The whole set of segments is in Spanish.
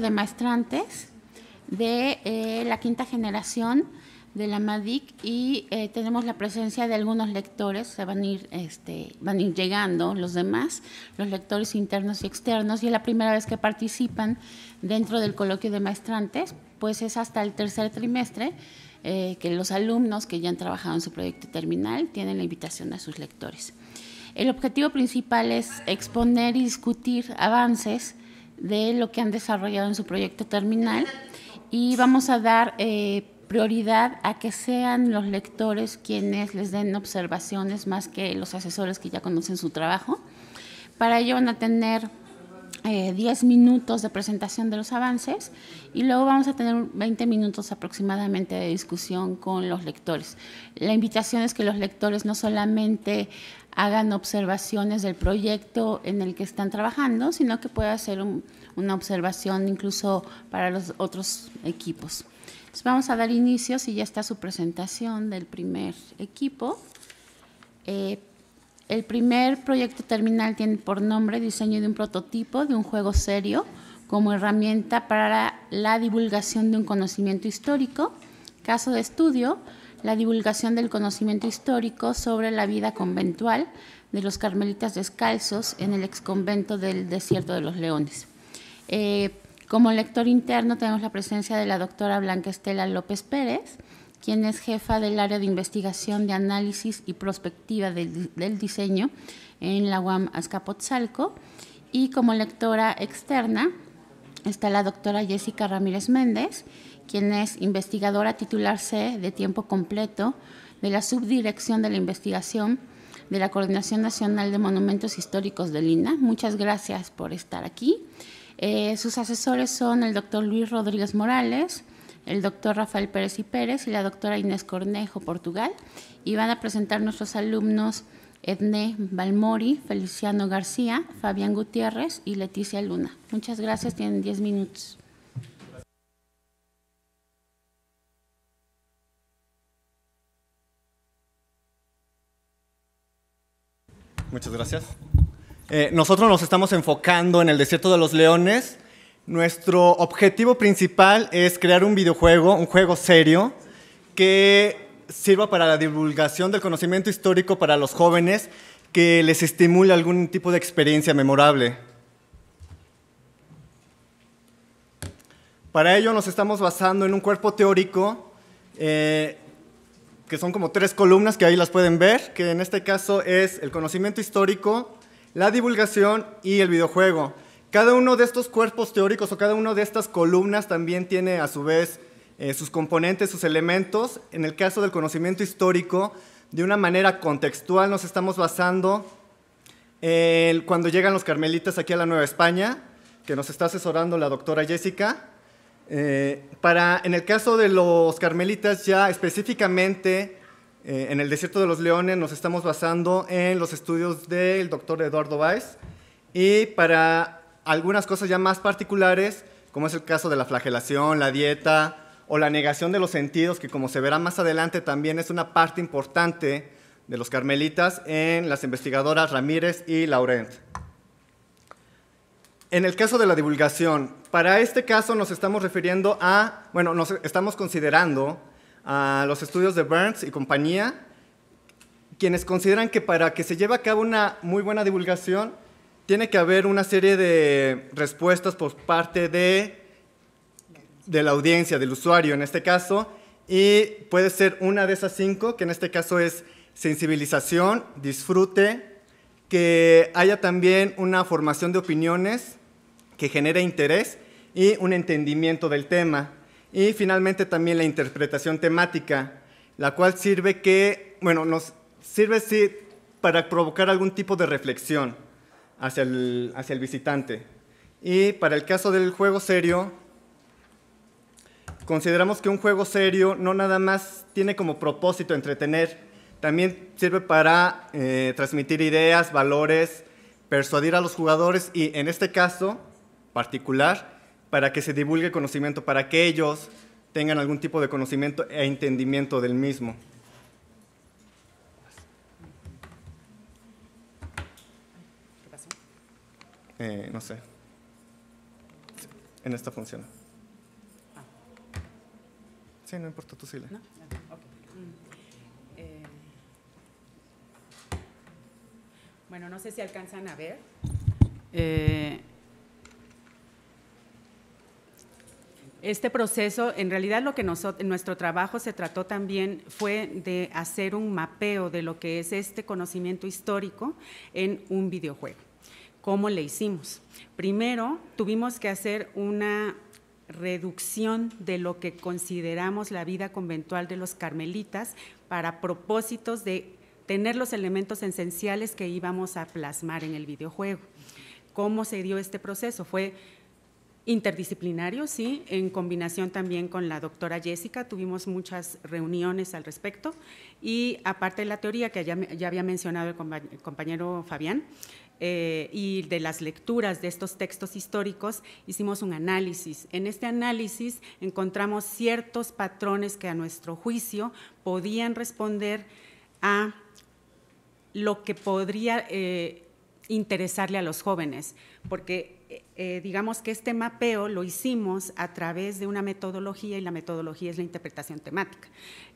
de maestrantes de eh, la quinta generación de la MADIC y eh, tenemos la presencia de algunos lectores, se van a ir, este, van ir llegando los demás, los lectores internos y externos, y es la primera vez que participan dentro del coloquio de maestrantes, pues es hasta el tercer trimestre eh, que los alumnos que ya han trabajado en su proyecto terminal tienen la invitación a sus lectores. El objetivo principal es exponer y discutir avances de lo que han desarrollado en su proyecto terminal y vamos a dar eh, prioridad a que sean los lectores quienes les den observaciones más que los asesores que ya conocen su trabajo. Para ello van a tener 10 eh, minutos de presentación de los avances y luego vamos a tener 20 minutos aproximadamente de discusión con los lectores. La invitación es que los lectores no solamente hagan observaciones del proyecto en el que están trabajando, sino que pueda hacer una observación incluso para los otros equipos. vamos a dar inicio, si ya está su presentación del primer equipo. Eh, el primer proyecto terminal tiene por nombre diseño de un prototipo de un juego serio como herramienta para la divulgación de un conocimiento histórico. Caso de estudio, la divulgación del conocimiento histórico sobre la vida conventual de los carmelitas descalzos en el exconvento del Desierto de los Leones. Eh, como lector interno tenemos la presencia de la doctora Blanca Estela López Pérez, quien es jefa del área de investigación de análisis y prospectiva del, del diseño en la UAM Azcapotzalco. Y como lectora externa está la doctora Jessica Ramírez Méndez, quien es investigadora titular C de tiempo completo de la Subdirección de la Investigación de la Coordinación Nacional de Monumentos Históricos de Lina. Muchas gracias por estar aquí. Eh, sus asesores son el doctor Luis Rodríguez Morales, el doctor Rafael Pérez y Pérez y la doctora Inés Cornejo, Portugal. Y van a presentar nuestros alumnos Edne Balmori, Feliciano García, Fabián Gutiérrez y Leticia Luna. Muchas gracias, tienen 10 minutos. Muchas gracias. Eh, nosotros nos estamos enfocando en el Desierto de los Leones. Nuestro objetivo principal es crear un videojuego, un juego serio, que sirva para la divulgación del conocimiento histórico para los jóvenes, que les estimule algún tipo de experiencia memorable. Para ello nos estamos basando en un cuerpo teórico eh, que son como tres columnas que ahí las pueden ver, que en este caso es el conocimiento histórico, la divulgación y el videojuego. Cada uno de estos cuerpos teóricos o cada una de estas columnas también tiene a su vez eh, sus componentes, sus elementos. En el caso del conocimiento histórico, de una manera contextual nos estamos basando cuando llegan los carmelitas aquí a la Nueva España, que nos está asesorando la doctora Jessica. Eh, para, en el caso de los carmelitas, ya específicamente eh, en el desierto de los leones, nos estamos basando en los estudios del doctor Eduardo Weiss. Y para algunas cosas ya más particulares, como es el caso de la flagelación, la dieta o la negación de los sentidos, que como se verá más adelante también es una parte importante de los carmelitas en las investigadoras Ramírez y Laurent. En el caso de la divulgación, para este caso nos estamos refiriendo a, bueno, nos estamos considerando a los estudios de Burns y compañía, quienes consideran que para que se lleve a cabo una muy buena divulgación, tiene que haber una serie de respuestas por parte de, de la audiencia, del usuario en este caso, y puede ser una de esas cinco, que en este caso es sensibilización, disfrute, que haya también una formación de opiniones que genere interés y un entendimiento del tema. Y finalmente también la interpretación temática, la cual sirve que, nos sirve para provocar algún tipo de reflexión hacia el, hacia el visitante. Y para el caso del juego serio, consideramos que un juego serio no nada más tiene como propósito entretener, también sirve para eh, transmitir ideas, valores, persuadir a los jugadores y en este caso particular, para que se divulgue conocimiento, para que ellos tengan algún tipo de conocimiento e entendimiento del mismo. Eh, no sé, en esta función. Ah. Sí, no importa, tu sí Bueno, no sé si alcanzan a ver. Eh, este proceso, en realidad lo que nosotros, nuestro trabajo se trató también fue de hacer un mapeo de lo que es este conocimiento histórico en un videojuego. ¿Cómo le hicimos? Primero, tuvimos que hacer una reducción de lo que consideramos la vida conventual de los carmelitas para propósitos de tener los elementos esenciales que íbamos a plasmar en el videojuego. ¿Cómo se dio este proceso? Fue interdisciplinario, sí, en combinación también con la doctora Jessica, tuvimos muchas reuniones al respecto y aparte de la teoría que ya, había mencionado el compañero Fabián, eh, y de las lecturas de estos textos históricos, hicimos un análisis. En este análisis encontramos ciertos patrones que a nuestro juicio podían responder a lo que podría eh, interesarle a los jóvenes, porque eh, eh, digamos que este mapeo lo hicimos a través de una metodología y la metodología es la interpretación temática.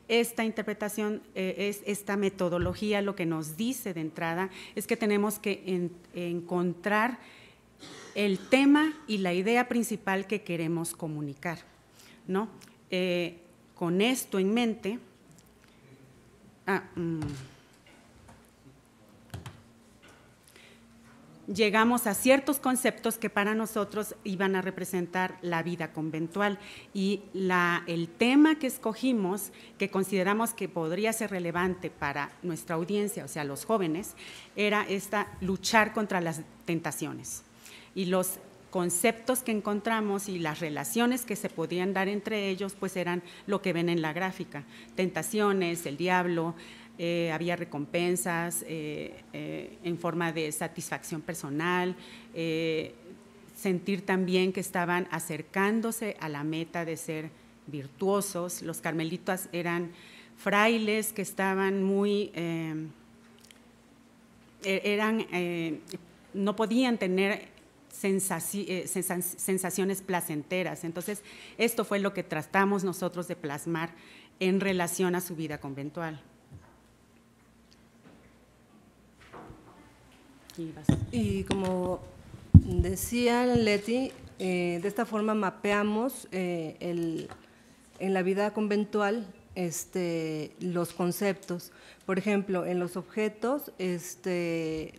Esta interpretación, es esta metodología lo que nos dice de entrada es que tenemos que encontrar el tema y la idea principal que queremos comunicar, ¿no? con esto en mente, ah, mm, llegamos a ciertos conceptos que para nosotros iban a representar la vida conventual y el tema que escogimos, que consideramos que podría ser relevante para nuestra audiencia, o sea, los jóvenes, era esta luchar contra las tentaciones y los conceptos que encontramos y las relaciones que se podían dar entre ellos, pues eran lo que ven en la gráfica, tentaciones, el diablo, eh, había recompensas eh, eh, en forma de satisfacción personal, sentir también que estaban acercándose a la meta de ser virtuosos. Los carmelitas eran frailes que estaban muy, e-, eran, no podían tener sensaciones placenteras. Entonces, esto fue lo que tratamos nosotros de plasmar en relación a su vida conventual. Y como decía Leti, eh, de esta forma mapeamos eh, en la vida conventual este, los conceptos. Por ejemplo, en los objetos, este,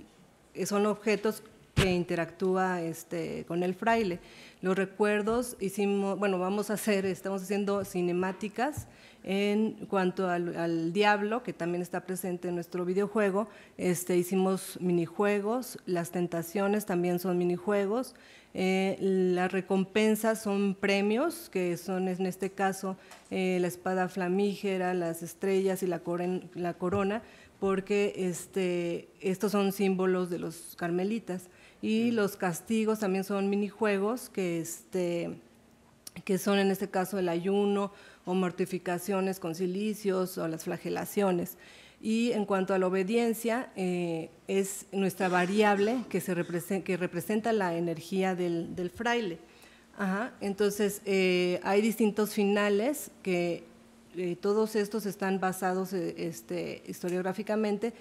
son objetos que interactúa este, con el fraile. Los recuerdos hicimos, bueno, vamos a hacer, estamos haciendo cinemáticas en cuanto al, diablo, que también está presente en nuestro videojuego, este, hicimos minijuegos, las tentaciones también son minijuegos, eh, las recompensas son premios, que son en este caso eh, la espada flamígera, las estrellas y la, corona, porque este, estos son símbolos de los carmelitas. Y mm. los castigos también son minijuegos que, este, que son en este caso el ayuno, o mortificaciones con cilicios o las flagelaciones. Y en cuanto a la obediencia, eh, es nuestra variable que, se representa, que representa la energía del, del fraile. entonces, eh, hay distintos finales que eh, todos estos están basados este, historiográficamente.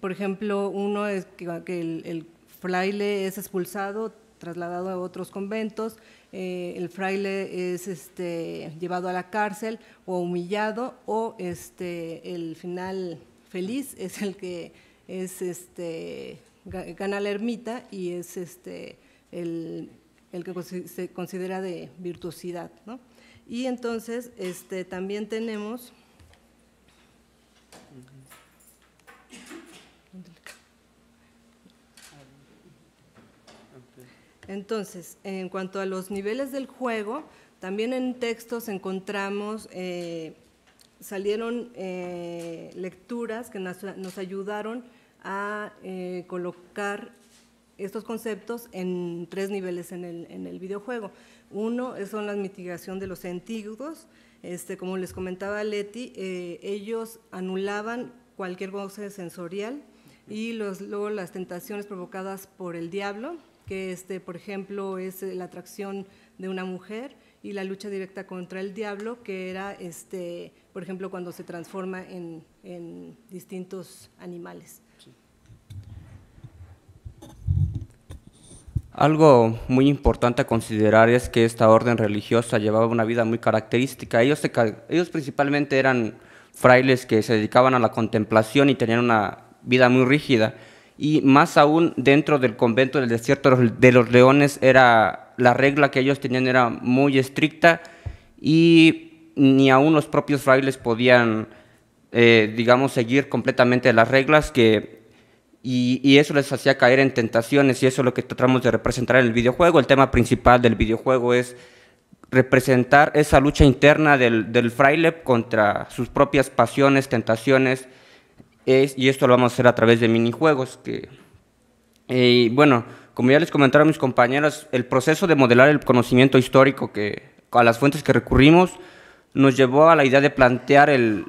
por ejemplo, uno es que, el fraile es expulsado, trasladado a otros conventos, eh, el fraile es este, llevado a la cárcel o humillado o este, el final feliz es el que es este, gana la ermita y es este, el, que se considera de virtuosidad. Y entonces este, también tenemos Entonces, en cuanto a los niveles del juego, también en textos encontramos, eh, salieron eh, lecturas que nos, ayudaron a eh, colocar estos conceptos en tres niveles en el, videojuego. Uno son la mitigación de los sentidos. Este, como les comentaba Leti, ellos anulaban cualquier goce sensorial y luego las tentaciones provocadas por el diablo, que este, por ejemplo, es eh, la atracción de una mujer y la lucha directa contra el diablo, que era, este, por ejemplo, cuando se transforma en, distintos animales. Algo muy importante a considerar es que esta orden religiosa llevaba una vida muy característica. Ellos, ellos principalmente eran frailes que se dedicaban a la contemplación y tenían una vida muy rígida y más aún dentro del convento del desierto de los leones era la regla que ellos tenían era muy estricta y ni aún los propios frailes podían, eh, digamos, seguir completamente las reglas que y, eso les hacía caer en tentaciones y eso es lo que tratamos de representar en el videojuego. El tema principal del videojuego es representar esa lucha interna del, del fraile contra sus propias pasiones, tentaciones y esto lo vamos a hacer a través de minijuegos. Que, y eh, bueno, como ya les comentaron mis compañeros, el proceso de modelar el conocimiento histórico que, a las fuentes que recurrimos nos llevó a la idea de plantear el,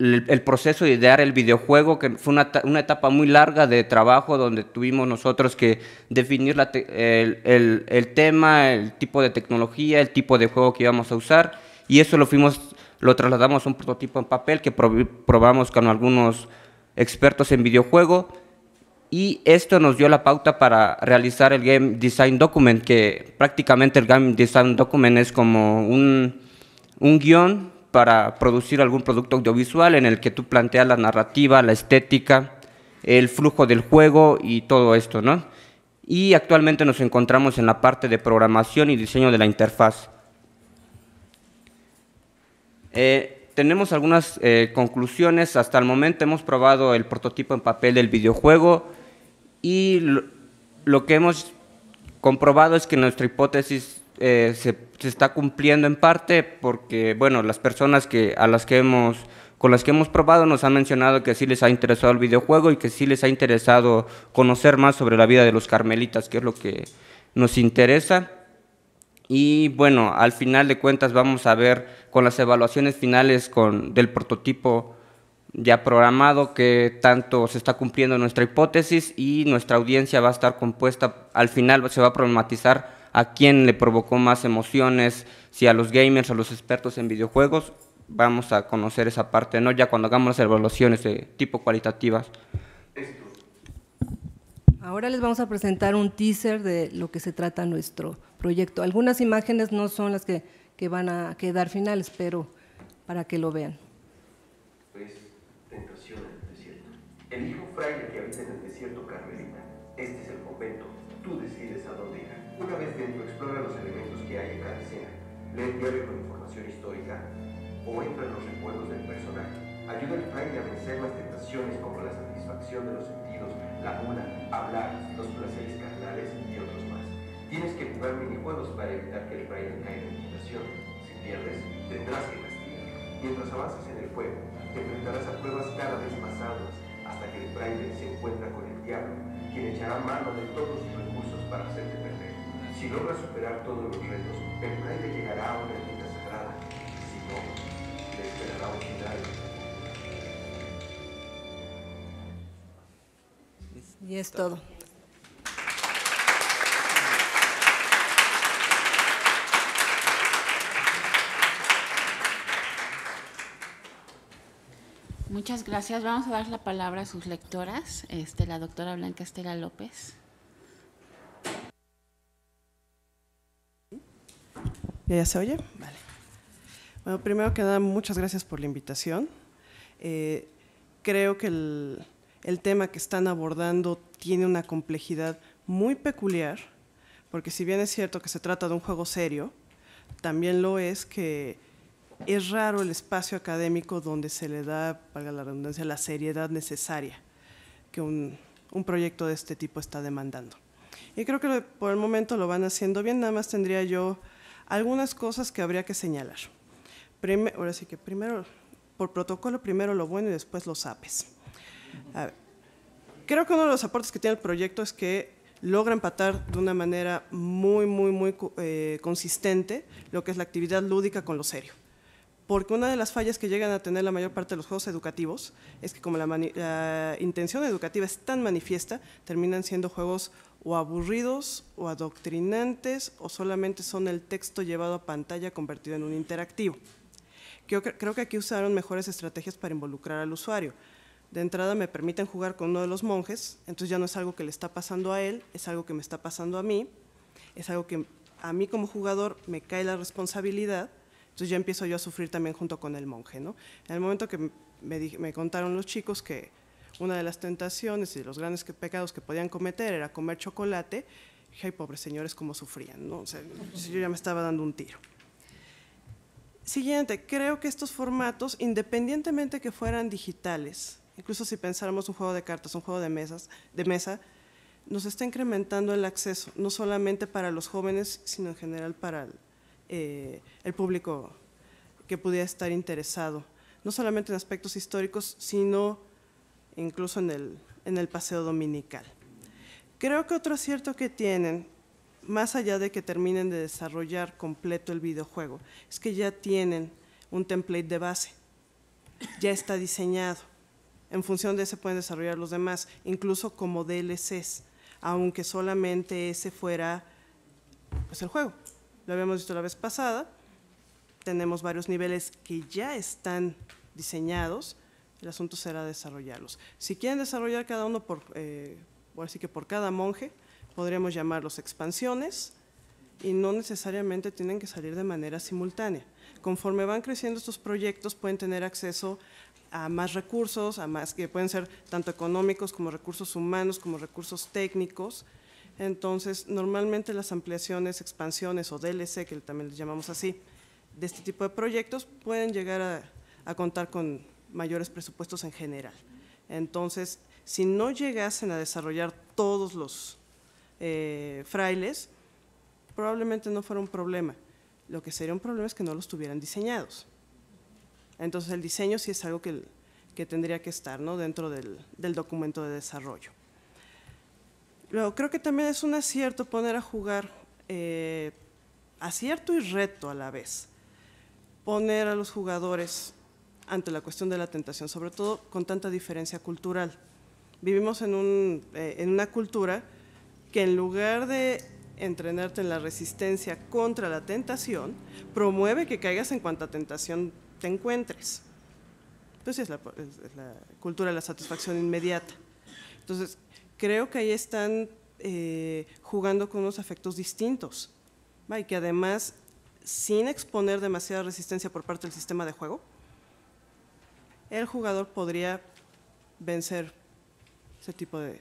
el, proceso de idear el videojuego, que fue una, etapa muy larga de trabajo donde tuvimos nosotros que definir el, el tema, el tipo de tecnología, el tipo de juego que íbamos a usar, y eso lo fuimos lo trasladamos a un prototipo en papel que probamos con algunos expertos en videojuego y esto nos dio la pauta para realizar el Game Design Document, que prácticamente el Game Design Document es como un, un guión para producir algún producto audiovisual en el que tú planteas la narrativa, la estética, el flujo del juego y todo esto, ¿no? Y actualmente nos encontramos en la parte de programación y diseño de la interfaz. Eh, tenemos algunas eh, conclusiones. Hasta el momento hemos probado el prototipo en papel del videojuego y lo, que hemos comprobado es que nuestra hipótesis eh, se, está cumpliendo en parte porque, bueno, las personas que, a las que hemos, con las que hemos probado nos han mencionado que sí les ha interesado el videojuego y que sí les ha interesado conocer más sobre la vida de los carmelitas, que es lo que nos interesa. Y bueno, al final de cuentas vamos a ver con las evaluaciones finales con, del prototipo ya programado, que tanto se está cumpliendo nuestra hipótesis y nuestra audiencia va a estar compuesta, al final se va a problematizar a quién le provocó más emociones, si a los gamers, a los expertos en videojuegos, vamos a conocer esa parte, ¿no? Ya cuando hagamos las evaluaciones de tipo cualitativas. Ahora les vamos a presentar un teaser de lo que se trata nuestro proyecto. Algunas imágenes no son las que que van a quedar finales, pero para que lo vean. Pues, tentación en el desierto. El hijo fraile que habita en el desierto, Carmelita. Este es el convento. Tú decides a dónde ir. Una vez dentro, explora los elementos que hay en cada escena. Lee el diario con información histórica o entra en los recuerdos del personaje. Ayuda al fraile a vencer las tentaciones como la satisfacción de los sentidos, la gula, hablar, los placeres carnales y otros más. Tienes que jugar minijuegos para evitar que el fraile caiga en si pierdes, tendrás que castigar. Mientras avanzas en el fuego te enfrentarás a pruebas cada vez más altas hasta que el fraile se encuentra con el diablo, quien echará mano de todos sus recursos para hacerte perder. Si logras superar todos los retos, el fraile llegará a una vida sagrada. Si no, te esperará un final. Y es todo. Muchas gracias. Vamos a dar la palabra a sus lectoras, este, la doctora Blanca Estela López. ¿Ya, se oye? Vale. Bueno, primero que nada, muchas gracias por la invitación. Eh, creo que el tema que están abordando tiene una complejidad muy peculiar, porque si bien es cierto que se trata de un juego serio, también lo es que es raro el espacio académico donde se le da, para la redundancia, la seriedad necesaria que un, proyecto de este tipo está demandando. Y creo que por el momento lo van haciendo bien, nada más tendría yo algunas cosas que habría que señalar. ahora sí que primero, por protocolo, primero lo bueno y después los apes. creo que uno de los aportes que tiene el proyecto es que logra empatar de una manera muy, muy, muy eh, consistente lo que es la actividad lúdica con lo serio porque una de las fallas que llegan a tener la mayor parte de los juegos educativos es que como la, intención educativa es tan manifiesta, terminan siendo juegos o aburridos o adoctrinantes o solamente son el texto llevado a pantalla convertido en un interactivo. creo que aquí usaron mejores estrategias para involucrar al usuario. De entrada me permiten jugar con uno de los monjes, entonces ya no es algo que le está pasando a él, es algo que me está pasando a mí, es algo que a mí como jugador me cae la responsabilidad entonces ya empiezo yo a sufrir también junto con el monje, ¿no? En el momento que me, contaron los chicos que una de las tentaciones y los grandes pecados que podían cometer era comer chocolate, dije, ay, pobres señores, cómo sufrían, ¿no? O sea, yo ya me estaba dando un tiro. Siguiente, creo que estos formatos, independientemente que fueran digitales, incluso si pensáramos un juego de cartas, un juego de, mesas, de mesa, nos está incrementando el acceso, no solamente para los jóvenes, sino en general para eh, el público que pudiera estar interesado, no solamente en aspectos históricos, sino incluso en el, en el paseo dominical. Creo que otro acierto que tienen, más allá de que terminen de desarrollar completo el videojuego, es que ya tienen un template de base, ya está diseñado. En función de ese pueden desarrollar los demás, incluso como DLCs, aunque solamente ese fuera pues, el juego lo habíamos visto la vez pasada. Tenemos varios niveles que ya están diseñados. El asunto será desarrollarlos. Si quieren desarrollar cada uno por, eh, así que por cada monje, podríamos llamarlos expansiones y no necesariamente tienen que salir de manera simultánea. Conforme van creciendo estos proyectos, pueden tener acceso a más recursos, a más que pueden ser tanto económicos como recursos humanos, como recursos técnicos, entonces, normalmente las ampliaciones, expansiones o DLC, que también les llamamos así, de este tipo de proyectos pueden llegar a, contar con mayores presupuestos en general. Entonces, si no llegasen a desarrollar todos los eh, frailes, probablemente no fuera un problema. Lo que sería un problema es que no los tuvieran diseñados. Entonces, el diseño sí es algo que, tendría que estar dentro del documento de desarrollo creo que también es un acierto poner a jugar eh, acierto y reto a la vez. Poner a los jugadores ante la cuestión de la tentación, sobre todo con tanta diferencia cultural. Vivimos en, un, eh, en una cultura que en lugar de entrenarte en la resistencia contra la tentación, promueve que caigas en cuanta tentación te encuentres. Entonces es la, es la cultura de la satisfacción inmediata. Entonces, creo que ahí están eh, jugando con unos afectos distintos y que además, sin exponer demasiada resistencia por parte del sistema de juego, el jugador podría vencer ese tipo de,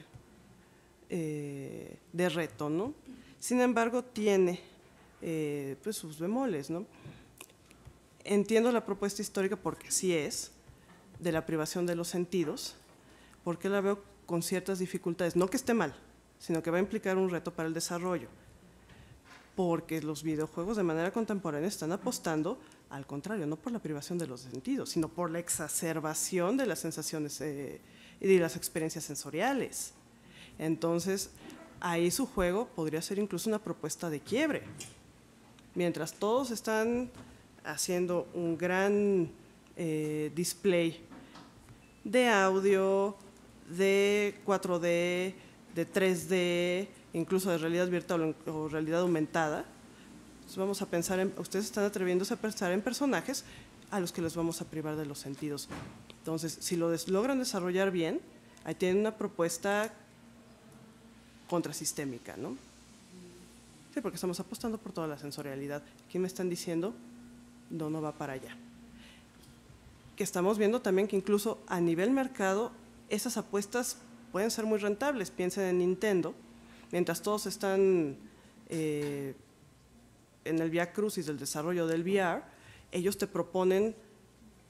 eh, de reto, ¿no? Sin embargo, tiene eh, pues, sus bemoles, Entiendo la propuesta histórica porque sí es, de la privación de los sentidos, porque la veo con ciertas dificultades. No que esté mal, sino que va a implicar un reto para el desarrollo. Porque los videojuegos de manera contemporánea están apostando, al contrario, no por la privación de los sentidos, sino por la exacerbación de las sensaciones eh, y de las experiencias sensoriales. Entonces, ahí su juego podría ser incluso una propuesta de quiebre. Mientras todos están haciendo un gran eh, display de audio, de 4D, de 3D, incluso de realidad virtual o realidad aumentada. vamos a pensar en, ustedes están atreviéndose a pensar en personajes a los que les vamos a privar de los sentidos. Entonces, si lo logran desarrollar bien, ahí tienen una propuesta contrasistémica, ¿no? Sí, porque estamos apostando por toda la sensorialidad. Aquí me están diciendo, no, no va para allá. Que estamos viendo también que incluso a nivel mercado esas apuestas pueden ser muy rentables. Piensen en Nintendo, mientras todos están eh, en el via crucis del desarrollo del VR, ellos te proponen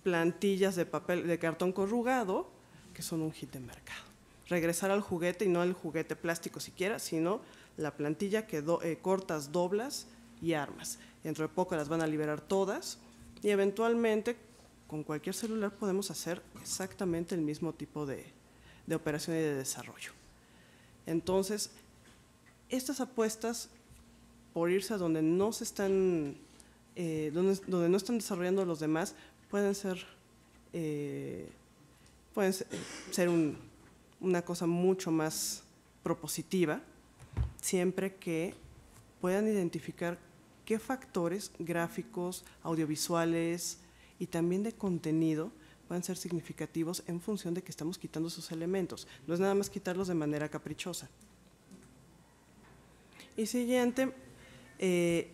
plantillas de papel de cartón corrugado que son un hit de mercado. Regresar al juguete y no al juguete plástico siquiera, sino la plantilla que eh, cortas, doblas y armas. Dentro de poco las van a liberar todas y eventualmente con cualquier celular podemos hacer exactamente el mismo tipo de, operación y de desarrollo. Entonces, estas apuestas por irse a donde no se están, eh, donde, no están desarrollando los demás, pueden ser, eh, ser una cosa mucho más propositiva, siempre que puedan identificar qué factores gráficos, audiovisuales, y también de contenido van a ser significativos en función de que estamos quitando esos elementos. No es nada más quitarlos de manera caprichosa. Y siguiente, eh,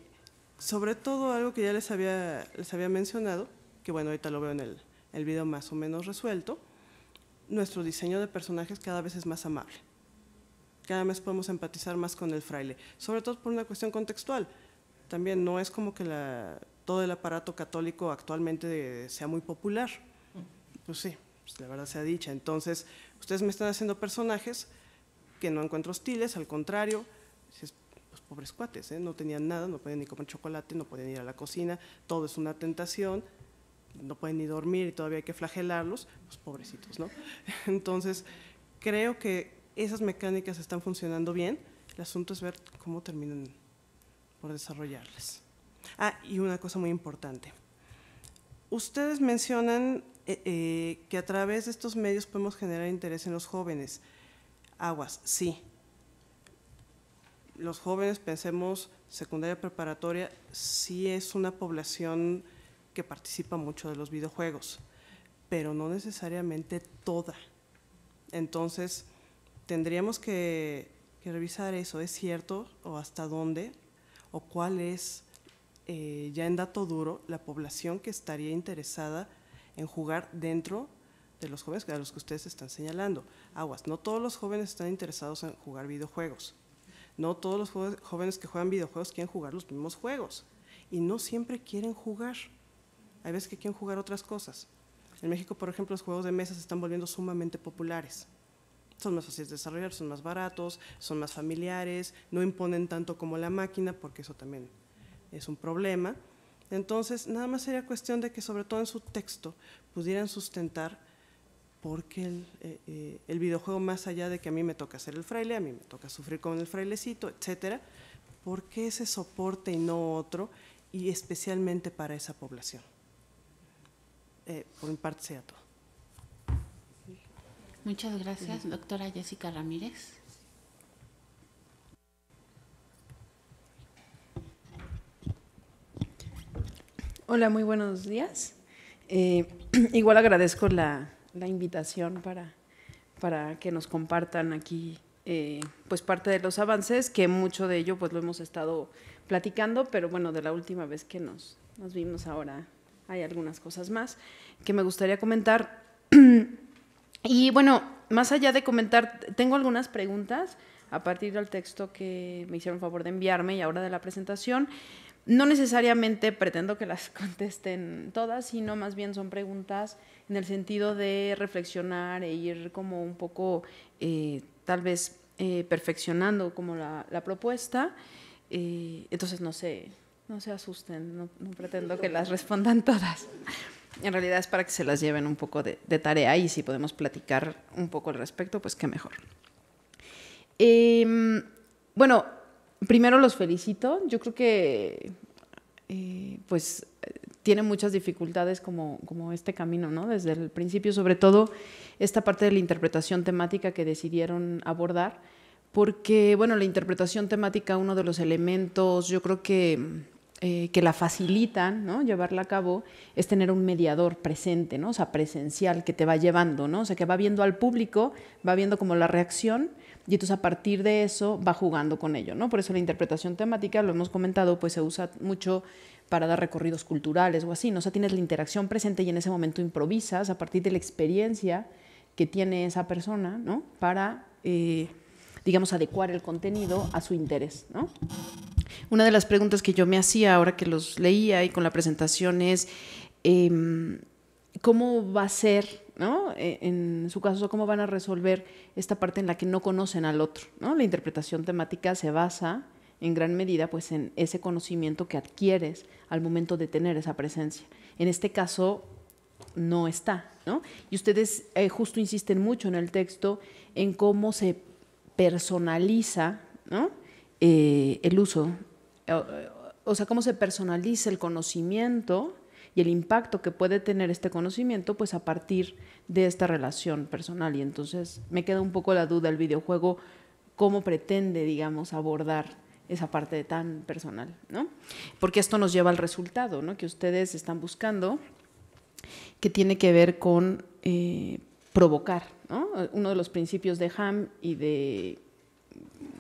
sobre todo algo que ya les había, les había mencionado, que bueno, ahorita lo veo en el, el video más o menos resuelto, nuestro diseño de personajes cada vez es más amable. Cada vez podemos empatizar más con el fraile, sobre todo por una cuestión contextual. También no es como que la, todo el aparato católico actualmente sea muy popular. Pues sí, pues la verdad sea dicha. Entonces, ustedes me están haciendo personajes que no encuentro hostiles, al contrario, pues, pobres cuates, ¿eh? no tenían nada, no podían ni comer chocolate, no podían ir a la cocina, todo es una tentación, no pueden ni dormir y todavía hay que flagelarlos, pues pobrecitos, ¿no? Entonces, creo que esas mecánicas están funcionando bien, el asunto es ver cómo terminan por desarrollarlas. Ah, y una cosa muy importante. Ustedes mencionan eh, eh, que a través de estos medios podemos generar interés en los jóvenes. Aguas, sí. Los jóvenes, pensemos, secundaria preparatoria, sí es una población que participa mucho de los videojuegos, pero no necesariamente toda. Entonces, tendríamos que, que revisar eso, ¿es cierto o hasta dónde? ¿O cuál es eh, ya en dato duro, la población que estaría interesada en jugar dentro de los jóvenes a los que ustedes están señalando. Aguas, no todos los jóvenes están interesados en jugar videojuegos. No todos los jóvenes que juegan videojuegos quieren jugar los mismos juegos. Y no siempre quieren jugar. Hay veces que quieren jugar otras cosas. En México, por ejemplo, los juegos de mesa se están volviendo sumamente populares. Son más fáciles de desarrollar, son más baratos, son más familiares, no imponen tanto como la máquina, porque eso también es un problema. Entonces, nada más sería cuestión de que, sobre todo en su texto, pudieran sustentar por qué el, eh, eh, videojuego, más allá de que a mí me toca ser el fraile, a mí me toca sufrir con el frailecito, etcétera, por qué ese soporte y no otro, y especialmente para esa población. Eh, por mi parte, sea todo. Muchas gracias, doctora Jessica Ramírez. Hola, muy buenos días. Eh, igual agradezco la, la invitación para, para, que nos compartan aquí eh, pues parte de los avances, que mucho de ello pues lo hemos estado platicando, pero bueno, de la última vez que nos, nos vimos ahora hay algunas cosas más que me gustaría comentar. y bueno, más allá de comentar, tengo algunas preguntas a partir del texto que me hicieron favor de enviarme y ahora de la presentación no necesariamente pretendo que las contesten todas, sino más bien son preguntas en el sentido de reflexionar e ir como un poco, eh, tal vez, eh, perfeccionando como la, propuesta. Eh, entonces, no no se asusten, no, pretendo que las respondan todas. En realidad es para que se las lleven un poco de, de tarea y si podemos platicar un poco al respecto, pues qué mejor. Em, bueno, primero los felicito. Yo creo que, eh, pues, tiene muchas dificultades como, este camino, ¿no? Desde el principio, sobre todo esta parte de la interpretación temática que decidieron abordar, porque, bueno, la interpretación temática, uno de los elementos, yo creo que... Eh, que la facilitan, ¿no? Llevarla a cabo, es tener un mediador presente, ¿no? O sea, presencial, que te va llevando, sea, que va viendo al público, va viendo como la reacción, y entonces a partir de eso va jugando con ello, ¿no? Por eso la interpretación temática, lo hemos comentado, pues se usa mucho para dar recorridos culturales o así, ¿no? O sea, tienes la interacción presente y en ese momento improvisas a partir de la experiencia que tiene esa persona, ¿no? Para, eh, digamos, adecuar el contenido a su interés, ¿no? Una de las preguntas que yo me hacía ahora que los leía y con la presentación es, em, ¿cómo va a ser ¿no? Eh, en su caso, cómo van a resolver esta parte en la que no conocen al otro, La interpretación temática se basa en gran medida pues en ese conocimiento que adquieres al momento de tener esa presencia. En este caso no está, Y ustedes eh, justo insisten mucho en el texto en cómo se personaliza, eh, el uso, o sea, cómo se personaliza el conocimiento y el impacto que puede tener este conocimiento pues a partir de esta relación personal. Y entonces me queda un poco la duda el videojuego, cómo pretende, digamos, abordar esa parte tan personal, ¿no? Porque esto nos lleva al resultado, Que ustedes están buscando, que tiene que ver con eh, provocar, Uno de los principios de Ham y de,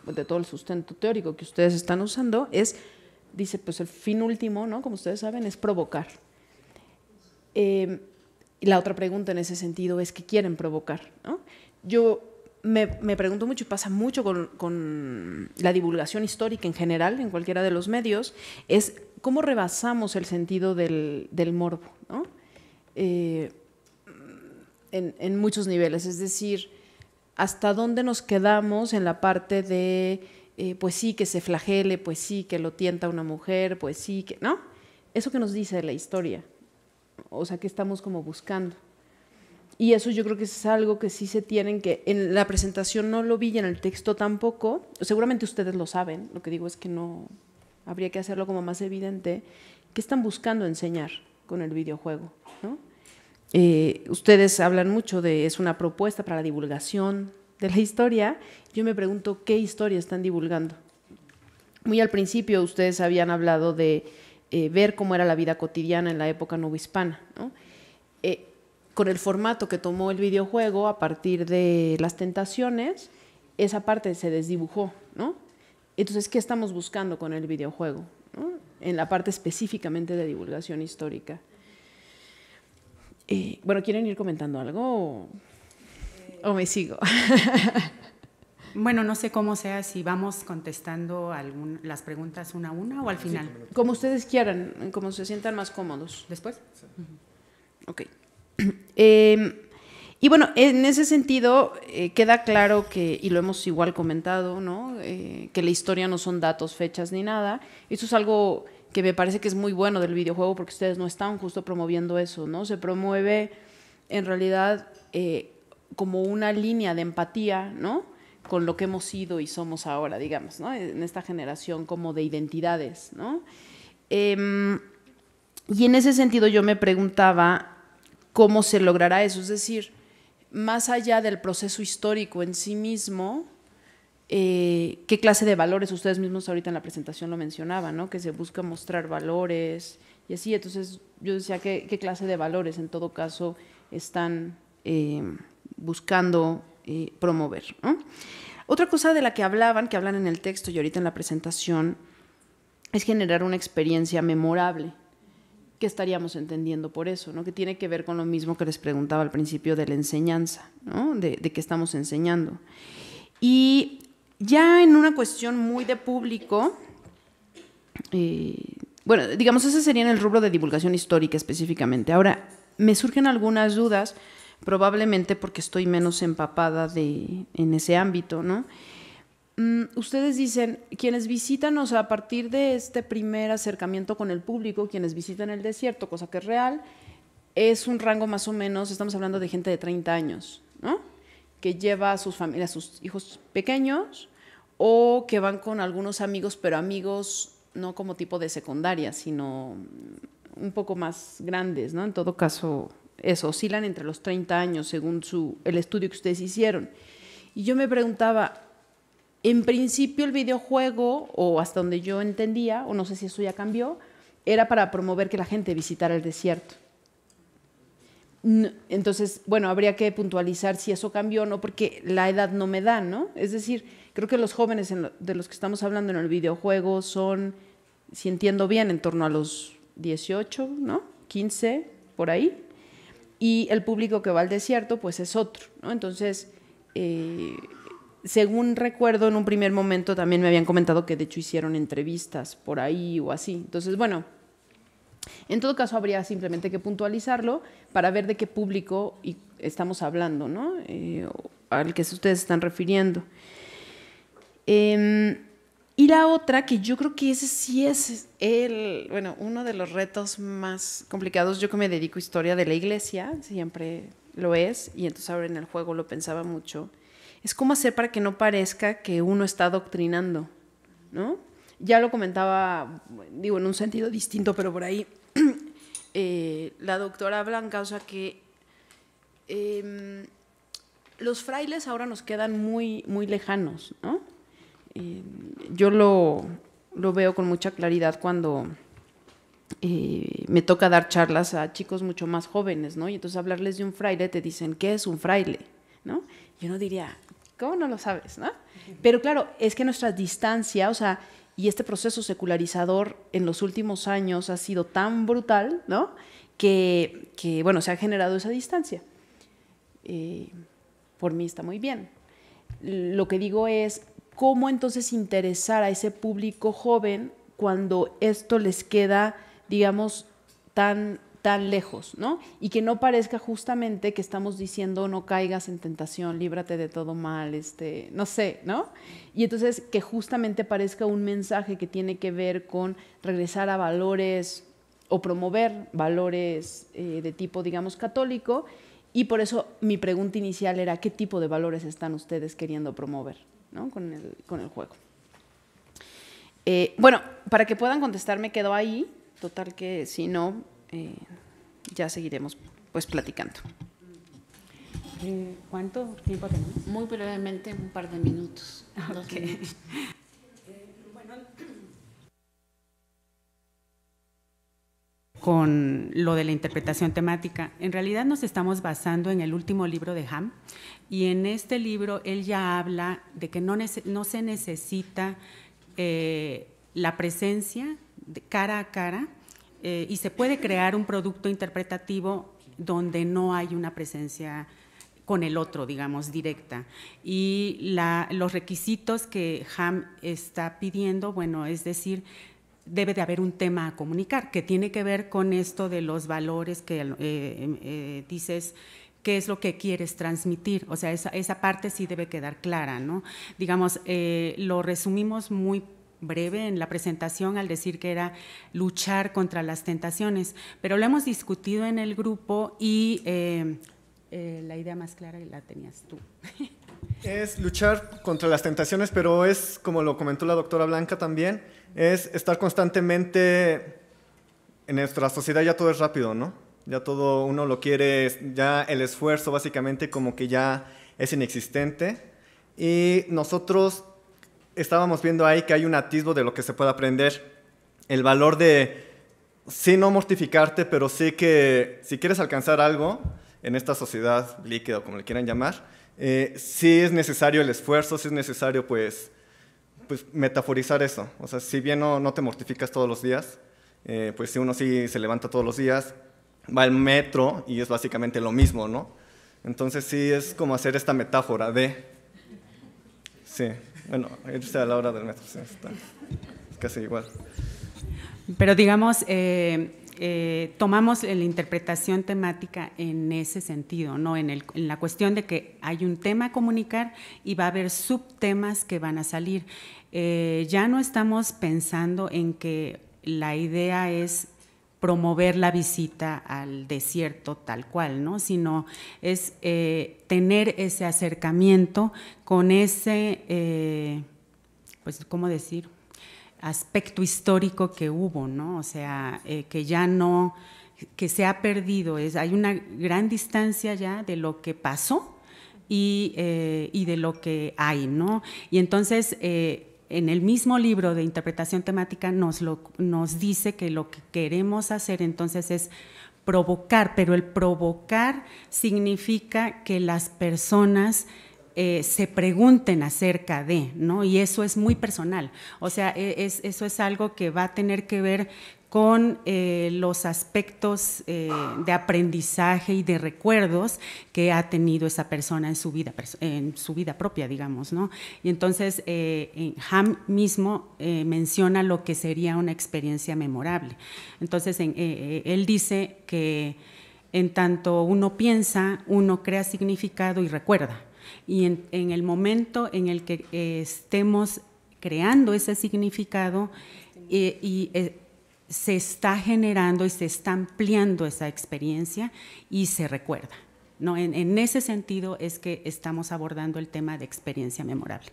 de todo el sustento teórico que ustedes están usando es, dice, pues el fin último, ¿no? Como ustedes saben, es provocar y em, la otra pregunta en ese sentido es qué quieren provocar. Yo me, pregunto mucho, y pasa mucho con, la divulgación histórica en general, en cualquiera de los medios, es cómo rebasamos el sentido del, morbo, eh, en, muchos niveles, es decir, hasta dónde nos quedamos en la parte de, eh, pues sí, que se flagele, pues sí, que lo tienta una mujer, pues sí, que, ¿no? Eso que nos dice la historia o sea, qué estamos como buscando. Y eso yo creo que es algo que sí se tienen que, en la presentación no lo vi en el texto tampoco, seguramente ustedes lo saben, lo que digo es que no, habría que hacerlo como más evidente, qué están buscando enseñar con el videojuego, eh, ustedes hablan mucho de es una propuesta para la divulgación de la historia. Yo me pregunto qué historia están divulgando. Muy al principio ustedes habían hablado de eh, ver cómo era la vida cotidiana en la época ¿no? Eh, con el formato que tomó el videojuego a partir de las tentaciones, esa parte se desdibujó, ¿no? Entonces, ¿qué estamos buscando con el videojuego? En la parte específicamente de divulgación histórica. Eh, bueno, ¿quieren ir comentando algo o me sigo? Bueno, no sé cómo sea, si vamos contestando las preguntas una a una o al final. como ustedes quieran, como se sientan más cómodos. ¿Después? Ok. Em, y bueno, en ese sentido eh, queda claro que, y lo hemos igual comentado, ¿no? Eh, que la historia no son datos, fechas ni nada. Eso es algo que me parece que es muy bueno del videojuego porque ustedes no están justo promoviendo eso, ¿no? Se promueve en realidad eh, como una línea de empatía, ¿no? con lo que hemos sido y somos ahora, digamos, En esta generación como de identidades, ¿no? Em, y en ese sentido yo me preguntaba cómo se logrará eso, es decir, más allá del proceso histórico en sí mismo, eh, qué clase de valores, ustedes mismos ahorita en la presentación lo mencionaban, ¿no? que se busca mostrar valores y así, entonces yo decía qué, clase de valores en todo caso están eh, buscando promover. Otra cosa de la que hablaban, que hablan en el texto y ahorita en la presentación, es generar una experiencia memorable. que estaríamos entendiendo por eso? ¿no? Que tiene que ver con lo mismo que les preguntaba al principio de la enseñanza, de, que qué estamos enseñando. Y ya en una cuestión muy de público, eh, bueno, digamos, ese sería en el rubro de divulgación histórica específicamente. Ahora, me surgen algunas dudas probablemente porque estoy menos empapada de, en ese ámbito, ¿no? Mm, ustedes dicen, quienes visitan, o sea, a partir de este primer acercamiento con el público, quienes visitan el desierto, cosa que es real, es un rango más o menos, estamos hablando de gente de 30 años, ¿no? Que lleva a sus familias, a sus hijos pequeños, o que van con algunos amigos, pero amigos no como tipo de secundaria, sino un poco más grandes, ¿no? En todo caso, eso, oscilan entre los 30 años según el estudio que ustedes hicieron. Y yo me preguntaba, en principio el videojuego, o hasta donde yo entendía, o no sé si eso ya cambió, era para promover que la gente visitara el desierto. Entonces, bueno, habría que puntualizar si eso cambió o no, porque la edad no me da, ¿no? Es decir, creo que los jóvenes de los que estamos hablando en el videojuego son, si entiendo bien, en torno a los 18, ¿no? 15, por ahí y el público que va al desierto pues es otro, Entonces, eh, según recuerdo, en un primer momento también me habían comentado que de hecho hicieron entrevistas por ahí o así. Entonces, bueno, en todo caso habría simplemente que puntualizarlo para ver de qué público estamos hablando, ¿no? Eh, al que ustedes están refiriendo. Em, y la otra, que yo creo que ese sí es el, bueno, uno de los retos más complicados, yo que me dedico a historia de la iglesia, siempre lo es, y entonces ahora en el juego lo pensaba mucho, es cómo hacer para que no parezca que uno está doctrinando ¿no? Ya lo comentaba, digo, en un sentido distinto, pero por ahí, eh, la doctora Blanca, o sea que... Em, los frailes ahora nos quedan muy, muy lejanos, ¿no? yo lo, veo con mucha claridad cuando eh, me toca dar charlas a chicos mucho más jóvenes, ¿no? Y entonces hablarles de un fraile, te dicen, ¿qué es un fraile? ¿No? Yo no diría, ¿cómo no lo sabes? Pero claro, es que nuestra distancia, o sea, y este proceso secularizador en los últimos años ha sido tan brutal, ¿no? Que, que bueno, se ha generado esa distancia. Eh, por mí está muy bien. Lo que digo es, cómo entonces interesar a ese público joven cuando esto les queda, digamos, tan tan lejos, ¿no? Y que no parezca justamente que estamos diciendo no caigas en tentación, líbrate de todo mal, este, no sé, ¿no? Y entonces que justamente parezca un mensaje que tiene que ver con regresar a valores o promover valores eh, de tipo, digamos, católico. Y por eso mi pregunta inicial era, ¿qué tipo de valores están ustedes queriendo promover? con, el, juego. Eh, bueno, para que puedan contestar me quedo ahí. Total que si no, eh, ya seguiremos pues platicando. Eh, ¿Cuánto tiempo tenemos? Muy brevemente, un par de ah, minutos. Con lo de la interpretación temática, en realidad nos estamos basando en el último libro de Ham, y en este libro él ya habla de que no, se necesita eh, la presencia cara a cara eh, y se puede crear un producto interpretativo donde no hay una presencia con el otro, digamos, directa. Y los requisitos que Ham está pidiendo, bueno, es decir, debe de haber un tema a comunicar, que tiene que ver con esto de los valores que eh, dices qué es lo que quieres transmitir. O sea, esa, parte sí debe quedar clara, ¿no? Digamos, eh, lo resumimos muy breve en la presentación al decir que era luchar contra las tentaciones, pero lo hemos discutido en el grupo y eh, eh, la idea más clara la tenías tú. Es luchar contra las tentaciones, pero es, como lo comentó la doctora Blanca también, es estar constantemente, en nuestra sociedad ya todo es rápido, ¿no? ya todo uno lo quiere, ya el esfuerzo básicamente como que ya es inexistente. Y nosotros estábamos viendo ahí que hay un atisbo de lo que se puede aprender, el valor de, sí, no mortificarte, pero sí que si quieres alcanzar algo en esta sociedad líquida, como le quieran llamar, eh, sí es necesario el esfuerzo, sí es necesario pues, pues, metaforizar eso. O sea, si bien no, no te mortificas todos los días, eh, pues si uno sí se levanta todos los días, va el metro y es básicamente lo mismo, ¿no? Entonces sí, es como hacer esta metáfora de... Sí, bueno, irse a la hora del metro, sí, está. casi igual. Pero digamos, eh, eh, tomamos la interpretación temática en ese sentido, ¿no? En, el, en, la cuestión de que hay un tema a comunicar y va a haber subtemas que van a salir. Eh, ya no estamos pensando en que la idea es promover la visita al desierto tal cual, ¿no? sino es eh, tener ese acercamiento con ese, eh, pues, ¿cómo decir? aspecto histórico que hubo, ¿no? O sea, eh, que ya no, que se ha perdido, es, hay una gran distancia ya de lo que pasó y, y de lo que hay, ¿no? Y entonces en el mismo libro de interpretación temática nos, lo, nos dice que lo que queremos hacer entonces es provocar, pero el provocar significa que las personas eh, se pregunten acerca de, ¿no? Y eso es muy personal. O sea, e, eso es algo que va a tener que ver con eh, los aspectos eh, de aprendizaje y de recuerdos que ha tenido esa persona en su vida, en su vida propia, digamos, ¿no? Y entonces eh, Ham mismo menciona lo que sería una experiencia memorable. Entonces él dice que en tanto uno piensa, uno crea significado y recuerda. Y en, el momento en el que estemos creando ese significado y se está generando y se está ampliando esa experiencia y se recuerda. ¿no? En, ese sentido es que estamos abordando el tema de experiencia memorable.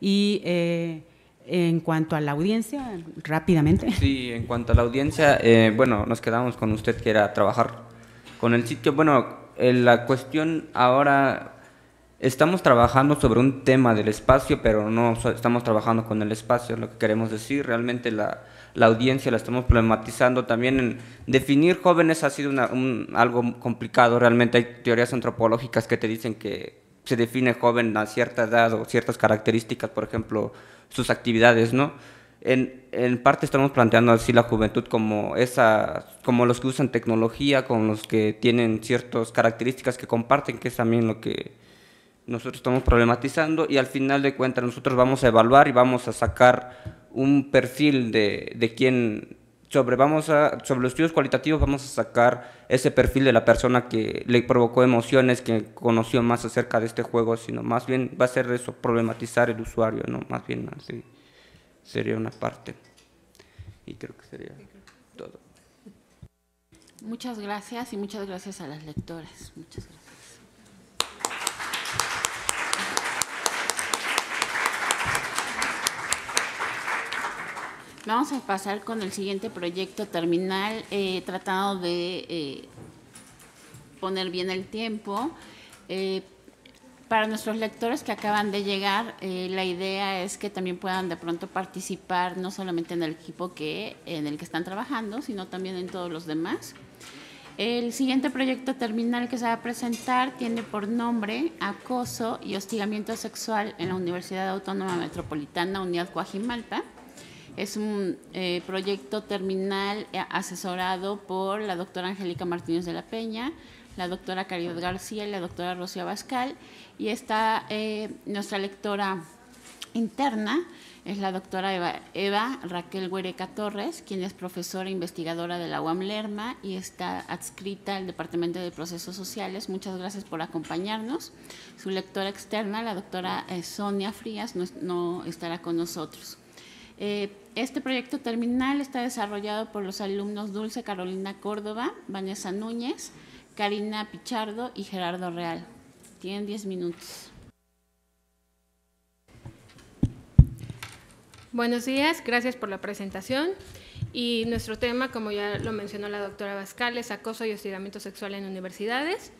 Y eh, en cuanto a la audiencia, rápidamente. Sí, en cuanto a la audiencia, eh, bueno, nos quedamos con usted que era trabajar con el sitio. Bueno, eh, la cuestión ahora estamos trabajando sobre un tema del espacio, pero no estamos trabajando con el espacio, es lo que queremos decir. Realmente la, audiencia la estamos problematizando también en definir jóvenes ha sido un, algo complicado. Realmente hay teorías antropológicas que te dicen que se define joven a cierta edad o ciertas características, por ejemplo, sus actividades, ¿no? En, parte estamos planteando así la juventud como esa, como los que usan tecnología, como los que tienen ciertas características que comparten, que es también lo que nosotros estamos problematizando y al final de cuentas nosotros vamos a evaluar y vamos a sacar un perfil de, de quién, sobre, vamos a, sobre los estudios cualitativos vamos a sacar ese perfil de la persona que le provocó emociones, que conoció más acerca de este juego, sino más bien va a ser eso, problematizar el usuario, ¿no? Más bien así sería una parte. Y creo que sería todo. Muchas gracias y muchas gracias a las lectoras. Muchas gracias. Vamos a pasar con el siguiente proyecto terminal, eh, tratando de eh, poner bien el tiempo. Eh, para nuestros lectores que acaban de llegar, la idea es que también puedan de pronto participar no solamente en el equipo que, en el que están trabajando, sino también en todos los demás. El siguiente proyecto terminal que se va a presentar tiene por nombre Acoso y Hostigamiento Sexual en la Universidad Autónoma Metropolitana Unidad Coajimalpa. Es un eh, proyecto terminal eh, asesorado por la doctora Angélica Martínez de la Peña, la doctora Caridad García y la doctora Rocío Abascal. Y está eh, nuestra lectora interna, es la doctora Eva, Raquel Huereca Torres, quien es profesora investigadora de la UAM Lerma y está adscrita al Departamento de Procesos Sociales. Muchas gracias por acompañarnos. Su lectora externa, la doctora Sonia Frías, no estará con nosotros. Eh, este proyecto terminal está desarrollado por los alumnos Dulce Carolina Córdoba, Vanessa Núñez, Karina Pichardo y Gerardo Real. Tienen 10 minutos. Buenos días, gracias por la presentación. Y nuestro tema, como ya lo mencionó la doctora Vascal, es acoso y hostigamiento sexual en universidades.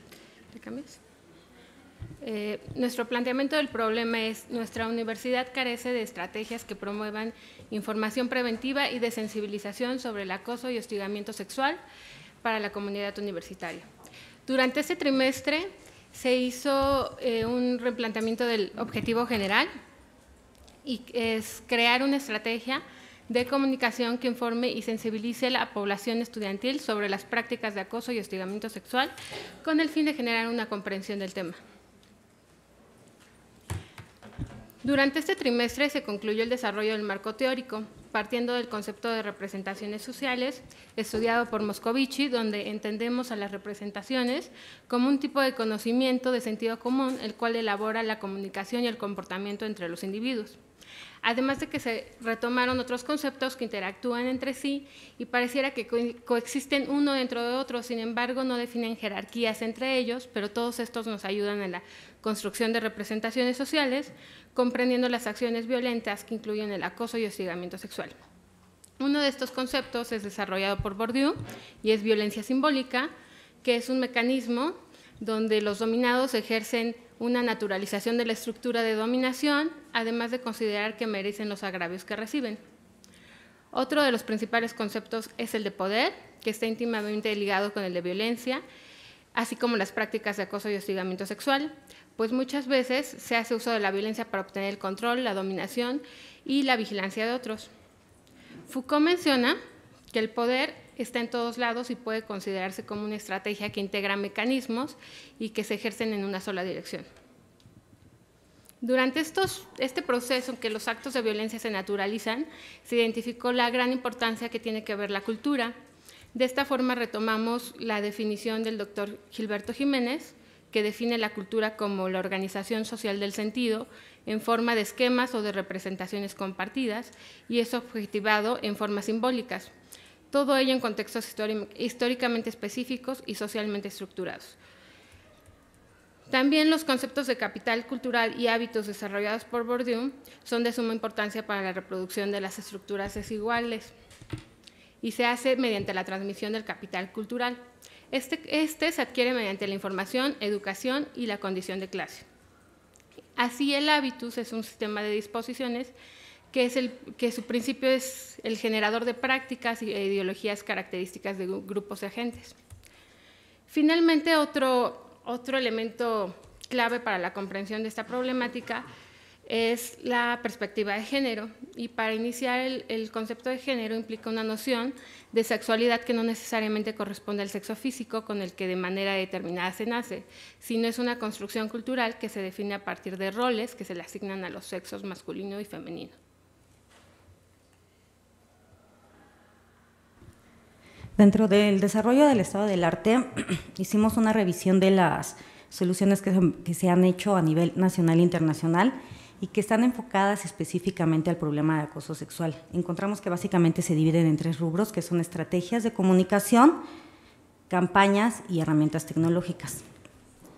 Eh, nuestro planteamiento del problema es, nuestra universidad carece de estrategias que promuevan información preventiva y de sensibilización sobre el acoso y hostigamiento sexual para la comunidad universitaria. Durante este trimestre se hizo eh, un replanteamiento del objetivo general y es crear una estrategia de comunicación que informe y sensibilice a la población estudiantil sobre las prácticas de acoso y hostigamiento sexual con el fin de generar una comprensión del tema. Durante este trimestre se concluyó el desarrollo del marco teórico, partiendo del concepto de representaciones sociales, estudiado por Moscovici, donde entendemos a las representaciones como un tipo de conocimiento de sentido común, el cual elabora la comunicación y el comportamiento entre los individuos. Además de que se retomaron otros conceptos que interactúan entre sí y pareciera que coexisten uno dentro de otro, sin embargo no definen jerarquías entre ellos, pero todos estos nos ayudan en la construcción de representaciones sociales, comprendiendo las acciones violentas que incluyen el acoso y hostigamiento sexual. Uno de estos conceptos es desarrollado por Bourdieu y es violencia simbólica, que es un mecanismo donde los dominados ejercen una naturalización de la estructura de dominación, además de considerar que merecen los agravios que reciben. Otro de los principales conceptos es el de poder, que está íntimamente ligado con el de violencia, así como las prácticas de acoso y hostigamiento sexual, pues muchas veces se hace uso de la violencia para obtener el control, la dominación y la vigilancia de otros. Foucault menciona que el poder está en todos lados y puede considerarse como una estrategia que integra mecanismos y que se ejercen en una sola dirección. Durante este proceso en que los actos de violencia se naturalizan, se identificó la gran importancia que tiene que ver la cultura. De esta forma retomamos la definición del doctor Gilberto Jiménez, que define la cultura como la organización social del sentido en forma de esquemas o de representaciones compartidas y es objetivado en formas simbólicas, todo ello en contextos históricamente específicos y socialmente estructurados. También los conceptos de capital cultural y hábitos desarrollados por Bourdieu son de suma importancia para la reproducción de las estructuras desiguales y se hace mediante la transmisión del capital cultural. Este, este, se adquiere mediante la información, educación y la condición de clase. Así el hábitus es un sistema de disposiciones que, es que su principio es el generador de prácticas e ideologías características de grupos de agentes. Finalmente, otro, elemento clave para la comprensión de esta problemática es la perspectiva de género. Y para iniciar el, el, concepto de género implica una noción de sexualidad que no necesariamente corresponde al sexo físico con el que de manera determinada se nace, sino es una construcción cultural que se define a partir de roles que se le asignan a los sexos masculino y femenino. Dentro del desarrollo del estado del arte, hicimos una revisión de las soluciones que se, han hecho a nivel nacional e internacional y que están enfocadas específicamente al problema de acoso sexual. Encontramos que básicamente se dividen en tres rubros, que son estrategias de comunicación, campañas y herramientas tecnológicas.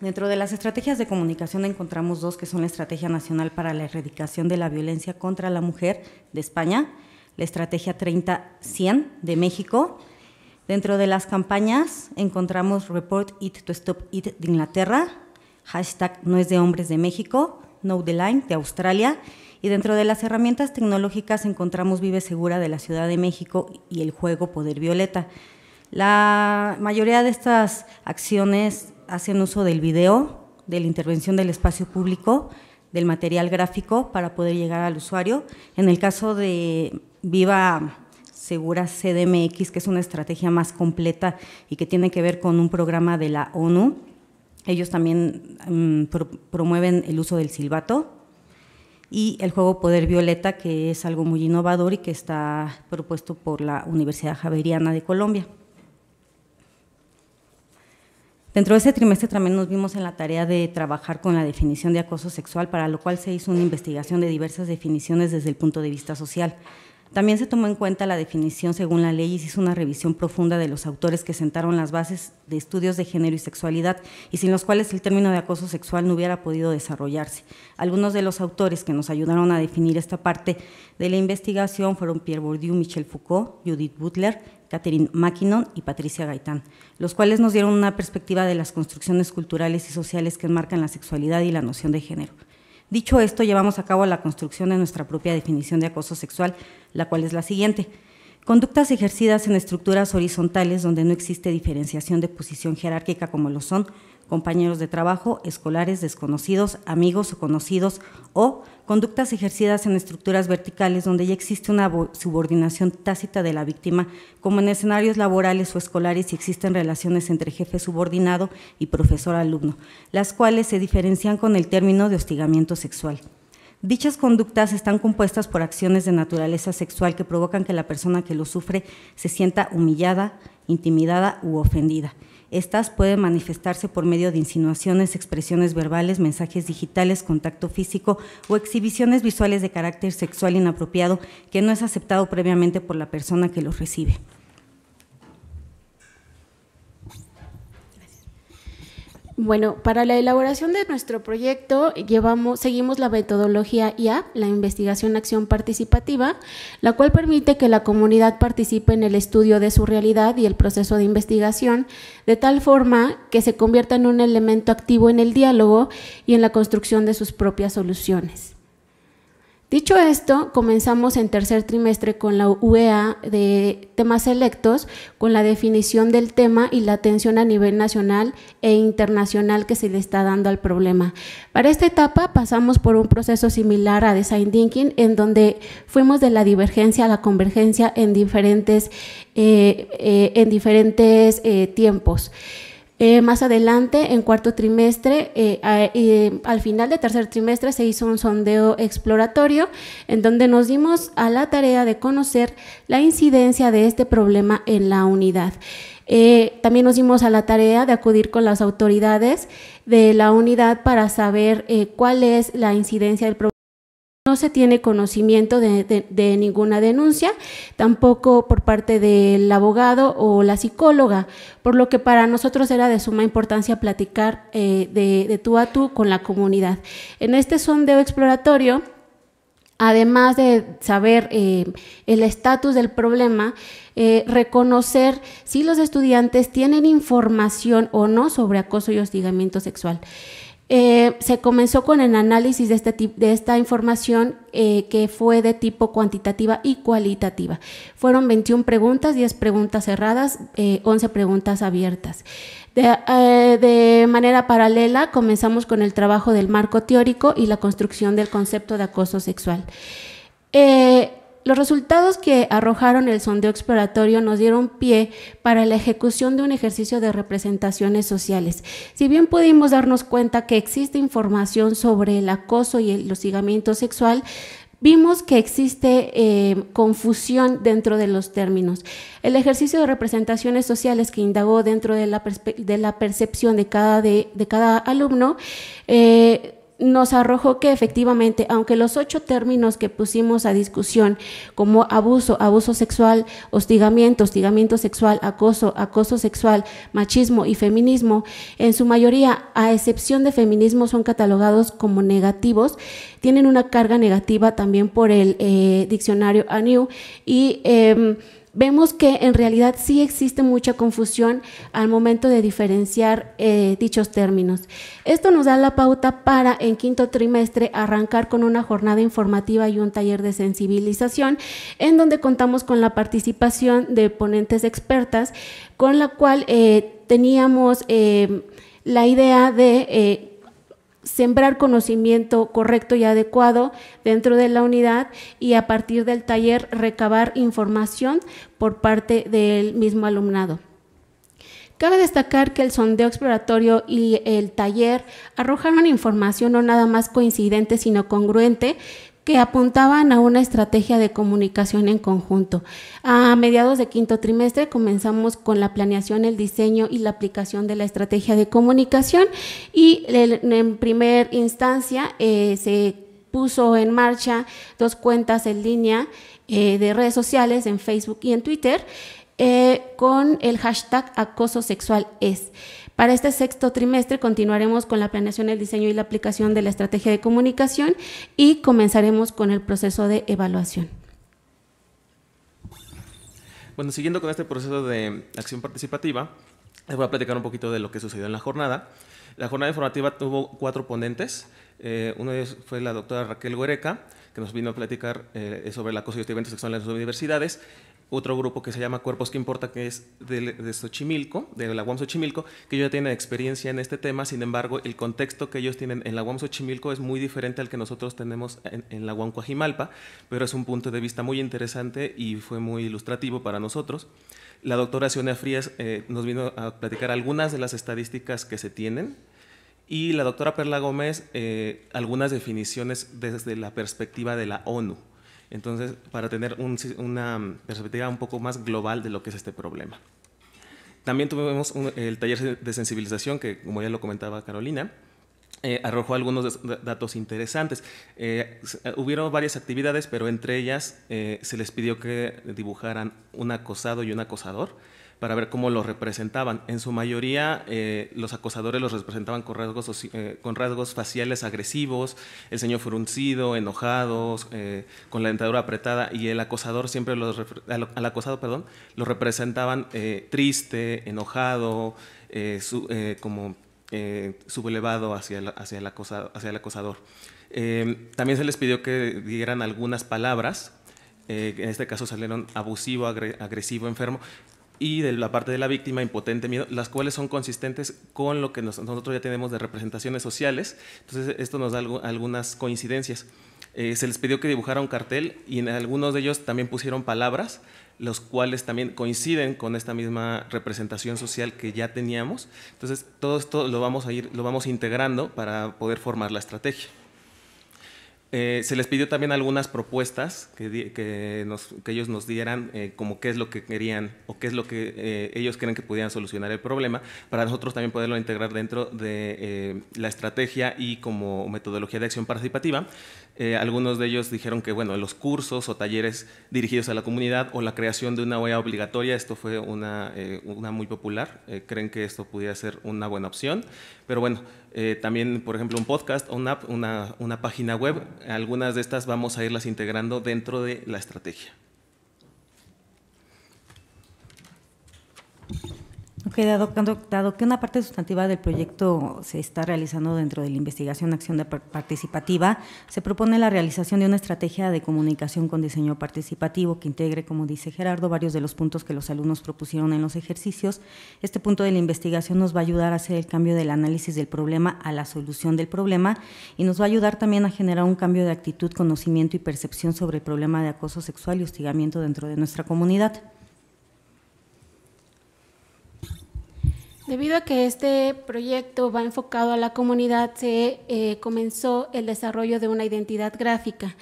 Dentro de las estrategias de comunicación encontramos dos que son la Estrategia Nacional para la Erradicación de la Violencia contra la Mujer de España, la Estrategia 30-100 de México. Dentro de las campañas encontramos Report It to Stop It de Inglaterra, hashtag No es de Hombres de México, Know the Line de Australia y dentro de las herramientas tecnológicas encontramos Vive Segura de la Ciudad de México y el juego Poder Violeta. La mayoría de estas acciones hacen uso del video, de la intervención del espacio público, del material gráfico para poder llegar al usuario. En el caso de Viva Segura CDMX, que es una estrategia más completa y que tiene que ver con un programa de la ONU, ellos también mm, promueven el uso del silbato y el juego Poder Violeta, que es algo muy innovador y que está propuesto por la Universidad Javeriana de Colombia. Dentro de ese trimestre también nos vimos en la tarea de trabajar con la definición de acoso sexual, para lo cual se hizo una investigación de diversas definiciones desde el punto de vista social. También se tomó en cuenta la definición según la ley y se hizo una revisión profunda de los autores que sentaron las bases de estudios de género y sexualidad y sin los cuales el término de acoso sexual no hubiera podido desarrollarse. Algunos de los autores que nos ayudaron a definir esta parte de la investigación fueron Pierre Bourdieu, Michel Foucault, Judith Butler, Catherine Mackinnon y Patricia Gaitán, los cuales nos dieron una perspectiva de las construcciones culturales y sociales que enmarcan la sexualidad y la noción de género. Dicho esto, llevamos a cabo la construcción de nuestra propia definición de acoso sexual la cual es la siguiente. Conductas ejercidas en estructuras horizontales donde no existe diferenciación de posición jerárquica como lo son compañeros de trabajo, escolares, desconocidos, amigos o conocidos, o conductas ejercidas en estructuras verticales donde ya existe una subordinación tácita de la víctima, como en escenarios laborales o escolares y existen relaciones entre jefe subordinado y profesor alumno, las cuales se diferencian con el término de hostigamiento sexual. Dichas conductas están compuestas por acciones de naturaleza sexual que provocan que la persona que lo sufre se sienta humillada, intimidada u ofendida. Estas pueden manifestarse por medio de insinuaciones, expresiones verbales, mensajes digitales, contacto físico o exhibiciones visuales de carácter sexual inapropiado que no es aceptado previamente por la persona que los recibe. Bueno, para la elaboración de nuestro proyecto llevamos, seguimos la metodología IA, la investigación acción participativa, la cual permite que la comunidad participe en el estudio de su realidad y el proceso de investigación, de tal forma que se convierta en un elemento activo en el diálogo y en la construcción de sus propias soluciones. Dicho esto, comenzamos en tercer trimestre con la UEA de temas selectos, con la definición del tema y la atención a nivel nacional e internacional que se le está dando al problema. Para esta etapa pasamos por un proceso similar a Design Thinking, en donde fuimos de la divergencia a la convergencia en diferentes, eh, eh, en diferentes eh, tiempos. Eh, más adelante, en cuarto trimestre, eh, eh, al final de tercer trimestre se hizo un sondeo exploratorio en donde nos dimos a la tarea de conocer la incidencia de este problema en la unidad. Eh, también nos dimos a la tarea de acudir con las autoridades de la unidad para saber cuál es la incidencia del problema no se tiene conocimiento de, ninguna denuncia, tampoco por parte del abogado o la psicóloga, por lo que para nosotros era de suma importancia platicar eh, de, tú a tú con la comunidad. En este sondeo exploratorio, además de saber eh, el estatus del problema, eh, reconocer si los estudiantes tienen información o no sobre acoso y hostigamiento sexual. Eh, se comenzó con el análisis de, este esta información eh, que fue de tipo cuantitativa y cualitativa. Fueron 21 preguntas, 10 preguntas cerradas, 11 eh, preguntas abiertas. De, manera paralela comenzamos con el trabajo del marco teórico y la construcción del concepto de acoso sexual los resultados que arrojaron el sondeo exploratorio nos dieron pie para la ejecución de un ejercicio de representaciones sociales. Si bien pudimos darnos cuenta que existe información sobre el acoso y el hostigamiento sexual, vimos que existe eh, confusión dentro de los términos. El ejercicio de representaciones sociales que indagó dentro de la, percepción de cada, alumno eh, nos arrojó que efectivamente, aunque los ocho términos que pusimos a discusión, como abuso, abuso sexual, hostigamiento, hostigamiento sexual, acoso, acoso sexual, machismo y feminismo, en su mayoría, a excepción de feminismo, son catalogados como negativos, tienen una carga negativa también por el eh, diccionario ANIU y... Em, vemos que en realidad sí existe mucha confusión al momento de diferenciar eh, dichos términos. Esto nos da la pauta para en quinto trimestre arrancar con una jornada informativa y un taller de sensibilización en donde contamos con la participación de ponentes expertas con la cual eh, teníamos eh, la idea de sembrar conocimiento correcto y adecuado dentro de la unidad y a partir del taller recabar información por parte del mismo alumnado. Cabe destacar que el sondeo exploratorio y el taller arrojaron información no nada más coincidente, sino congruente que apuntaban a una estrategia de comunicación en conjunto. A mediados de quinto trimestre comenzamos con la planeación, el diseño y la aplicación de la estrategia de comunicación y en primera instancia eh, se puso en marcha dos cuentas en línea eh, de redes sociales en Facebook y en Twitter eh, con el hashtag acoso sexual es para este sexto trimestre continuaremos con la planeación, el diseño y la aplicación de la estrategia de comunicación y comenzaremos con el proceso de evaluación. Bueno, siguiendo con este proceso de acción participativa, les voy a platicar un poquito de lo que sucedió en la jornada. La jornada informativa tuvo cuatro ponentes. Eh, uno de ellos fue la doctora Raquel Huereca, que nos vino a platicar eh, sobre el acoso y hostigamiento sexual en las universidades otro grupo que se llama Cuerpos que Importa, que es de, Xochimilco, de la UAM Xochimilco, que ya tienen experiencia en este tema, sin embargo, el contexto que ellos tienen en la UAM Xochimilco es muy diferente al que nosotros tenemos en, la UAM pero es un punto de vista muy interesante y fue muy ilustrativo para nosotros. La doctora Sonia Frías eh, nos vino a platicar algunas de las estadísticas que se tienen y la doctora Perla Gómez eh, algunas definiciones desde la perspectiva de la ONU. Entonces, para tener una mm, perspectiva un poco más global de lo que es este problema. También tuvimos el taller de sensibilización que, como ya lo comentaba Carolina, eh, arrojó algunos datos interesantes. Eh, eh, hubieron varias actividades, pero entre ellas se les pidió que dibujaran un acosado y un acosador para ver cómo lo representaban. En su mayoría, eh, los acosadores los representaban con rasgos, eh, con rasgos faciales agresivos, el señor fruncido, enojados, eh, con la dentadura apretada, y el acosador siempre al, acosado, perdón, lo representaban triste, enojado, como sublevado hacia el, hacia hacia el acosador. también se les pidió que dieran algunas palabras en este caso salieron abusivo, agresivo, enfermo, y de la parte de la víctima, impotente, miedo, las cuales son consistentes con lo que nosotros ya tenemos de representaciones sociales. Entonces, esto nos da algunas coincidencias. Eh, se les pidió que dibujara un cartel y en algunos de ellos también pusieron palabras, los cuales también coinciden con esta misma representación social que ya teníamos. Entonces, todo esto lo vamos a ir, lo vamos integrando para poder formar la estrategia. Eh, se les pidió también algunas propuestas que, que, ellos nos dieran, eh, como qué es lo que querían o qué es lo que eh, ellos creen que pudieran solucionar el problema, para nosotros también poderlo integrar dentro de la estrategia y como metodología de acción participativa. Eh, algunos de ellos dijeron que, bueno, los cursos o talleres dirigidos a la comunidad o la creación de una OEA obligatoria, esto fue una, eh, muy popular, eh, creen que esto pudiera ser una buena opción. Pero bueno, también, por ejemplo, un podcast o una, una, una página web, algunas de estas vamos a irlas integrando dentro de la estrategia. Ok, dado, dado, que una parte sustantiva del proyecto se está realizando dentro de la investigación acción participativa, se propone la realización de una estrategia de comunicación con diseño participativo que integre, como dice Gerardo, varios de los puntos que los alumnos propusieron en los ejercicios. Este punto de la investigación nos va a ayudar a hacer el cambio del análisis del problema a la solución del problema y nos va a ayudar también a generar un cambio de actitud, conocimiento y percepción sobre el problema de acoso sexual y hostigamiento dentro de nuestra comunidad. Debido a que este proyecto va enfocado a la comunidad, se eh, comenzó el desarrollo de una identidad gráfica.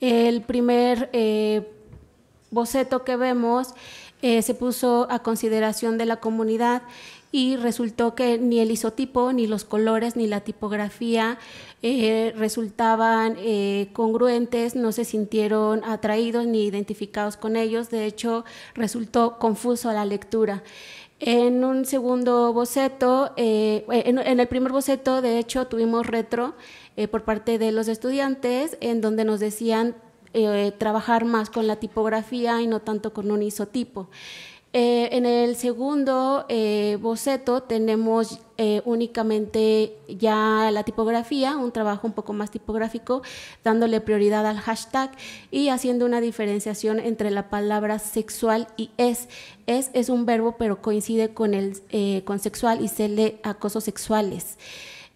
El primer eh, boceto que vemos eh, se puso a consideración de la comunidad y resultó que ni el isotipo, ni los colores, ni la tipografía resultaban congruentes, no se sintieron atraídos ni identificados con ellos, de hecho resultó confuso a la lectura. En un segundo boceto, eh, en, el primer boceto, de hecho, tuvimos retro eh, por parte de los estudiantes, en donde nos decían eh, trabajar más con la tipografía y no tanto con un isotipo. Eh, en el segundo eh, boceto tenemos eh, únicamente ya la tipografía, un trabajo un poco más tipográfico, dándole prioridad al hashtag y haciendo una diferenciación entre la palabra sexual y es. Es es un verbo, pero coincide con, el, con sexual y se le acosos sexuales.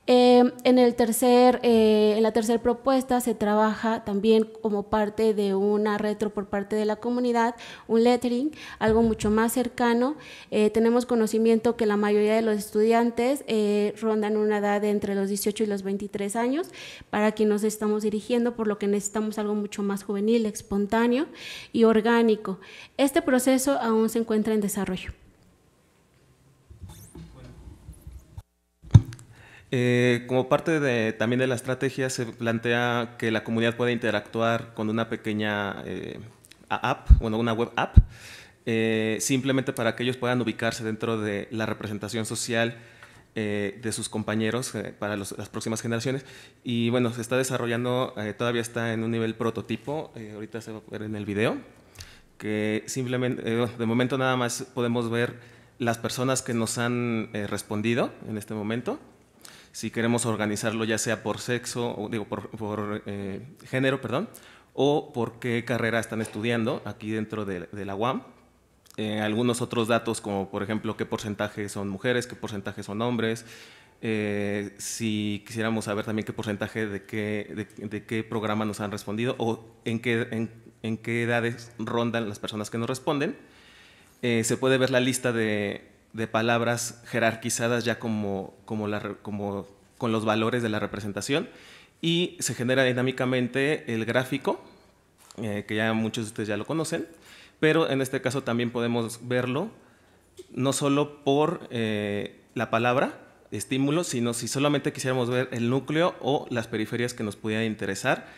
Em, en, el tercer, eh, la tercera propuesta se trabaja también como parte de una retro por parte de la comunidad, un lettering, algo mucho más cercano. Eh, tenemos conocimiento que la mayoría de los estudiantes eh, rondan una edad entre los 18 y los 23 años, para quien nos estamos dirigiendo, por lo que necesitamos algo mucho más juvenil, espontáneo y orgánico. Este proceso aún se encuentra en desarrollo. Eh, como parte de, también de la estrategia se plantea que la comunidad pueda interactuar con una pequeña eh, app, bueno, una web app, eh, simplemente para que ellos puedan ubicarse dentro de la representación social de sus compañeros para las próximas generaciones. Y bueno, se está desarrollando, todavía está en un nivel prototipo, ahorita se va a ver en el video, que simplemente, de momento nada más podemos ver las personas que nos han respondido en este momento si queremos organizarlo ya sea por sexo, o, digo, por, eh, género, perdón, o por qué carrera están estudiando aquí dentro de, de la UAM. Eh, algunos otros datos como por ejemplo qué porcentaje son mujeres, qué porcentaje son hombres, eh, si quisiéramos saber también qué porcentaje de qué, de, qué programa nos han respondido o en qué, en, qué edades rondan las personas que nos responden. se puede ver la lista de, de palabras jerarquizadas ya como, como, con los valores de la representación y se genera dinámicamente el gráfico, eh, que ya muchos de ustedes ya lo conocen, pero en este caso también podemos verlo no solo por eh, la palabra, estímulo, sino si solamente quisiéramos ver el núcleo o las periferias que nos pudieran interesar,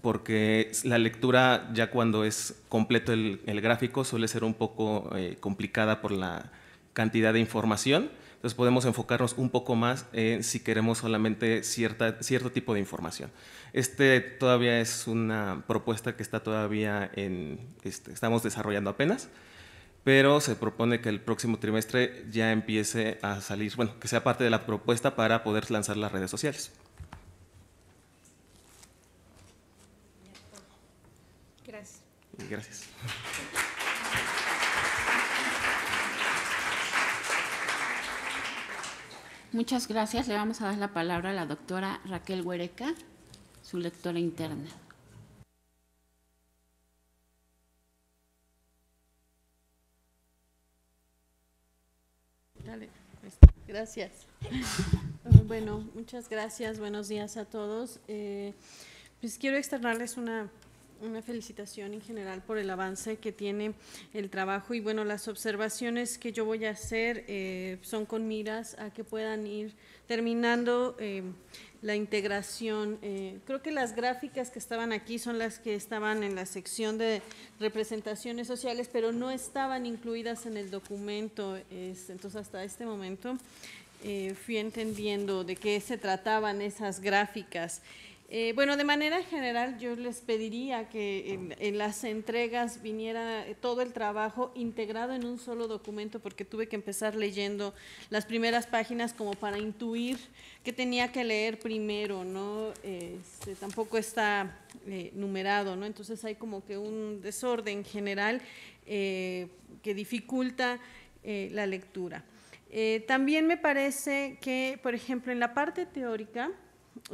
porque la lectura ya cuando es completo el, gráfico suele ser un poco eh, complicada por la cantidad de información. Entonces podemos enfocarnos un poco más en si queremos solamente cierta, cierto tipo de información. Este todavía es una propuesta que está todavía en, este, estamos desarrollando apenas, pero se propone que el próximo trimestre ya empiece a salir, bueno, que sea parte de la propuesta para poder lanzar las redes sociales. Gracias. Gracias. Muchas gracias. Le vamos a dar la palabra a la doctora Raquel Huereca, su lectora interna. Este, gracias. Ah, bueno, muchas gracias. Buenos días a todos. Eh, pues quiero externarles una una felicitación en general por el avance que tiene el trabajo y bueno, las observaciones que yo voy a hacer eh, son con miras a que puedan ir terminando eh, la integración. Eh, creo que las gráficas que estaban aquí son las que estaban en la sección de representaciones sociales, pero no estaban incluidas en el documento. entonces, hasta este momento fui entendiendo de qué se trataban esas gráficas. Eh, bueno, de manera general yo les pediría que en, las entregas viniera eh, todo el trabajo integrado en un solo documento porque tuve que empezar leyendo las primeras páginas como para intuir qué tenía que leer primero, ¿no? Este, tampoco está eh, numerado, ¿no? Entonces hay como que un desorden general que dificulta la lectura. también me parece que, por ejemplo, en la parte teórica,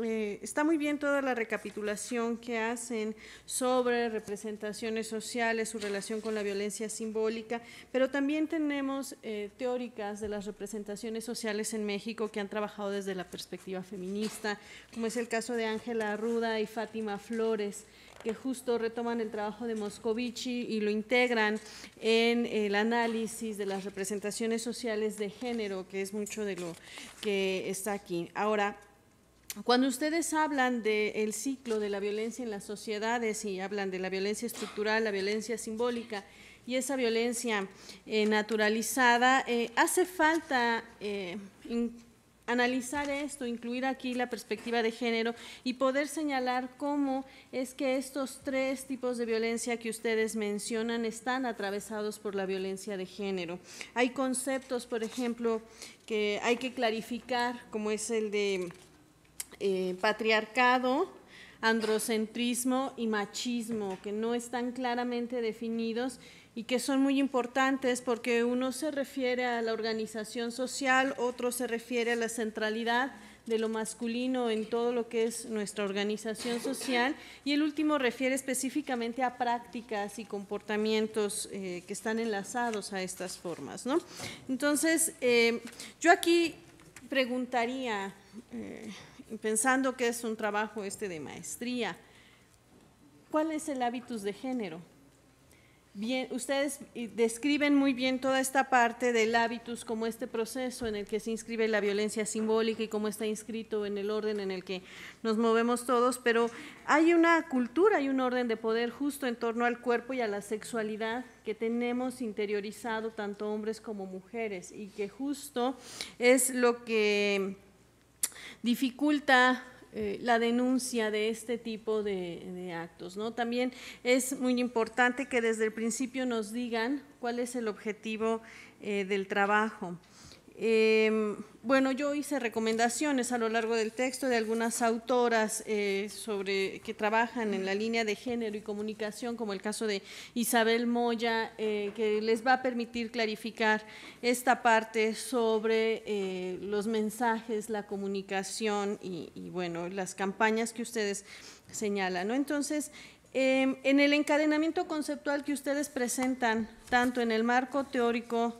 eh, está muy bien toda la recapitulación que hacen sobre representaciones sociales, su relación con la violencia simbólica, pero también tenemos eh, teóricas de las representaciones sociales en México que han trabajado desde la perspectiva feminista, como es el caso de Ángela Arruda y Fátima Flores que justo retoman el trabajo de Moscovici y lo integran en el análisis de las representaciones sociales de género, que es mucho de lo que está aquí. Ahora, cuando ustedes hablan del ciclo de la violencia en las sociedades y hablan de la violencia estructural, la violencia simbólica y esa violencia eh, naturalizada, eh, hace falta eh, analizar esto, incluir aquí la perspectiva de género y poder señalar cómo es que estos tres tipos de violencia que ustedes mencionan están atravesados por la violencia de género. Hay conceptos, por ejemplo, que hay que clarificar, como es el de eh, patriarcado, androcentrismo y machismo, que no están claramente definidos y que son muy importantes porque uno se refiere a la organización social, otro se refiere a la centralidad de lo masculino en todo lo que es nuestra organización social y el último refiere específicamente a prácticas y comportamientos eh, que están enlazados a estas formas. Entonces, eh, yo aquí preguntaría pensando que es un trabajo este de maestría. ¿Cuál es el hábitus de género? Bien, ustedes eh, describen muy bien toda esta parte del hábitus como este proceso en el que se inscribe la violencia simbólica y cómo está inscrito en el orden en el que nos movemos todos, pero hay una cultura y un orden de poder justo en torno al cuerpo y a la sexualidad que tenemos interiorizado tanto hombres como mujeres y que justo es lo que dificulta eh, la denuncia de este tipo de, actos. ¿no? También es muy importante que desde el principio nos digan cuál es el objetivo eh, del trabajo. Em, bueno, yo hice recomendaciones a lo largo del texto de algunas autoras eh, sobre, que trabajan en la línea de género y comunicación, como el caso de Isabel Moya, eh, que les va a permitir clarificar esta parte sobre eh, los mensajes, la comunicación y, bueno, las campañas que ustedes señalan. Entonces, em, en el encadenamiento conceptual que ustedes presentan, tanto en el marco teórico,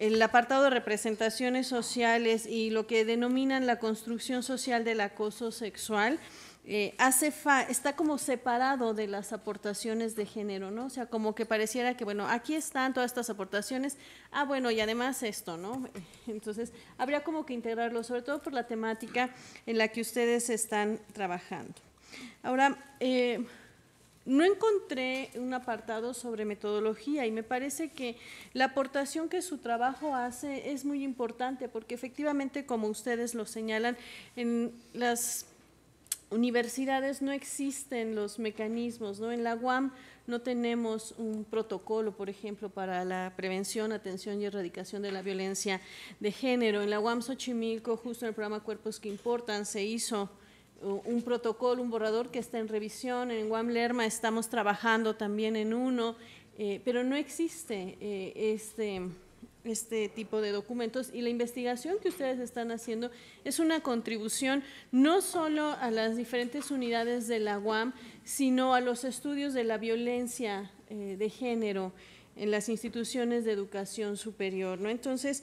el apartado de representaciones sociales y lo que denominan la construcción social del acoso sexual, eh, hace está como separado de las aportaciones de género, ¿no? O sea, como que pareciera que, bueno, aquí están todas estas aportaciones, ah, bueno, y además esto, ¿no? Entonces, habría como que integrarlo, sobre todo por la temática en la que ustedes están trabajando. Ahora, eh, no encontré un apartado sobre metodología y me parece que la aportación que su trabajo hace es muy importante porque efectivamente, como ustedes lo señalan, en las universidades no existen los mecanismos, ¿no? En la UAM no tenemos un protocolo, por ejemplo, para la prevención, atención y erradicación de la violencia de género. En la UAM Xochimilco, justo en el programa Cuerpos que Importan, se hizo un protocolo, un borrador que está en revisión. En Guam Lerma estamos trabajando también en uno, eh, pero no existe eh, este, este tipo de documentos y la investigación que ustedes están haciendo es una contribución no solo a las diferentes unidades de la UAM, sino a los estudios de la violencia eh, de género en las instituciones de educación superior. ¿no? Entonces,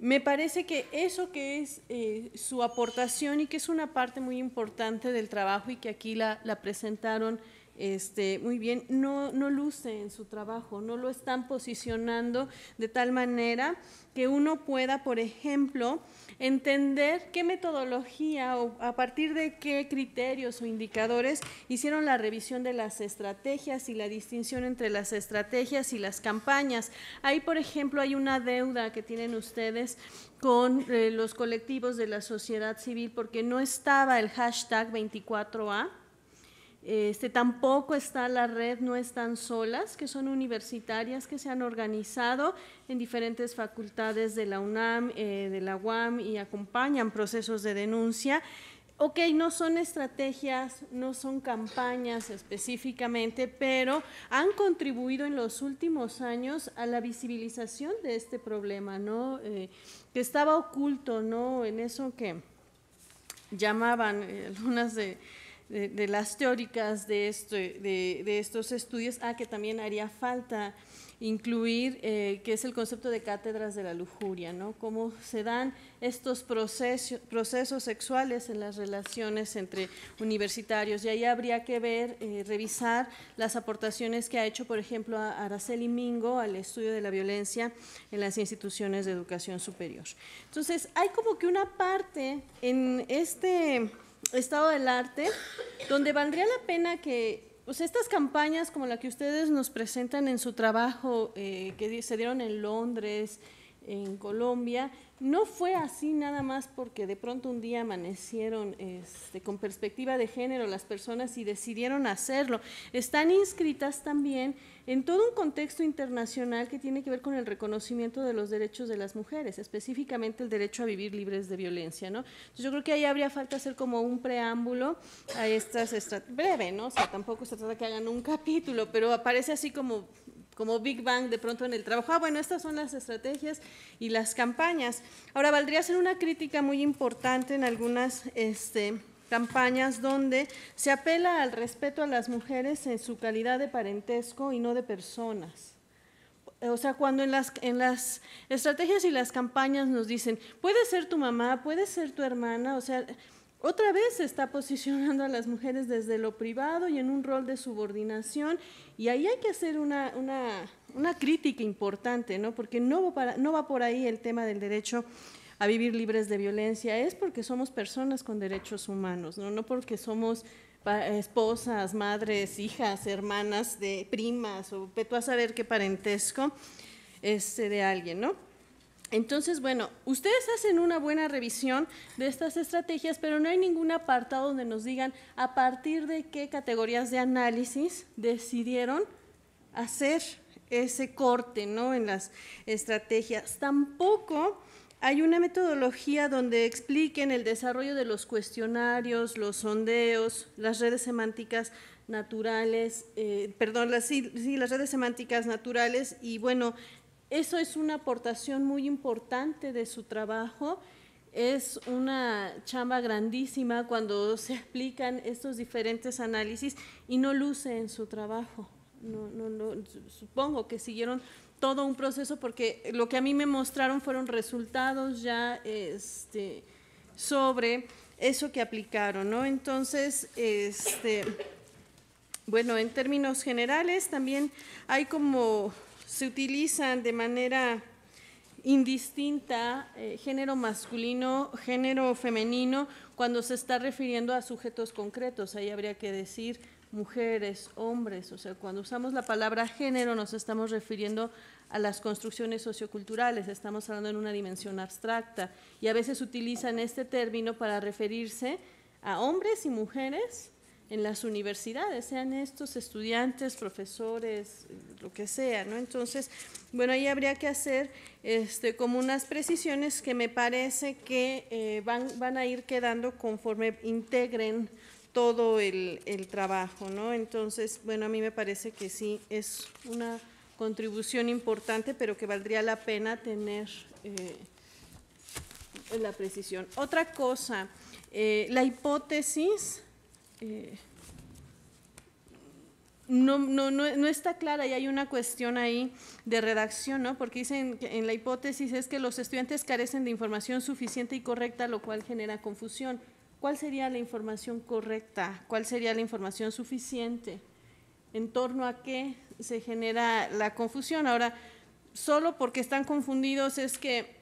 me parece que eso que es eh, su aportación y que es una parte muy importante del trabajo y que aquí la, presentaron este, muy bien, no, no luce en su trabajo, no lo están posicionando de tal manera que uno pueda, por ejemplo, entender qué metodología o a partir de qué criterios o indicadores hicieron la revisión de las estrategias y la distinción entre las estrategias y las campañas. Ahí, por ejemplo, hay una deuda que tienen ustedes con eh, los colectivos de la sociedad civil porque no estaba el hashtag 24A este, tampoco está la red No Están Solas, que son universitarias que se han organizado en diferentes facultades de la UNAM, eh, de la UAM y acompañan procesos de denuncia. Ok, no son estrategias, no son campañas específicamente, pero han contribuido en los últimos años a la visibilización de este problema, ¿no? Eh, que estaba oculto, ¿no? En eso que llamaban eh, algunas de de, las teóricas de, este, estos estudios, a ah, que también haría falta incluir, eh, que es el concepto de cátedras de la lujuria, ¿no? Cómo se dan estos procesos, procesos sexuales en las relaciones entre universitarios. Y ahí habría que ver, eh, revisar las aportaciones que ha hecho, por ejemplo, Araceli Mingo al estudio de la violencia en las instituciones de educación superior. Entonces, hay como que una parte en este estado del arte, donde valdría la pena que pues estas campañas como la que ustedes nos presentan en su trabajo eh, que se dieron en Londres, en Colombia, no fue así nada más porque de pronto un día amanecieron este, con perspectiva de género las personas y decidieron hacerlo. Están inscritas también en todo un contexto internacional que tiene que ver con el reconocimiento de los derechos de las mujeres, específicamente el derecho a vivir libres de violencia. ¿no? Entonces, yo creo que ahí habría falta hacer como un preámbulo a estas, breve, ¿no? o tampoco se trata que hagan un capítulo, pero aparece así como como Big Bang de pronto en el trabajo. Ah, bueno, estas son las estrategias y las campañas. Ahora, valdría hacer una crítica muy importante en algunas este, campañas donde se apela al respeto a las mujeres en su calidad de parentesco y no de personas. O sea, cuando en las, en las estrategias y las campañas nos dicen, puede ser tu mamá, puede ser tu hermana, o sea, otra vez se está posicionando a las mujeres desde lo privado y en un rol de subordinación, y ahí hay que hacer una, crítica importante, ¿no? Porque no va, para, no va por ahí el tema del derecho a vivir libres de violencia es porque somos personas con derechos humanos, no, no porque somos esposas, madres, hijas, hermanas, de primas o tú a saber qué parentesco este, de alguien, ¿no? Entonces, bueno, ustedes hacen una buena revisión de estas estrategias, pero no hay ningún apartado donde nos digan a partir de qué categorías de análisis decidieron hacer ese corte ¿no? en las estrategias. Tampoco hay una metodología donde expliquen el desarrollo de los cuestionarios, los sondeos, las redes semánticas naturales, eh, perdón, sí, las redes semánticas naturales y bueno, eso es una aportación muy importante de su trabajo. Es una chamba grandísima cuando se aplican estos diferentes análisis y no luce en su trabajo. supongo que siguieron todo un proceso porque lo que a mí me mostraron fueron resultados ya este, sobre eso que aplicaron, ¿no? Entonces, este, bueno, en términos generales también hay como se utilizan de manera indistinta eh, género masculino, género femenino, cuando se está refiriendo a sujetos concretos. Ahí habría que decir mujeres, hombres. O sea, cuando usamos la palabra género nos estamos refiriendo a las construcciones socioculturales, estamos hablando en una dimensión abstracta y a veces utilizan este término para referirse a hombres y mujeres en las universidades, sean estos estudiantes, profesores, lo que sea, ¿no? Entonces, bueno, ahí habría que hacer este, como unas precisiones que me parece que eh, van, van a ir quedando conforme integren todo el, trabajo, ¿no? Entonces, bueno, a mí me parece que sí es una contribución importante, pero que valdría la pena tener eh, la precisión. Otra cosa, eh, la hipótesis eh, no, no, no, no, está clara y hay una cuestión ahí de redacción, ¿no? Porque dicen que en la hipótesis es que los estudiantes carecen de información suficiente y correcta, lo cual genera confusión. ¿Cuál sería la información correcta? ¿Cuál sería la información suficiente? ¿En torno a qué se genera la confusión? Ahora, solo porque están confundidos es que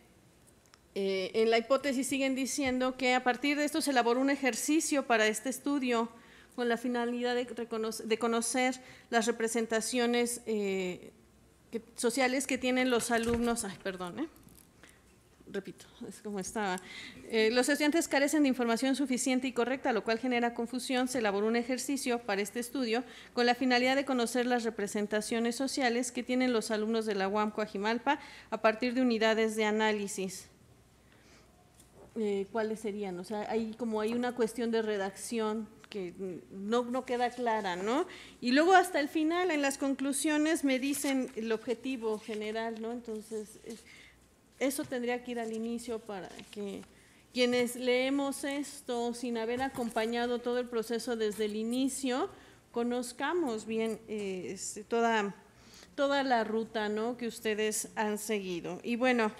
eh, en la hipótesis siguen diciendo que a partir de esto se elaboró un ejercicio para este estudio con la finalidad de, conocer las representaciones eh, sociales que tienen los alumnos. Ay, perdón, ¿eh? repito, es como estaba. Eh, los estudiantes carecen de información suficiente y correcta, lo cual genera confusión. Se elaboró un ejercicio para este estudio con la finalidad de conocer las representaciones sociales que tienen los alumnos de la UAM Coajimalpa a partir de unidades de análisis. Eh, ¿Cuáles serían? O sea, hay como hay una cuestión de redacción que no, no queda clara, ¿no? Y luego hasta el final, en las conclusiones, me dicen el objetivo general, ¿no? Entonces eso tendría que ir al inicio para que quienes leemos esto sin haber acompañado todo el proceso desde el inicio, conozcamos bien eh, este, toda, toda la ruta ¿no? que ustedes han seguido. Y bueno,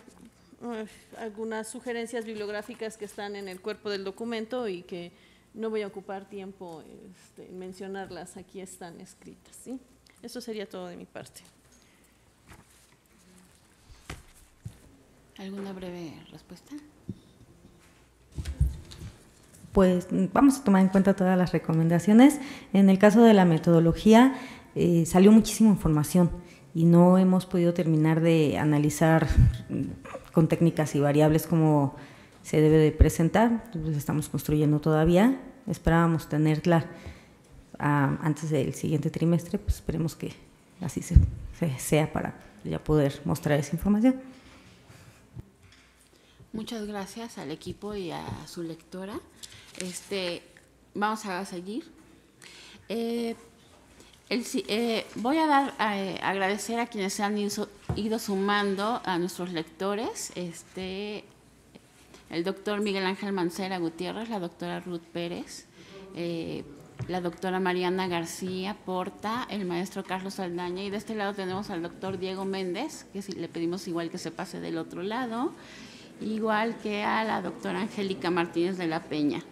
eh, algunas sugerencias bibliográficas que están en el cuerpo del documento y que no voy a ocupar tiempo este, en mencionarlas, aquí están escritas. ¿sí? Eso sería todo de mi parte. ¿Alguna breve respuesta? Pues mm, vamos a tomar en cuenta todas las recomendaciones. En el caso de la metodología, eh, salió muchísima información y no hemos podido terminar de analizar mm, con técnicas y variables cómo se debe de presentar. estamos construyendo todavía. Esperábamos tenerla ah, antes del siguiente trimestre, pues esperemos que así se, sea para ya poder mostrar esa información. Muchas gracias al equipo y a su lectora. Este, vamos a seguir. Eh, el, eh, voy a dar eh, agradecer a quienes se han ido sumando a nuestros lectores. Este, el doctor Miguel Ángel Mancera Gutiérrez, la doctora Ruth Pérez, la doctora Mariana García Porta, el maestro Carlos Saldaña y de este lado tenemos al doctor Diego Méndez, que si, le pedimos igual que se pase del otro lado igual que a la doctora Angélica Martínez de la Peña.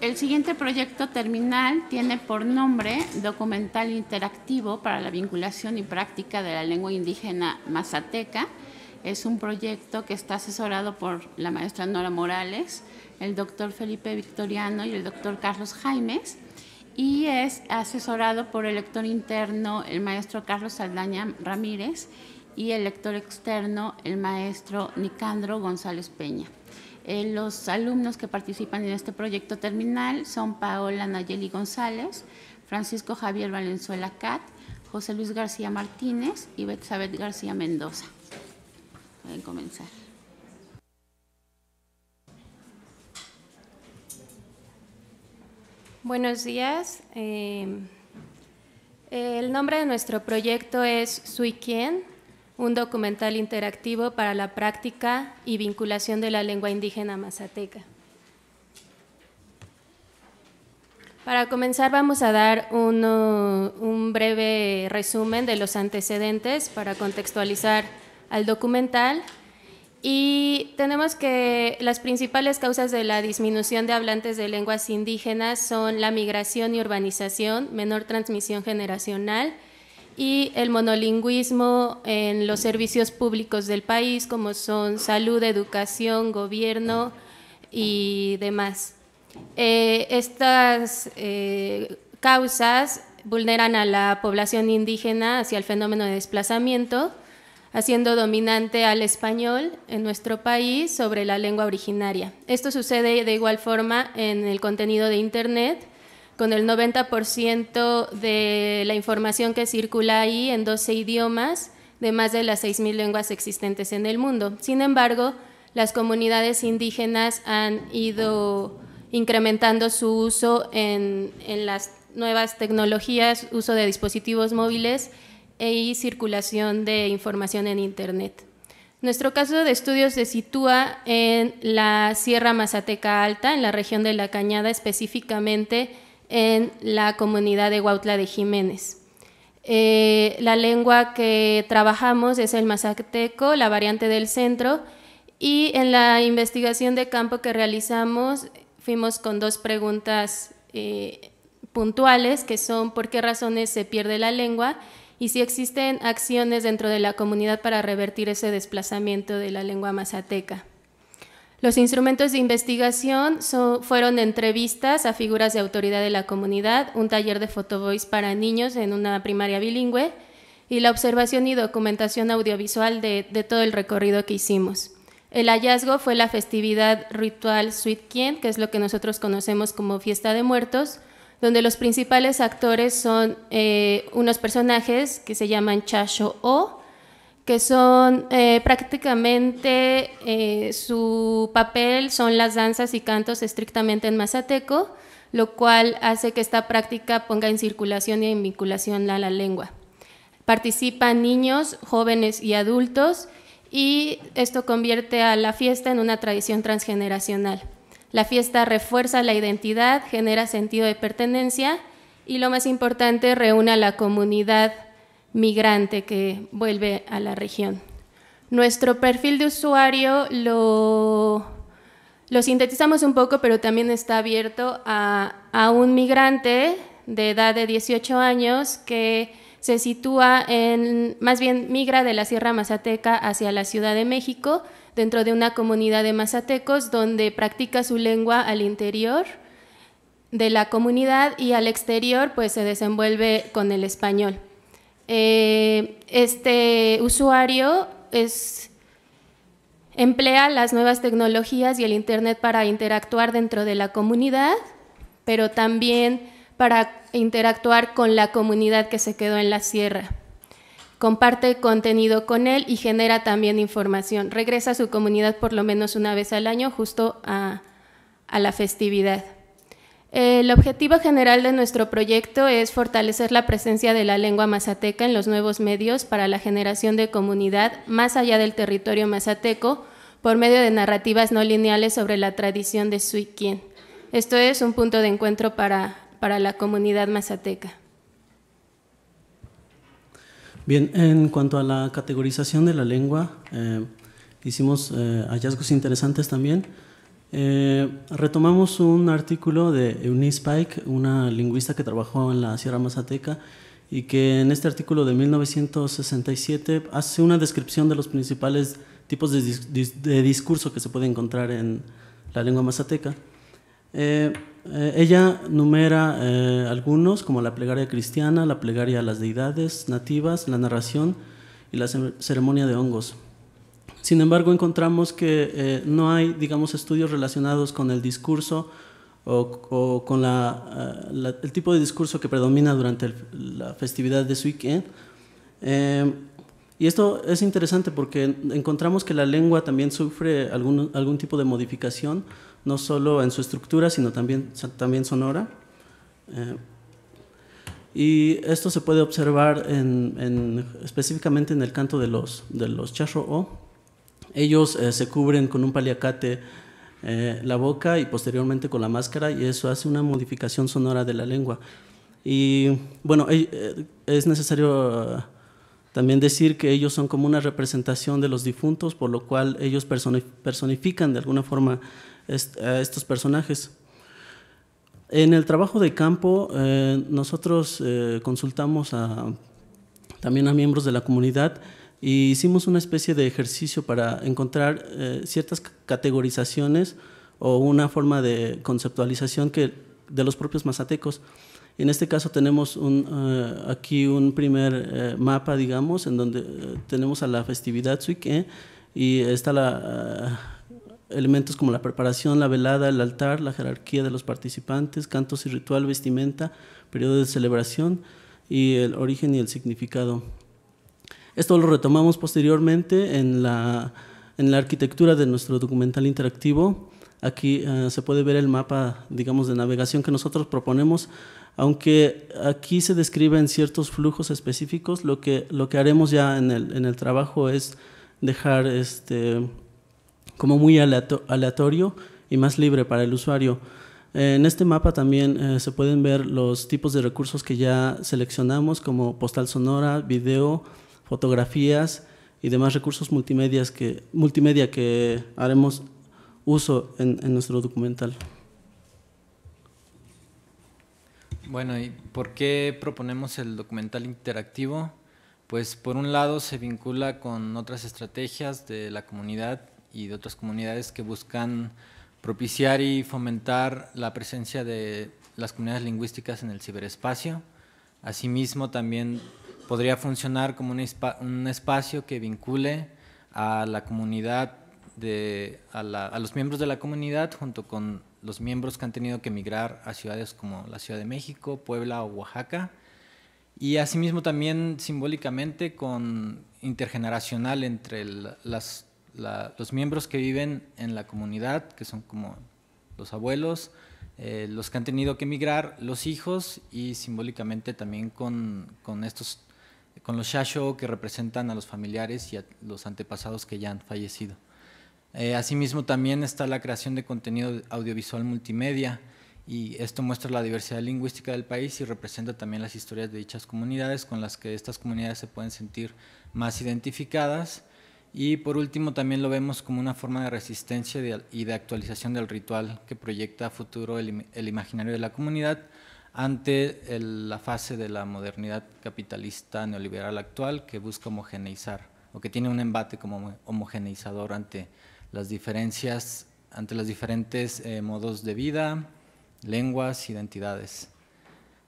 El siguiente proyecto terminal tiene por nombre Documental Interactivo para la Vinculación y Práctica de la Lengua Indígena Mazateca. Es un proyecto que está asesorado por la maestra Nora Morales, el doctor Felipe Victoriano y el doctor Carlos Jaimes y es asesorado por el lector interno, el maestro Carlos Saldaña Ramírez, y el lector externo, el maestro Nicandro González Peña. Eh, los alumnos que participan en este proyecto terminal son Paola Nayeli González, Francisco Javier Valenzuela Cat, José Luis García Martínez y Betsabet García Mendoza. Pueden comenzar. Buenos días. Em, el nombre de nuestro proyecto es Sui Quien, un documental interactivo para la práctica y vinculación de la lengua indígena mazateca. Para comenzar vamos a dar un breve resumen de los antecedentes para contextualizar al documental y tenemos que las principales causas de la disminución de hablantes de lenguas indígenas son la migración y urbanización, menor transmisión generacional y el monolingüismo en los servicios públicos del país, como son salud, educación, gobierno y demás. Eh, estas eh, causas vulneran a la población indígena hacia el fenómeno de desplazamiento haciendo dominante al español en nuestro país sobre la lengua originaria. Esto sucede de igual forma en el contenido de Internet, con el 90% de la información que circula ahí en 12 idiomas de más de las 6.000 lenguas existentes en el mundo. Sin embargo, las comunidades indígenas han ido incrementando su uso en, en las nuevas tecnologías, uso de dispositivos móviles e y circulación de información en Internet. Nuestro caso de estudio se sitúa en la Sierra Mazateca Alta, en la región de La Cañada, específicamente en la comunidad de Huautla de Jiménez. Eh, la lengua que trabajamos es el mazateco, la variante del centro, y en la investigación de campo que realizamos fuimos con dos preguntas eh, puntuales, que son por qué razones se pierde la lengua y si existen acciones dentro de la comunidad para revertir ese desplazamiento de la lengua mazateca. Los instrumentos de investigación fueron entrevistas a figuras de autoridad de la comunidad, un taller de fotoboys para niños en una primaria bilingüe y la observación y documentación audiovisual de, todo el recorrido que hicimos. El hallazgo fue la festividad ritual Suitkien, que es lo que nosotros conocemos como Fiesta de Muertos, donde los principales actores son eh, unos personajes que se llaman Chacho O, que son eh, prácticamente eh, su papel son las danzas y cantos estrictamente en mazateco, lo cual hace que esta práctica ponga en circulación y en vinculación a la lengua. Participan niños, jóvenes y adultos y esto convierte a la fiesta en una tradición transgeneracional. La fiesta refuerza la identidad, genera sentido de pertenencia y lo más importante, reúne a la comunidad migrante que vuelve a la región. Nuestro perfil de usuario lo, sintetizamos un poco, pero también está abierto a, a un migrante de edad de 18 años que se sitúa en, más bien migra de la Sierra Mazateca hacia la Ciudad de México dentro de una comunidad de mazatecos donde practica su lengua al interior de la comunidad y al exterior pues se desenvuelve con el español. Eh, este usuario emplea las nuevas tecnologías y el Internet para interactuar dentro de la comunidad, pero también para interactuar con la comunidad que se quedó en la sierra comparte contenido con él y genera también información. Regresa a su comunidad por lo menos una vez al año, justo a, la festividad. El objetivo general de nuestro proyecto es fortalecer la presencia de la lengua mazateca en los nuevos medios para la generación de comunidad más allá del territorio mazateco por medio de narrativas no lineales sobre la tradición de Suikien. Esto es un punto de encuentro para, para la comunidad mazateca. Bien, en cuanto a la categorización de la lengua, eh, hicimos eh, hallazgos interesantes también. Eh, retomamos un artículo de Eunice Pike, una lingüista que trabajó en la Sierra Mazateca y que en este artículo de 1967 hace una descripción de los principales tipos de, discurso que se puede encontrar en la lengua mazateca. Eh, ella numera eh, algunos, como la plegaria cristiana, la plegaria a las deidades nativas, la narración y la ceremonia de hongos. Sin embargo, encontramos que eh, no hay, digamos, estudios relacionados con el discurso o, con el tipo de discurso que predomina durante la festividad de Eh, y esto es interesante porque encontramos que la lengua también sufre algún tipo de modificación, no solo en su estructura, sino también, también sonora. Eh, y esto se puede observar en, específicamente en el canto de los, de los charro o. Ellos eh, se cubren con un paliacate eh, la boca y posteriormente con la máscara y eso hace una modificación sonora de la lengua. Y bueno, es necesario también decir que ellos son como una representación de los difuntos, por lo cual ellos personifican de alguna forma a estos personajes. En el trabajo de campo, eh, nosotros eh, consultamos también a miembros de la comunidad e hicimos una especie de ejercicio para encontrar eh, ciertas categorizaciones o una forma de conceptualización que, de los propios mazatecos. En este caso tenemos un, aquí un primer mapa, digamos, en donde tenemos a la festividad Suique y está la elementos como la preparación, la velada, el altar, la jerarquía de los participantes, cantos y ritual, vestimenta, periodo de celebración y el origen y el significado. Esto lo retomamos posteriormente en la, en la arquitectura de nuestro documental interactivo. Aquí eh, se puede ver el mapa, digamos, de navegación que nosotros proponemos, aunque aquí se describen ciertos flujos específicos, lo que, lo que haremos ya en el, en el trabajo es dejar este, como muy aleatorio y más libre para el usuario. Eh, en este mapa también eh, se pueden ver los tipos de recursos que ya seleccionamos como postal sonora, video, fotografías y demás recursos que, multimedia que haremos uso en, en nuestro documental. Bueno, ¿y por qué proponemos el documental interactivo? Pues por un lado se vincula con otras estrategias de la comunidad y de otras comunidades que buscan propiciar y fomentar la presencia de las comunidades lingüísticas en el ciberespacio. Asimismo, también podría funcionar como un, espacio que vincule a la comunidad, de, a, los miembros de la comunidad junto con los miembros que han tenido que emigrar a ciudades como la Ciudad de México, Puebla o Oaxaca. Y asimismo también simbólicamente con intergeneracional entre el, las los miembros que viven en la comunidad, que son como los abuelos, eh, los que han tenido que emigrar, los hijos y simbólicamente también con, con estos con los shasho que representan a los familiares y a los antepasados que ya han fallecido. Eh, asimismo también está la creación de contenido audiovisual multimedia y esto muestra la diversidad lingüística del país y representa también las historias de dichas comunidades con las que estas comunidades se pueden sentir más identificadas y por último también lo vemos como una forma de resistencia y de actualización del ritual que proyecta a futuro el, imaginario de la comunidad ante la fase de la modernidad capitalista neoliberal actual que busca homogeneizar o que tiene un embate como homogeneizador ante las diferencias, ante los diferentes eh, modos de vida, lenguas, identidades.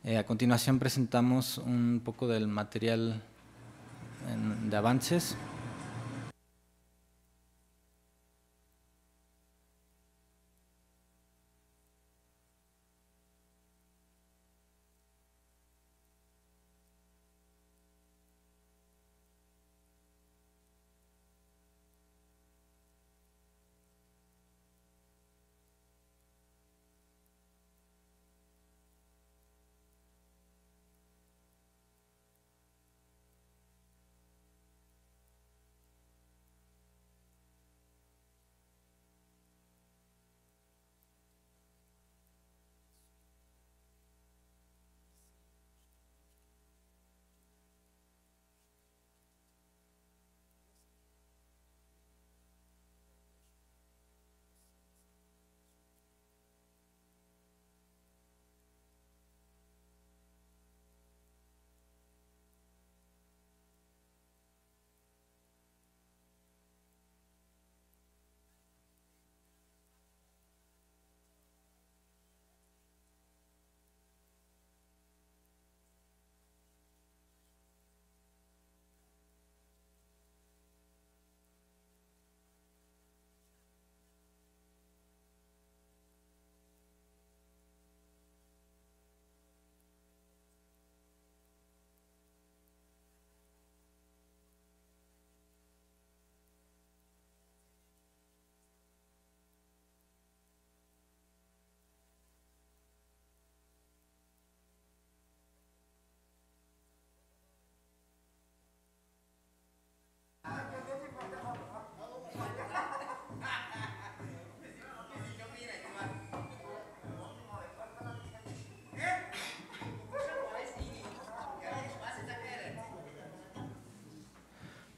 Eh, a continuación presentamos un poco del material de avances.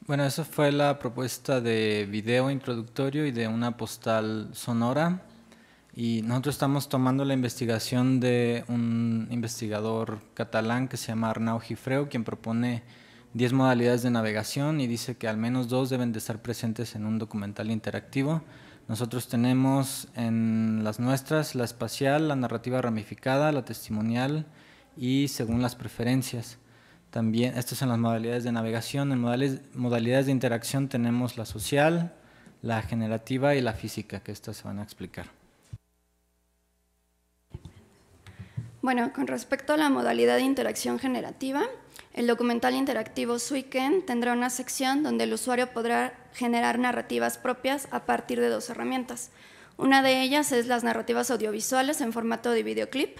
Bueno, esa fue la propuesta de video introductorio y de una postal sonora. Y nosotros estamos tomando la investigación de un investigador catalán que se llama Arnau Gifreu, quien propone 10 modalidades de navegación y dice que al menos dos deben de estar presentes en un documental interactivo. Nosotros tenemos en las nuestras la espacial, la narrativa ramificada, la testimonial y según las preferencias. También, estas son las modalidades de navegación. En modalidades de interacción tenemos la social, la generativa y la física, que estas se van a explicar. Bueno, con respecto a la modalidad de interacción generativa, el documental interactivo Suiken tendrá una sección donde el usuario podrá generar narrativas propias a partir de dos herramientas. Una de ellas es las narrativas audiovisuales en formato de videoclip,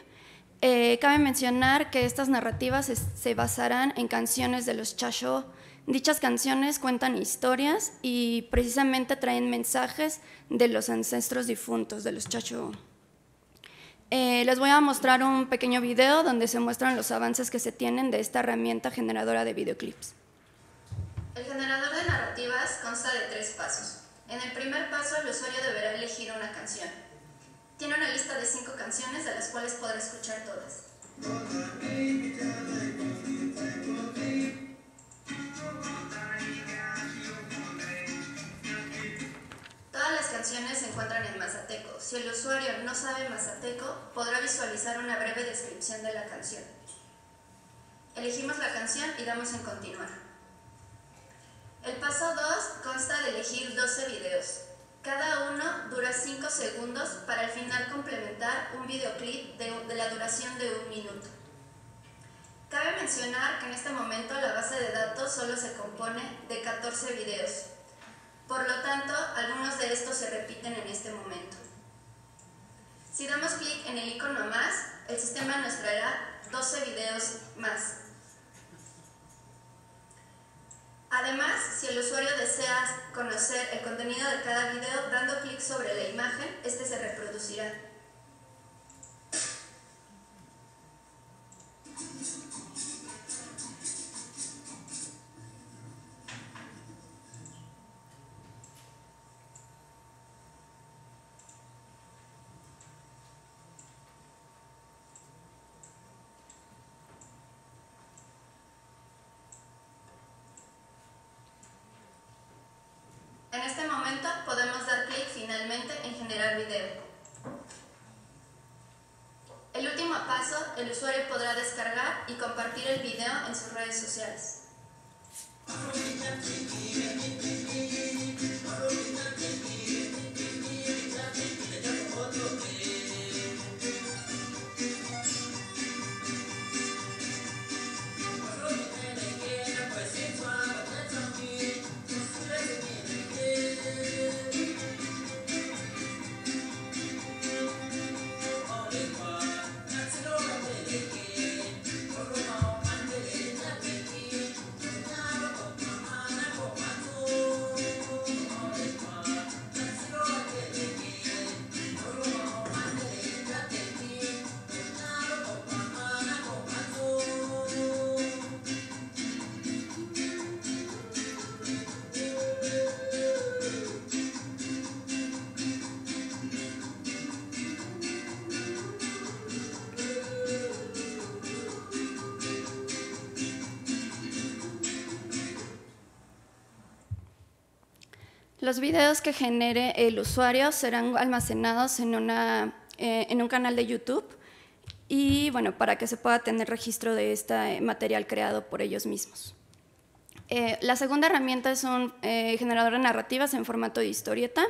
eh, cabe mencionar que estas narrativas se, basarán en canciones de los Chacho. Dichas canciones cuentan historias y precisamente traen mensajes de los ancestros difuntos, de los chacho. Eh, les voy a mostrar un pequeño video donde se muestran los avances que se tienen de esta herramienta generadora de videoclips. El generador de narrativas consta de tres pasos. En el primer paso, el usuario deberá elegir una canción. Tiene una lista de 5 canciones de las cuales podrá escuchar todas. Todas las canciones se encuentran en mazateco. Si el usuario no sabe mazateco, podrá visualizar una breve descripción de la canción. Elegimos la canción y damos en continuar. El paso 2 consta de elegir 12 videos. Cada uno dura 5 segundos para al final complementar un videoclip de, la duración de un minuto. Cabe mencionar que en este momento la base de datos solo se compone de 14 videos. Por lo tanto, algunos de estos se repiten en este momento. Si damos clic en el icono más, el sistema nos traerá 12 videos más. Además, si el usuario desea conocer el contenido de cada video dando clic sobre la imagen, este se reproducirá. vida Los videos que genere el usuario serán almacenados en, una, eh, en un canal de YouTube y bueno, para que se pueda tener registro de este material creado por ellos mismos. Eh, la segunda herramienta es un eh, generador de narrativas en formato de historieta,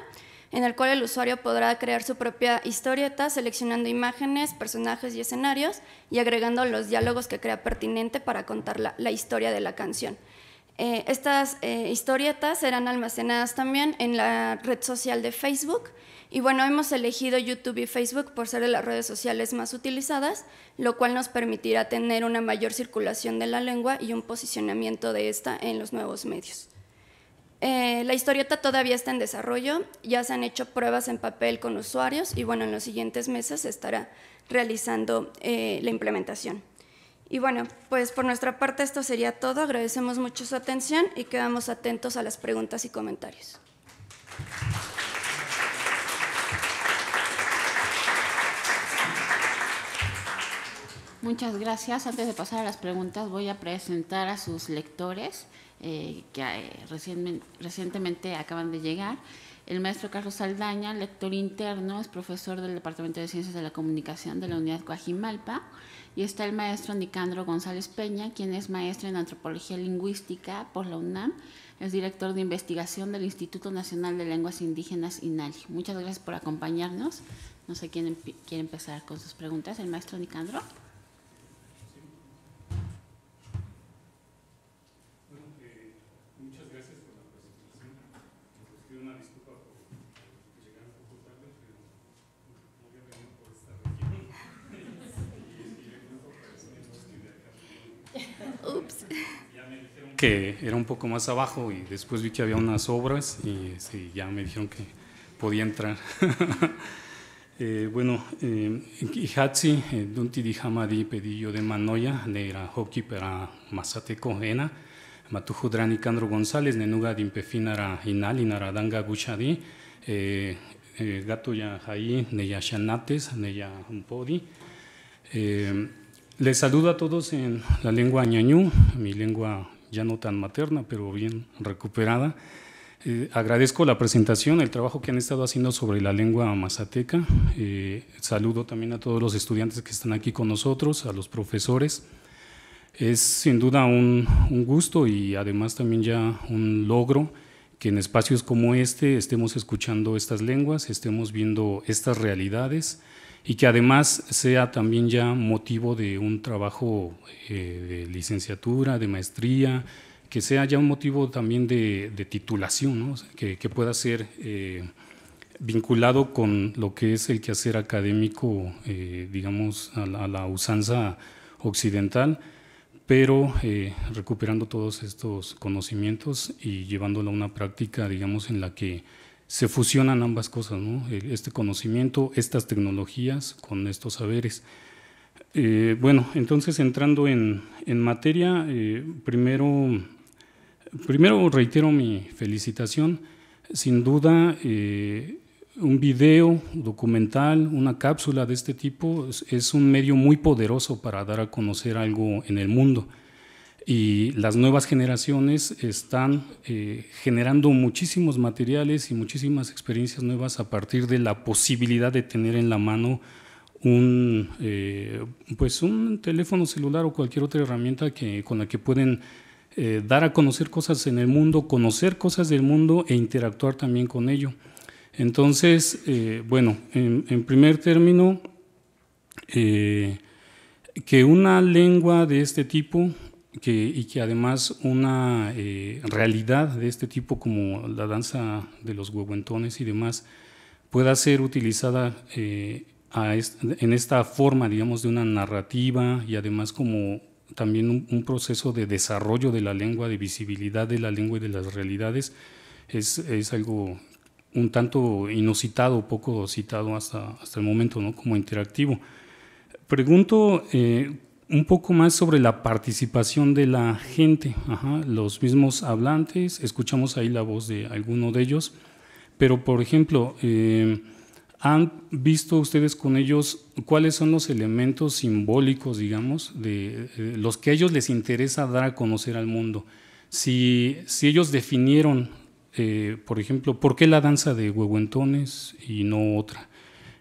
en el cual el usuario podrá crear su propia historieta seleccionando imágenes, personajes y escenarios y agregando los diálogos que crea pertinente para contar la historia de la canción. Eh, estas eh, historietas serán almacenadas también en la red social de Facebook. Y bueno, hemos elegido YouTube y Facebook por ser de las redes sociales más utilizadas, lo cual nos permitirá tener una mayor circulación de la lengua y un posicionamiento de esta en los nuevos medios. Eh, la historieta todavía está en desarrollo, ya se han hecho pruebas en papel con usuarios y bueno, en los siguientes meses se estará realizando la implementación. Y bueno, pues por nuestra parte esto sería todo. Agradecemos mucho su atención y quedamos atentos a las preguntas y comentarios. Muchas gracias. Antes de pasar a las preguntas, voy a presentar a sus lectores eh, que eh, recientemente acaban de llegar. El maestro Carlos Saldaña, lector interno, es profesor del Departamento de Ciencias de la Comunicación de la Unidad Coajimalpa. Y está el maestro Nicandro González Peña, quien es maestro en Antropología Lingüística por la UNAM. Es director de investigación del Instituto Nacional de Lenguas Indígenas, INALI. Muchas gracias por acompañarnos. No sé quién quiere empezar con sus preguntas. El maestro Nicandro. que era un poco más abajo y después vi que había unas obras y ya me dijeron que podía entrar. eh, bueno, eh, hatzi eh, Dunti di Hamadi Pedillo de Manoya, Neira hockey para Mazateco Ena, Matujudrani Candro González, Nenuga Dimpefinara Inali, Naradanga Guchadi, eh, Gato Yahai, Neya Shanates, Neya Umpodi. Les saludo a todos en la lengua ñañú, mi lengua ya no tan materna, pero bien recuperada. Eh, agradezco la presentación, el trabajo que han estado haciendo sobre la lengua mazateca. Eh, saludo también a todos los estudiantes que están aquí con nosotros, a los profesores. Es sin duda un, un gusto y además también ya un logro que en espacios como este estemos escuchando estas lenguas, estemos viendo estas realidades y que además sea también ya motivo de un trabajo eh, de licenciatura, de maestría, que sea ya un motivo también de, titulación, que, pueda ser eh, vinculado con lo que es el quehacer académico, eh, digamos, a la, usanza occidental, pero recuperando todos estos conocimientos y llevándolo a una práctica, digamos, en la que se fusionan ambas cosas, este conocimiento, estas tecnologías con estos saberes. Eh, bueno, entonces entrando en, materia, eh, primero, primero reitero mi felicitación. Sin duda, eh, un video documental, una cápsula de este tipo es un medio muy poderoso para dar a conocer algo en el mundo y las nuevas generaciones están eh, generando muchísimos materiales y muchísimas experiencias nuevas a partir de la posibilidad de tener en la mano un, eh, pues un teléfono celular o cualquier otra herramienta que, con la que pueden eh, dar a conocer cosas en el mundo, conocer cosas del mundo e interactuar también con ello. Entonces, bueno, en, primer término, que una lengua de este tipo y que además una eh, realidad de este tipo como la danza de los huehuentones y demás pueda ser utilizada eh, en esta forma, digamos, de una narrativa y además como también un, proceso de desarrollo de la lengua, de visibilidad de la lengua y de las realidades, es, es algo un tanto inusitado, poco citado hasta, hasta el momento, ¿no? como interactivo. Pregunto eh, un poco más sobre la participación de la gente, los mismos hablantes, escuchamos ahí la voz de alguno de ellos, pero por ejemplo, eh, ¿han visto ustedes con ellos cuáles son los elementos simbólicos, digamos, de eh, los que a ellos les interesa dar a conocer al mundo? Si, ellos definieron, eh, por ejemplo, por qué la danza de huehuentones y no otra,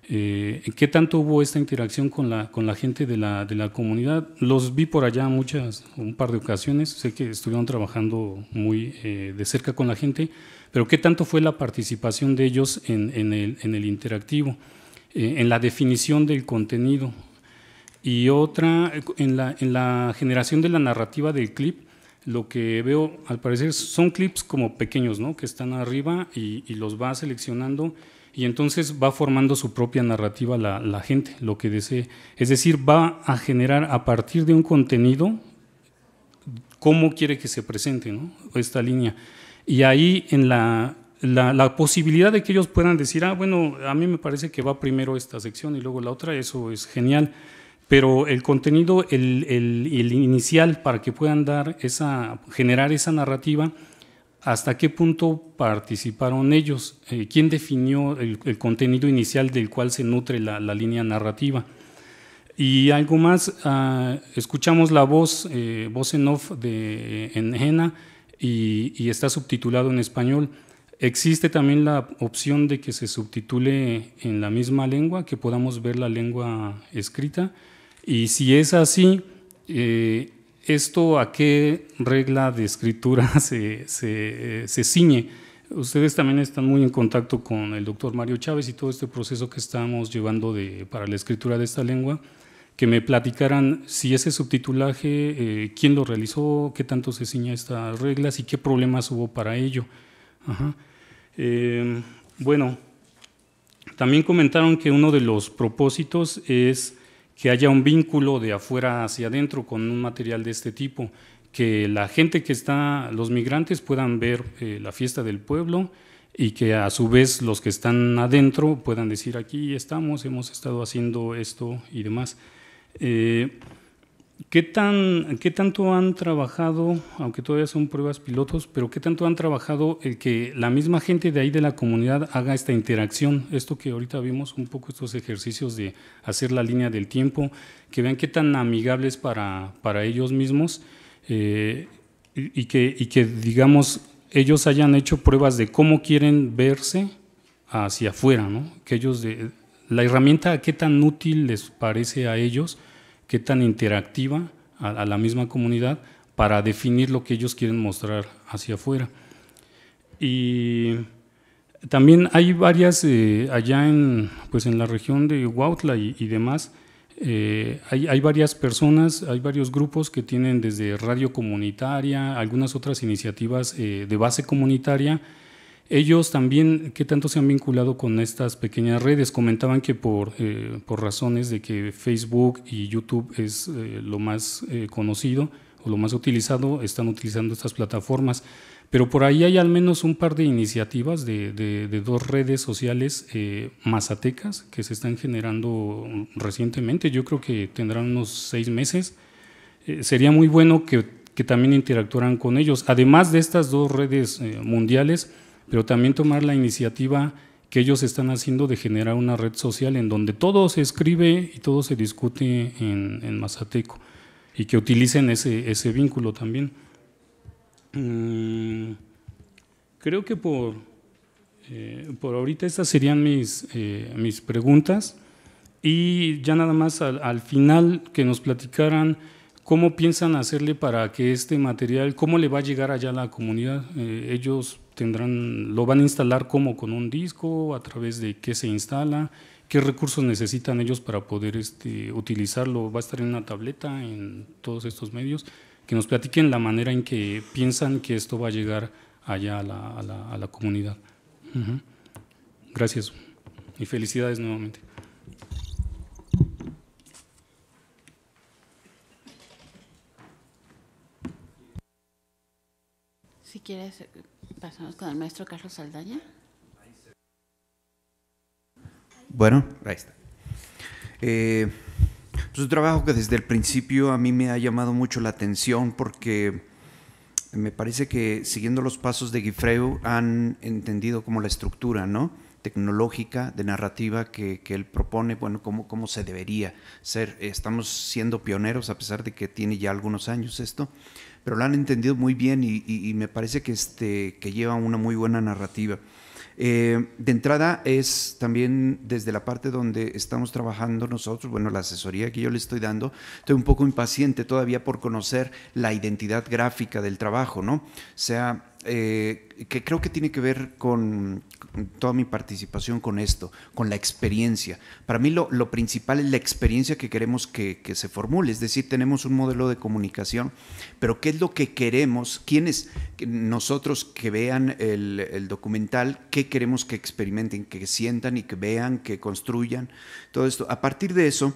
eh, ¿Qué tanto hubo esta interacción con la, con la gente de la, de la, comunidad? Los vi por allá muchas, un par de ocasiones, sé que estuvieron trabajando muy eh, de cerca con la gente, pero ¿qué tanto fue la participación de ellos en, el, en el, interactivo, eh, en la definición del contenido? Y otra, en la, en la generación de la narrativa del clip, lo que veo al parecer son clips como pequeños, ¿no? que están arriba y, y los va seleccionando y entonces va formando su propia narrativa la, gente, lo que desee. Es decir, va a generar a partir de un contenido cómo quiere que se presente esta línea. Y ahí en la, posibilidad de que ellos puedan decir, ah, bueno, a mí me parece que va primero esta sección y luego la otra, eso es genial. Pero el contenido, el, el inicial para que puedan dar esa, generar esa narrativa, ¿Hasta qué punto participaron ellos? Eh, ¿Quién definió el, contenido inicial del cual se nutre la, línea narrativa? Y algo más, ah, escuchamos la voz, eh, voz en off de en y, está subtitulado en español. Existe también la opción de que se subtitule en la misma lengua, que podamos ver la lengua escrita. Y si es así, eh, ¿Esto a qué regla de escritura se, se, eh, se, ciñe? Ustedes también están muy en contacto con el doctor Mario Chávez y todo este proceso que estamos llevando de, para la escritura de esta lengua, que me platicaran si ese subtitulaje, eh, quién lo realizó, qué tanto se ciñe a estas reglas y qué problemas hubo para ello. Ajá. Eh, bueno, también comentaron que uno de los propósitos es que haya un vínculo de afuera hacia adentro con un material de este tipo, que la gente que está, los migrantes puedan ver eh, la fiesta del pueblo y que a su vez los que están adentro puedan decir aquí estamos, hemos estado haciendo esto y demás. Eh, ¿Qué, tan, ¿Qué tanto han trabajado, aunque todavía son pruebas pilotos, pero qué tanto han trabajado el que la misma gente de ahí de la comunidad haga esta interacción? Esto que ahorita vimos un poco estos ejercicios de hacer la línea del tiempo, que vean qué tan amigables para, para ellos mismos eh, y, que, digamos, ellos hayan hecho pruebas de cómo quieren verse hacia afuera, ¿no? Que ellos, la herramienta, qué tan útil les parece a ellos qué tan interactiva a, la misma comunidad para definir lo que ellos quieren mostrar hacia afuera. Y también hay varias, eh, allá en, pues en la región de Huautla y, demás, eh, hay, varias personas, hay varios grupos que tienen desde radio comunitaria, algunas otras iniciativas eh, de base comunitaria, ellos también, ¿qué tanto se han vinculado con estas pequeñas redes? Comentaban que por, eh, razones de que Facebook y YouTube es eh, lo más eh, conocido o lo más utilizado, están utilizando estas plataformas. Pero por ahí hay al menos un par de iniciativas de, dos redes sociales mazatecas que se están generando recientemente. Yo creo que tendrán unos seis meses. sería muy bueno que, también interactuaran con ellos. Además de estas dos redes mundiales, pero también tomar la iniciativa que ellos están haciendo de generar una red social en donde todo se escribe y todo se discute en, Mazateco y que utilicen ese, ese vínculo también. Mm, creo que por, eh, por ahorita estas serían mis, eh, mis preguntas y ya nada más al, final que nos platicaran cómo piensan hacerle para que este material, cómo le va a llegar allá a la comunidad. Eh, ellos tendrán, lo van a instalar como con un disco, a través de qué se instala, qué recursos necesitan ellos para poder este, utilizarlo, va a estar en una tableta, en todos estos medios, que nos platiquen la manera en que piensan que esto va a llegar allá a la, a la, comunidad. Gracias y felicidades nuevamente. Si quieres Pasamos con el maestro Carlos Saldaña. Bueno, ahí está. Eh, es pues, un trabajo que desde el principio a mí me ha llamado mucho la atención porque me parece que siguiendo los pasos de Gifreu han entendido como la estructura ¿no? tecnológica de narrativa que, que él propone, bueno, cómo, cómo se debería ser. Estamos siendo pioneros a pesar de que tiene ya algunos años esto pero lo han entendido muy bien y, me parece que, este, que lleva una muy buena narrativa. Eh, de entrada es también desde la parte donde estamos trabajando nosotros, bueno, la asesoría que yo le estoy dando, estoy un poco impaciente todavía por conocer la identidad gráfica del trabajo, ¿no? sea, eh, que creo que tiene que ver con toda mi participación con esto, con la experiencia. Para mí lo, lo principal es la experiencia que queremos que, que, se formule, es decir, tenemos un modelo de comunicación, pero ¿qué es lo que queremos? ¿Quiénes nosotros que vean el, el documental, qué queremos que experimenten, que sientan y que vean, que construyan? Todo esto. A partir de eso...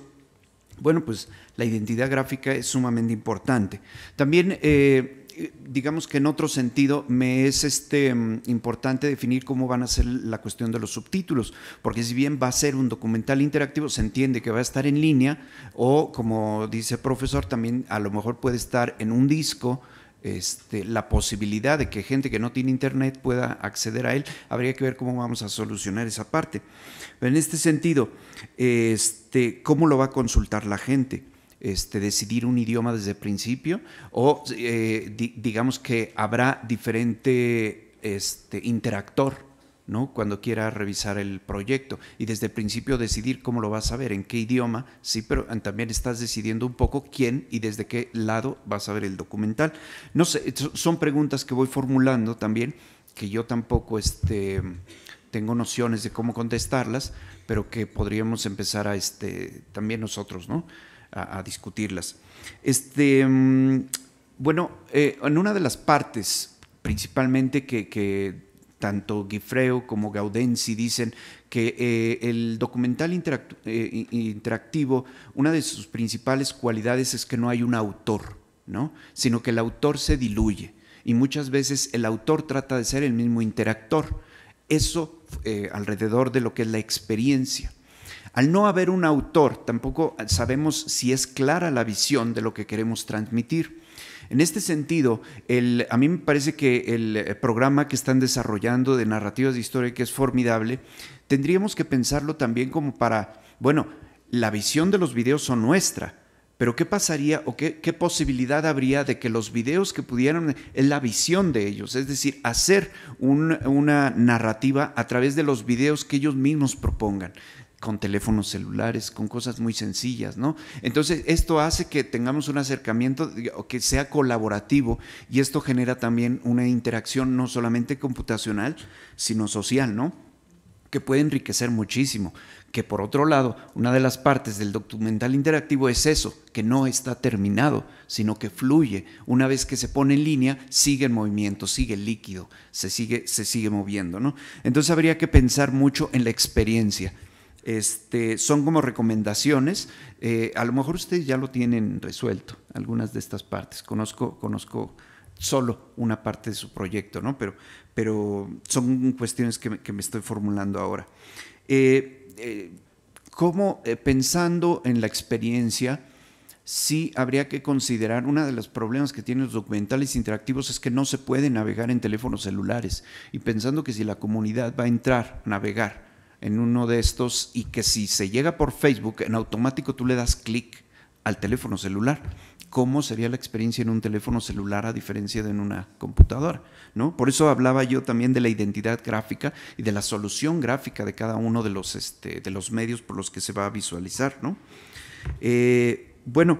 Bueno, pues la identidad gráfica es sumamente importante. También eh, eh, digamos que en otro sentido, me es este, mm, importante definir cómo van a ser la cuestión de los subtítulos, porque si bien va a ser un documental interactivo, se entiende que va a estar en línea o, como dice el profesor, también a lo mejor puede estar en un disco. Este, la posibilidad de que gente que no tiene internet pueda acceder a él, habría que ver cómo vamos a solucionar esa parte. en este sentido, este, ¿cómo lo va a consultar la gente? Este, decidir un idioma desde el principio o eh, digamos que habrá diferente este, interactor ¿no? cuando quiera revisar el proyecto y desde el principio decidir cómo lo vas a ver, en qué idioma, sí, pero también estás decidiendo un poco quién y desde qué lado vas a ver el documental. No sé, son preguntas que voy formulando también, que yo tampoco este, tengo nociones de cómo contestarlas, pero que podríamos empezar a este, también nosotros, ¿no? a, discutirlas. Este, mm, bueno, eh, en una de las partes principalmente que, tanto Guifreo como Gaudensi dicen que eh, el documental eh, interactivo, una de sus principales cualidades es que no hay un autor, ¿no? sino que el autor se diluye y muchas veces el autor trata de ser el mismo interactor. Eso alrededor de lo que es la experiencia. Al no haber un autor, tampoco sabemos si es clara la visión de lo que queremos transmitir. En este sentido, a mí me parece que el eh, programa que están desarrollando de narrativas de historia, que es formidable, tendríamos que pensarlo también como para, bueno, la visión de los videos son nuestra, pero ¿qué pasaría o qué, posibilidad habría de que los videos que pudieran, es la visión de ellos, es decir, hacer una narrativa a través de los videos que ellos mismos propongan? con teléfonos celulares, con cosas muy sencillas, ¿no? Entonces, esto hace que tengamos un acercamiento que sea colaborativo y esto genera también una interacción no solamente computacional, sino social, ¿no? que puede enriquecer muchísimo. Que por otro lado, una de las partes del documental interactivo es eso, que no está terminado, sino que fluye. Una vez que se pone en línea, sigue en movimiento, sigue líquido, se sigue, se sigue moviendo. ¿no? Entonces habría que pensar mucho en la experiencia este, son como recomendaciones. Eh, a lo mejor ustedes ya lo tienen resuelto, algunas de estas partes. Conozco, conozco solo una parte de su proyecto, ¿no? Pero, pero son cuestiones que me, estoy formulando ahora. Eh, eh, eh, pensando en la experiencia, sí habría que considerar, uno de los problemas que tienen los documentales interactivos es que no se puede navegar en teléfonos celulares. Y pensando que si la comunidad va a entrar, navegar, en uno de estos y que si se llega por Facebook, en automático tú le das clic al teléfono celular. ¿Cómo sería la experiencia en un teléfono celular a diferencia de en una computadora? ¿no? Por eso hablaba yo también de la identidad gráfica y de la solución gráfica de cada uno de los, este, de los medios por los que se va a visualizar. ¿no? Eh, bueno,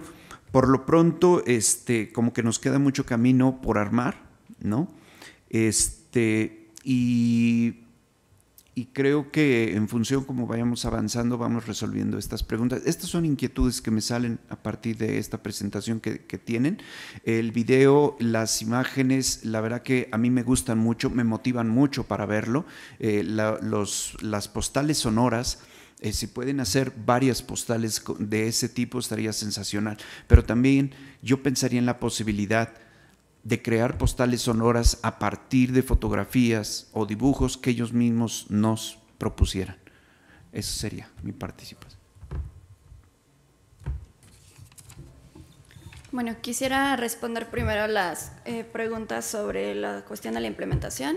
por lo pronto, este, como que nos queda mucho camino por armar, ¿no? Este, y y creo que en función como vayamos avanzando vamos resolviendo estas preguntas. Estas son inquietudes que me salen a partir de esta presentación que, que, tienen. El video, las imágenes, la verdad que a mí me gustan mucho, me motivan mucho para verlo. Eh, los, las postales sonoras. Eh, si pueden hacer varias postales de ese tipo estaría sensacional. Pero también yo pensaría en la posibilidad de crear postales sonoras a partir de fotografías o dibujos que ellos mismos nos propusieran. Eso sería mi participación. Bueno, quisiera responder primero las eh, preguntas sobre la cuestión de la implementación.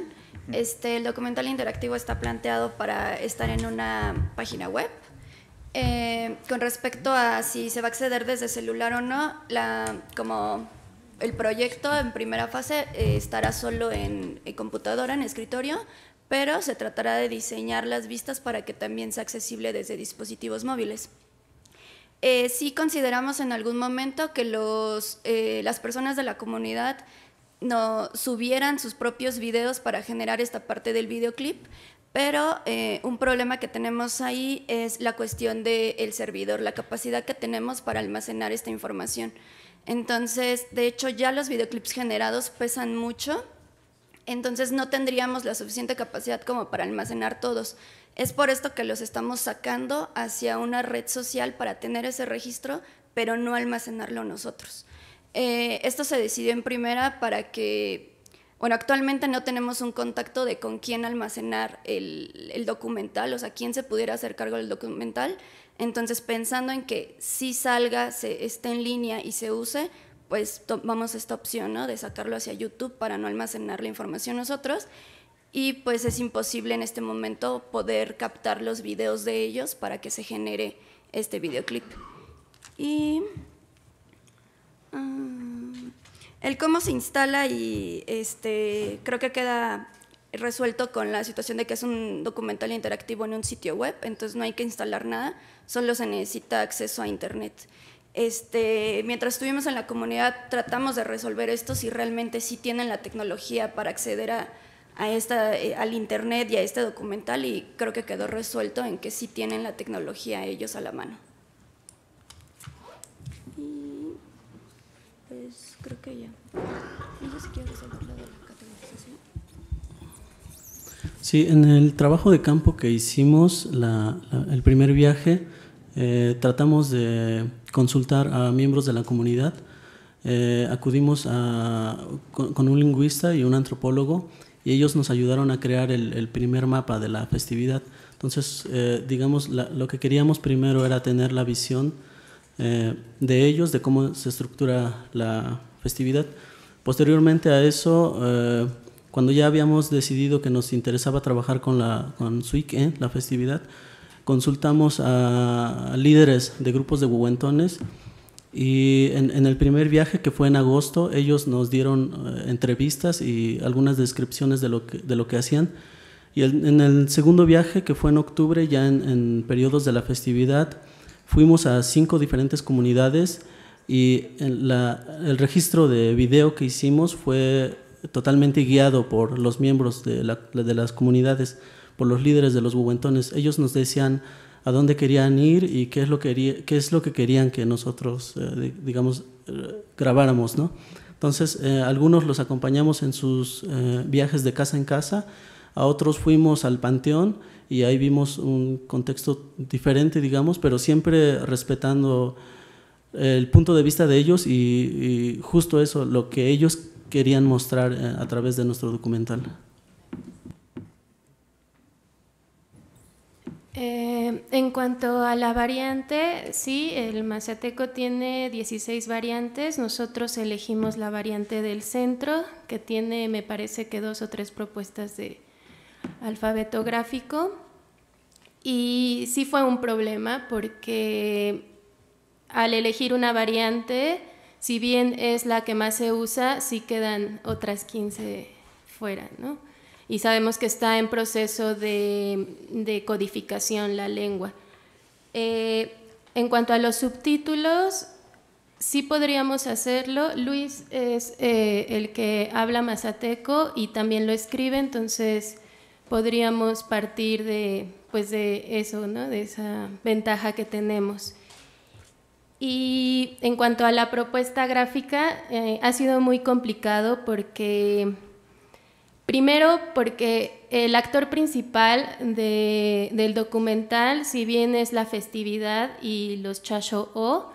Este, el documental interactivo está planteado para estar en una página web. Eh, con respecto a si se va a acceder desde celular o no, la, como el proyecto en primera fase eh, estará solo en, computadora, en escritorio, pero se tratará de diseñar las vistas para que también sea accesible desde dispositivos móviles. Eh, sí consideramos en algún momento que eh, las personas de la comunidad no subieran sus propios videos para generar esta parte del videoclip, pero un problema que tenemos ahí es la cuestión del servidor, la capacidad que tenemos para almacenar esta información. Entonces, de hecho, ya los videoclips generados pesan mucho, entonces no tendríamos la suficiente capacidad como para almacenar todos. Es por esto que los estamos sacando hacia una red social para tener ese registro, pero no almacenarlo nosotros. Eh, esto se decidió en primera para que, bueno, actualmente no tenemos un contacto de con quién almacenar el, el documental, o sea, quién se pudiera hacer cargo del documental, entonces, pensando en que si salga, se esté en línea y se use, pues tomamos esta opción ¿no? de sacarlo hacia YouTube para no almacenar la información nosotros. Y pues es imposible en este momento poder captar los videos de ellos para que se genere este videoclip. Y ah, el cómo se instala y este, creo que queda resuelto con la situación de que es un documental interactivo en un sitio web, entonces no hay que instalar nada, solo se necesita acceso a Internet. Este, mientras estuvimos en la comunidad tratamos de resolver esto si realmente sí tienen la tecnología para acceder a, esta, eh, al Internet y a este documental y creo que quedó resuelto en que sí tienen la tecnología ellos a la mano. pues creo que ya. Sí, en el trabajo de campo que hicimos, el primer viaje, eh, tratamos de consultar a miembros de la comunidad. Eh, acudimos con, un lingüista y un antropólogo y ellos nos ayudaron a crear el, primer mapa de la festividad. Entonces, eh, digamos, lo que queríamos primero era tener la visión de ellos, de cómo se estructura la festividad. Posteriormente a eso, cuando ya habíamos decidido que nos interesaba trabajar con, la, con SWIC, ¿eh? la festividad, consultamos a, líderes de grupos de guguentones y en, el primer viaje, que fue en agosto, ellos nos dieron eh, entrevistas y algunas descripciones de lo que, de lo que hacían. Y en el segundo viaje, que fue en octubre, ya en, periodos de la festividad, fuimos a cinco diferentes comunidades y el registro de video que hicimos fue totalmente guiado por los miembros de, las comunidades, por los líderes de los huehuentones. Ellos nos decían a dónde querían ir y qué es lo que, qué es lo que querían que nosotros, eh, digamos, eh, grabáramos, ¿no? Entonces, eh, algunos los acompañamos en sus viajes de casa en casa, a otros fuimos al panteón y ahí vimos un contexto diferente, digamos, pero siempre respetando el punto de vista de ellos y, y justo eso, lo que ellos querían mostrar eh, a través de nuestro documental? Eh, en cuanto a la variante, sí, el mazateco tiene 16 variantes. Nosotros elegimos la variante del centro, que tiene, me parece que dos o tres propuestas de alfabeto gráfico. Y sí fue un problema porque al elegir una variante, si bien es la que más se usa, sí quedan otras 15 fuera, ¿no? Y sabemos que está en proceso de, codificación la lengua. Eh, en cuanto a los subtítulos, sí podríamos hacerlo. Luis es eh, el que habla mazateco y también lo escribe, entonces podríamos partir de, pues, de eso, ¿no? de esa ventaja que tenemos. Y en cuanto a la propuesta gráfica, eh, ha sido muy complicado porque, primero, porque el actor principal del documental, si bien es la festividad y los chasho-o,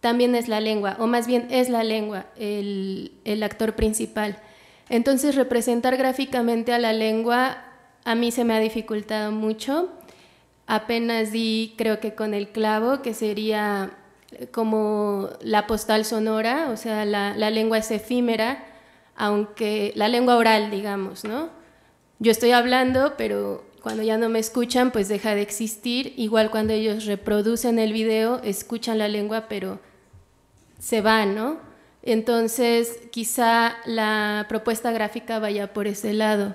también es la lengua, o más bien es la lengua el actor principal. Entonces, representar gráficamente a la lengua a mí se me ha dificultado mucho apenas di, creo que con el clavo, que sería eh, como la postal sonora, o sea, la, lengua es efímera, aunque la lengua oral, digamos, ¿no? Yo estoy hablando, pero cuando ya no me escuchan, pues deja de existir. Igual cuando ellos reproducen el video, escuchan la lengua, pero se van, ¿no? Entonces, quizá la propuesta gráfica vaya por ese lado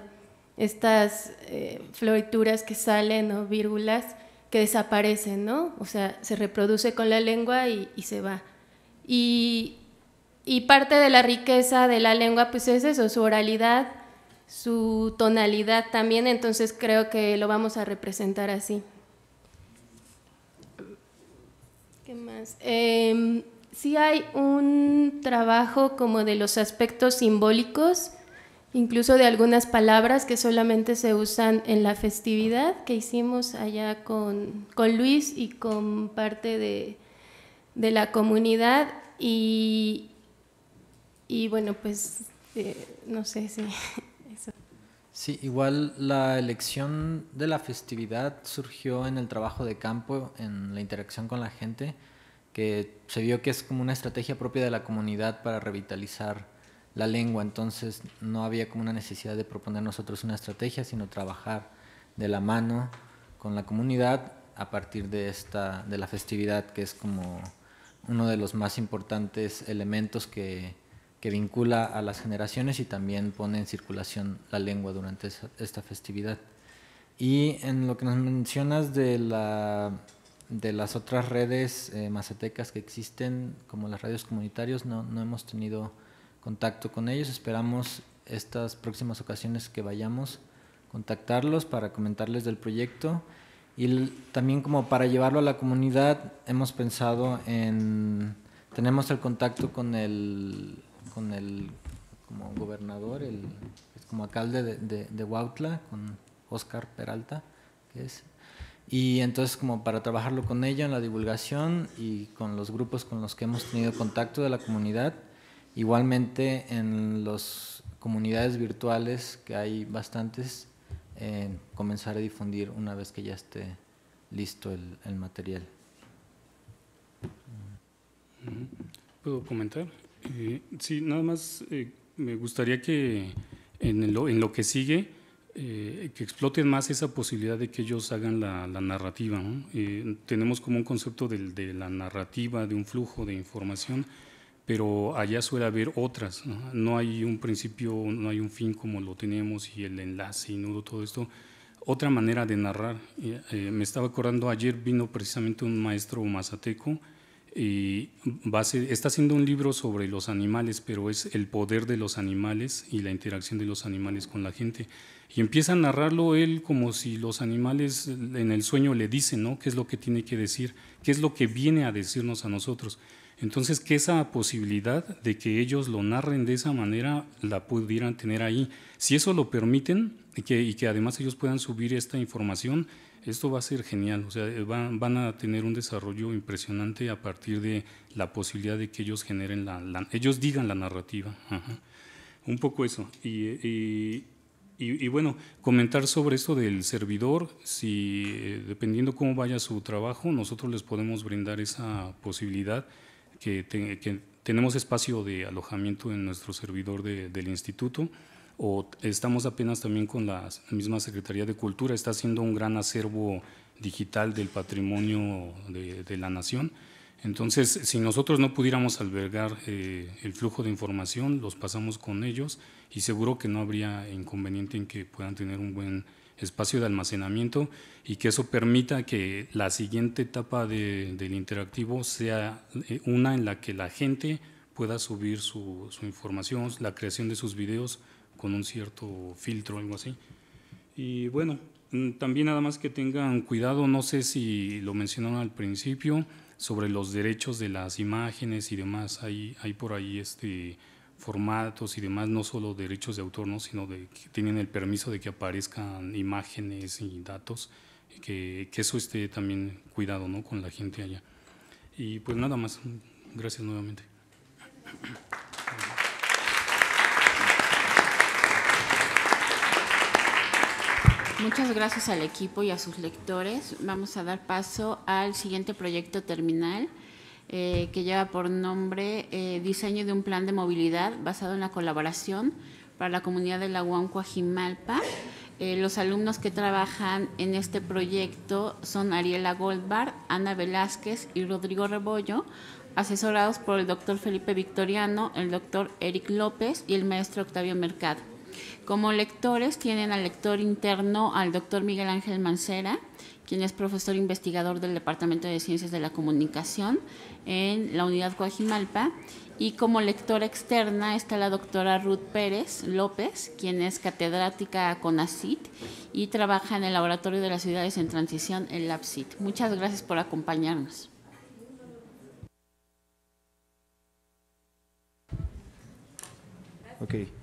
estas eh, florituras que salen o vírgulas que desaparecen, ¿no? O sea, se reproduce con la lengua y, se va. Y, parte de la riqueza de la lengua, pues es eso, su oralidad, su tonalidad también, entonces creo que lo vamos a representar así. ¿Qué más? Em, sí hay un trabajo como de los aspectos simbólicos, incluso de algunas palabras que solamente se usan en la festividad que hicimos allá con, Luis y con parte de, la comunidad. Y, y bueno, pues eh, no sé si... Sí, igual la elección de la festividad surgió en el trabajo de campo, en la interacción con la gente, que se vio que es como una estrategia propia de la comunidad para revitalizar la lengua, entonces no había como una necesidad de proponer nosotros una estrategia, sino trabajar de la mano con la comunidad a partir de esta de la festividad que es como uno de los más importantes elementos que, que vincula a las generaciones y también pone en circulación la lengua durante esta festividad. Y en lo que nos mencionas de, la, de las otras redes eh, mazatecas que existen, como las radios comunitarias, no, no hemos tenido contacto con ellos. Esperamos estas próximas ocasiones que vayamos contactarlos para comentarles del proyecto. Y también como para llevarlo a la comunidad, hemos pensado en... Tenemos el contacto con el, con el como gobernador, el, como alcalde de, de, Huautla, con Oscar Peralta, que es. Y entonces como para trabajarlo con ella en la divulgación y con los grupos con los que hemos tenido contacto de la comunidad. Igualmente en las comunidades virtuales, que hay bastantes, eh, comenzar a difundir una vez que ya esté listo el, material. ¿Puedo comentar? Eh, sí, nada más eh, me gustaría que en lo, que sigue, que exploten más esa posibilidad de que ellos hagan la, narrativa. tenemos como un concepto de la narrativa, de un flujo de información pero allá suele haber otras. ¿no? hay un principio, no hay un fin como lo tenemos y el enlace y nudo, todo esto. Otra manera de narrar. Eh, eh, me estaba acordando, ayer vino precisamente un maestro mazateco y está haciendo un libro sobre los animales, pero es el poder de los animales y la interacción de los animales con la gente. Y empieza a narrarlo él como si los animales en el sueño le dicen, ¿no? ¿Qué es lo que tiene que decir? ¿Qué es lo que viene a decirnos a nosotros? Entonces, que esa posibilidad de que ellos lo narren de esa manera la pudieran tener ahí. Si eso lo permiten y que, además ellos puedan subir esta información, esto va a ser genial. O sea, eh, van, a tener un desarrollo impresionante a partir de la posibilidad de que ellos generen la, ellos digan la narrativa. Un poco eso. Y, y, bueno, comentar sobre esto del servidor, si eh, dependiendo cómo vaya su trabajo, nosotros les podemos brindar esa posibilidad que, tenemos espacio de alojamiento en nuestro servidor del instituto o estamos apenas también con la misma Secretaría de Cultura, está haciendo un gran acervo digital del patrimonio de, la nación. Entonces, si nosotros no pudiéramos albergar eh, el flujo de información, los pasamos con ellos y seguro que no habría inconveniente en que puedan tener un buen espacio de almacenamiento y que eso permita que la siguiente etapa del interactivo sea eh, una en la que la gente pueda subir su, información, la creación de sus videos con un cierto filtro, algo así. Y bueno, mm, también nada más que tengan cuidado, no sé si lo mencionaron al principio, sobre los derechos de las imágenes y demás, Ahí hay por ahí este formatos y demás, no solo derechos de autor, ¿no? sino de que tienen el permiso de que aparezcan imágenes y datos, que, que, eso esté también cuidado con la gente allá. Y pues nada más, gracias nuevamente. Muchas gracias al equipo y a sus lectores. Vamos a dar paso al siguiente proyecto terminal. Eh, que lleva por nombre eh, Diseño de un plan de movilidad basado en la colaboración para la comunidad de la UAM eh, los alumnos que trabajan en este proyecto son Ariela Goldbar, Ana Velázquez y Rodrigo Rebollo, asesorados por el doctor Felipe Victoriano, el doctor Eric López y el maestro Octavio Mercado. Como lectores tienen al lector interno al doctor Miguel Ángel Mancera, quien es profesor investigador del Departamento de Ciencias de la Comunicación en la Unidad Coajimalpa. Y como lectora externa está la doctora Ruth Pérez López, quien es catedrática CONACIT y trabaja en el Laboratorio de las Ciudades en Transición, el LabCIT. Muchas gracias por acompañarnos.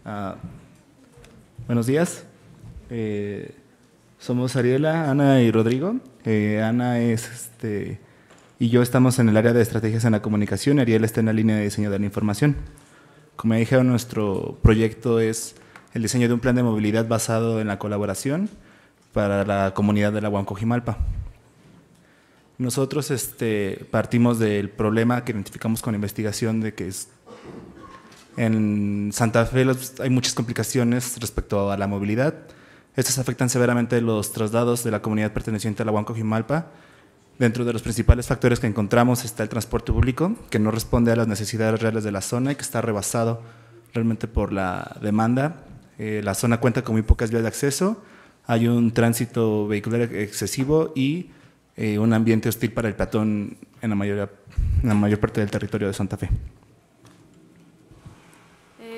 Ah, buenos días. Eh, somos Ariela, Ana y Rodrigo. Eh, Ana es este, y yo estamos en el área de estrategias en la comunicación. Ariela está en la línea de diseño de la información. Como dije, nuestro proyecto es el diseño de un plan de movilidad basado en la colaboración para la comunidad de la Huancojimalpa. Nosotros este, partimos del problema que identificamos con la investigación de que es, en Santa Fe hay muchas complicaciones respecto a la movilidad estos afectan severamente los traslados de la comunidad perteneciente a la Jimalpa. Dentro de los principales factores que encontramos está el transporte público, que no responde a las necesidades reales de la zona y que está rebasado realmente por la demanda. Eh, la zona cuenta con muy pocas vías de acceso, hay un tránsito vehicular excesivo y eh, un ambiente hostil para el peatón en la mayor parte del territorio de Santa Fe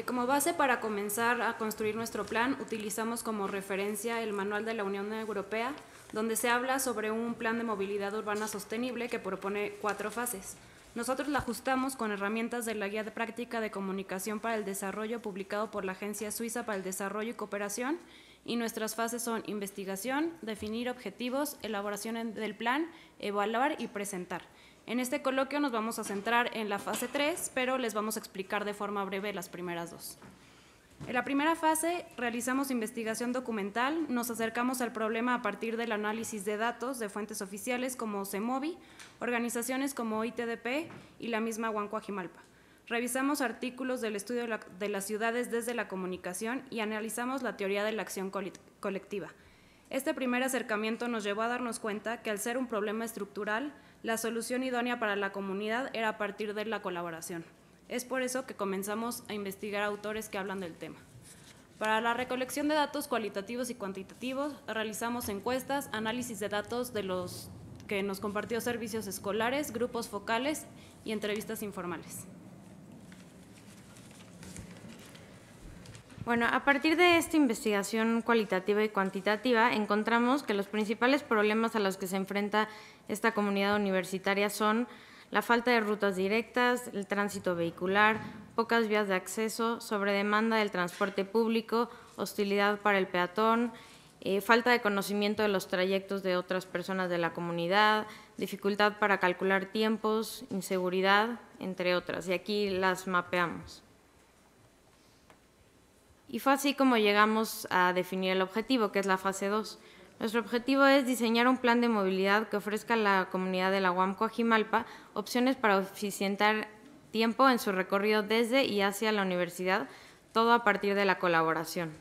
como base para comenzar a construir nuestro plan, utilizamos como referencia el Manual de la Unión Europea, donde se habla sobre un plan de movilidad urbana sostenible que propone cuatro fases. Nosotros la ajustamos con herramientas de la Guía de Práctica de Comunicación para el Desarrollo publicado por la Agencia Suiza para el Desarrollo y Cooperación y nuestras fases son investigación, definir objetivos, elaboración del plan, evaluar y presentar. En este coloquio nos vamos a centrar en la fase 3, pero les vamos a explicar de forma breve las primeras dos. En la primera fase realizamos investigación documental, nos acercamos al problema a partir del análisis de datos de fuentes oficiales como CEMOVI, organizaciones como ITDP y la misma Huancoajimalpa. Revisamos artículos del estudio de, las ciudades desde la comunicación y analizamos la teoría de la acción colectiva. Este primer acercamiento nos llevó a darnos cuenta que al ser un problema estructural, la solución idónea para la comunidad era a partir de la colaboración. Es por eso que comenzamos a investigar autores que hablan del tema. Para la recolección de datos cualitativos y cuantitativos, realizamos encuestas, análisis de datos de los que nos compartió servicios escolares, grupos focales y entrevistas informales. Bueno, a partir de esta investigación cualitativa y cuantitativa, encontramos que los principales problemas a los que se enfrenta esta comunidad universitaria son la falta de rutas directas, el tránsito vehicular, pocas vías de acceso, sobredemanda del transporte público, hostilidad para el peatón, eh, falta de conocimiento de los trayectos de otras personas de la comunidad, dificultad para calcular tiempos, inseguridad, entre otras. Y aquí las mapeamos. Y fue así como llegamos a definir el objetivo, que es la fase 2. Nuestro objetivo es diseñar un plan de movilidad que ofrezca a la comunidad de la UAM Coajimalpa opciones para eficientar tiempo en su recorrido desde y hacia la universidad, todo a partir de la colaboración.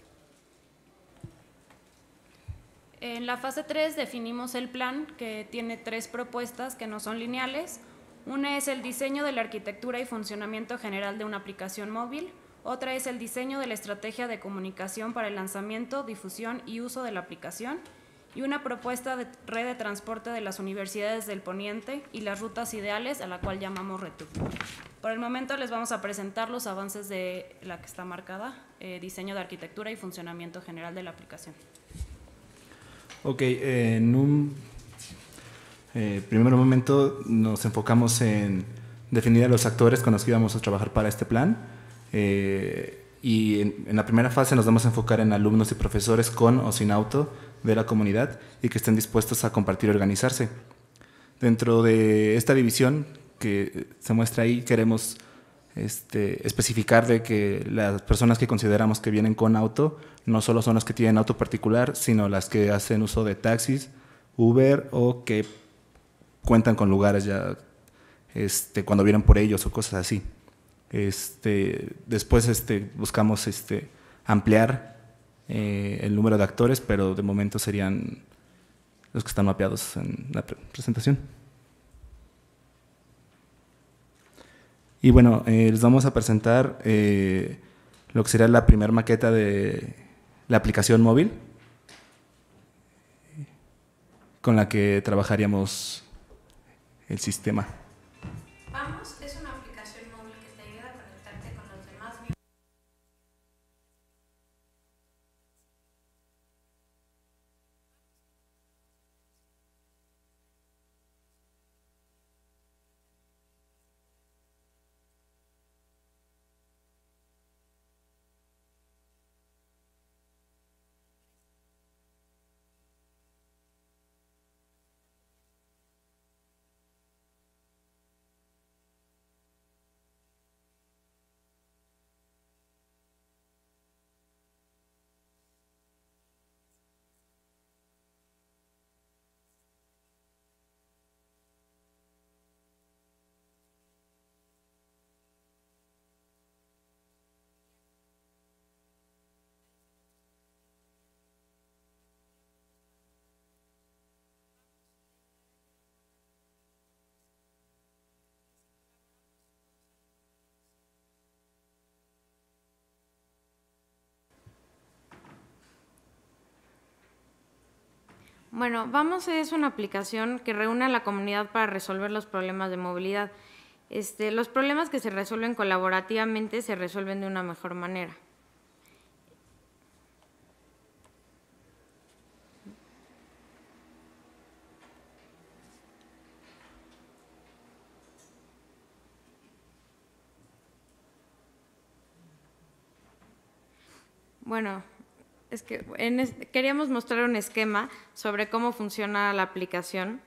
En la fase 3 definimos el plan, que tiene tres propuestas que no son lineales. Una es el diseño de la arquitectura y funcionamiento general de una aplicación móvil, otra es el diseño de la estrategia de comunicación para el lanzamiento, difusión y uso de la aplicación. Y una propuesta de red de transporte de las universidades del Poniente y las rutas ideales a la cual llamamos RETU. Por el momento les vamos a presentar los avances de la que está marcada, eh, diseño de arquitectura y funcionamiento general de la aplicación. Ok, en un eh, primer momento nos enfocamos en definir a los actores con los que íbamos a trabajar para este plan eh, y en, la primera fase nos vamos a enfocar en alumnos y profesores con o sin auto de la comunidad y que estén dispuestos a compartir y organizarse. Dentro de esta división que se muestra ahí, queremos este, especificar de que las personas que consideramos que vienen con auto no solo son las que tienen auto particular, sino las que hacen uso de taxis, Uber o que cuentan con lugares ya este, cuando vienen por ellos o cosas así. Este, después este, buscamos este, ampliar eh, el número de actores, pero de momento serían los que están mapeados en la presentación. Y bueno, eh, les vamos a presentar eh, lo que sería la primera maqueta de la aplicación móvil con la que trabajaríamos el sistema. Bueno, Vamos es una aplicación que reúne a la comunidad para resolver los problemas de movilidad. Este, los problemas que se resuelven colaborativamente se resuelven de una mejor manera. Bueno, es que queríamos mostrar un esquema sobre cómo funciona la aplicación,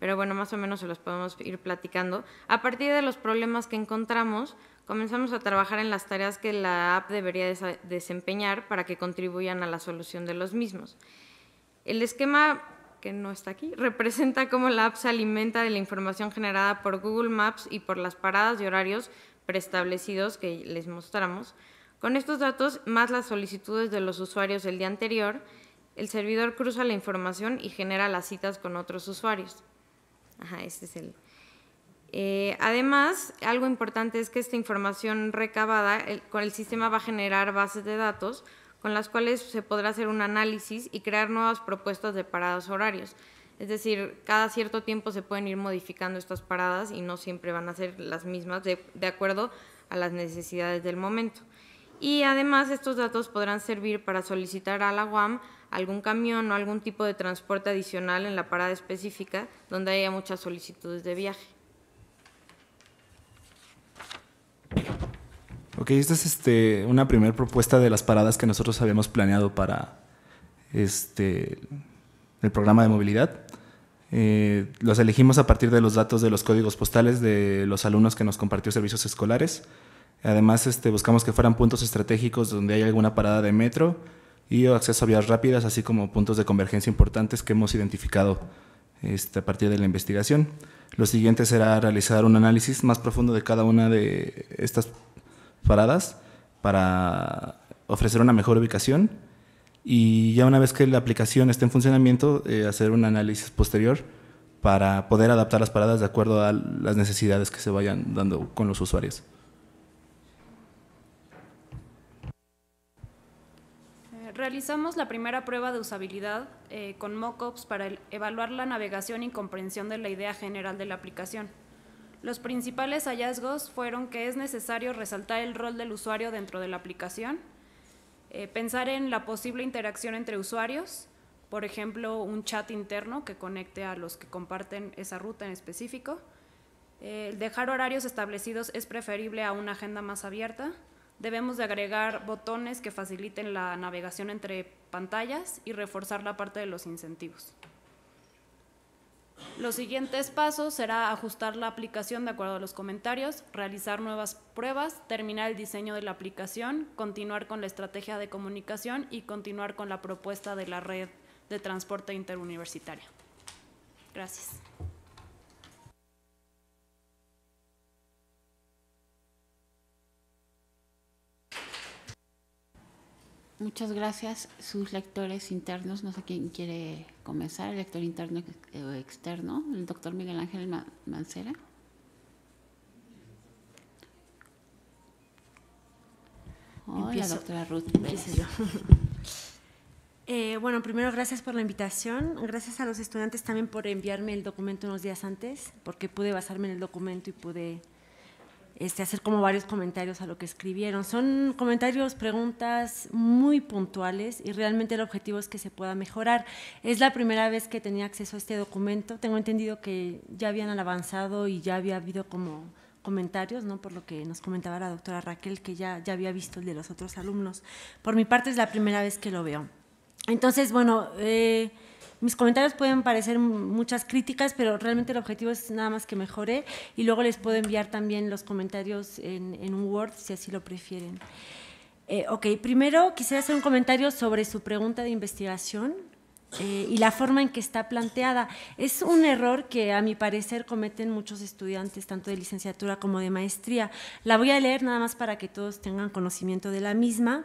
pero bueno, más o menos se los podemos ir platicando. A partir de los problemas que encontramos, comenzamos a trabajar en las tareas que la app debería desempeñar para que contribuyan a la solución de los mismos. El esquema que no está aquí, representa cómo la app se alimenta de la información generada por Google Maps y por las paradas y horarios preestablecidos que les mostramos, con estos datos, más las solicitudes de los usuarios del día anterior, el servidor cruza la información y genera las citas con otros usuarios. Eh, además, algo importante es que esta información recabada con el sistema va a generar bases de datos con las cuales se podrá hacer un análisis y crear nuevas propuestas de paradas horarios. Es decir, cada cierto tiempo se pueden ir modificando estas paradas y no siempre van a ser las mismas de acuerdo a las necesidades del momento y además estos datos podrán servir para solicitar a la UAM algún camión o algún tipo de transporte adicional en la parada específica donde haya muchas solicitudes de viaje. Ok, esta es este, una primera propuesta de las paradas que nosotros habíamos planeado para este, el programa de movilidad. Eh, los elegimos a partir de los datos de los códigos postales de los alumnos que nos compartió servicios escolares. Además, este, buscamos que fueran puntos estratégicos donde hay alguna parada de metro y acceso a vías rápidas, así como puntos de convergencia importantes que hemos identificado este, a partir de la investigación. Lo siguiente será realizar un análisis más profundo de cada una de estas paradas para ofrecer una mejor ubicación y ya una vez que la aplicación esté en funcionamiento, eh, hacer un análisis posterior para poder adaptar las paradas de acuerdo a las necesidades que se vayan dando con los usuarios. Realizamos la primera prueba de usabilidad eh, con mockups para evaluar la navegación y comprensión de la idea general de la aplicación. Los principales hallazgos fueron que es necesario resaltar el rol del usuario dentro de la aplicación, eh, pensar en la posible interacción entre usuarios, por ejemplo, un chat interno que conecte a los que comparten esa ruta en específico. Eh, dejar horarios establecidos es preferible a una agenda más abierta. Debemos de agregar botones que faciliten la navegación entre pantallas y reforzar la parte de los incentivos. Los siguientes pasos será ajustar la aplicación de acuerdo a los comentarios, realizar nuevas pruebas, terminar el diseño de la aplicación, continuar con la estrategia de comunicación y continuar con la propuesta de la red de transporte interuniversitaria. Gracias. Muchas gracias. Sus lectores internos, no sé quién quiere comenzar, el lector interno eh, o externo, el doctor Miguel Ángel Mancera. Hola, doctora Ruth. Eh, bueno, primero gracias por la invitación. Gracias a los estudiantes también por enviarme el documento unos días antes, porque pude basarme en el documento y pude este, hacer como varios comentarios a lo que escribieron. Son comentarios, preguntas muy puntuales y realmente el objetivo es que se pueda mejorar. Es la primera vez que tenía acceso a este documento. Tengo entendido que ya habían avanzado y ya había habido como comentarios, ¿no? por lo que nos comentaba la doctora Raquel, que ya, ya había visto el de los otros alumnos. Por mi parte es la primera vez que lo veo. Entonces, bueno... Eh, mis comentarios pueden parecer muchas críticas, pero realmente el objetivo es nada más que mejore y luego les puedo enviar también los comentarios en, un Word si así lo prefieren. Eh, ok, primero quisiera hacer un comentario sobre su pregunta de investigación eh, y la forma en que está planteada. Es un error que a mi parecer cometen muchos estudiantes, tanto de licenciatura como de maestría. La voy a leer nada más para que todos tengan conocimiento de la misma.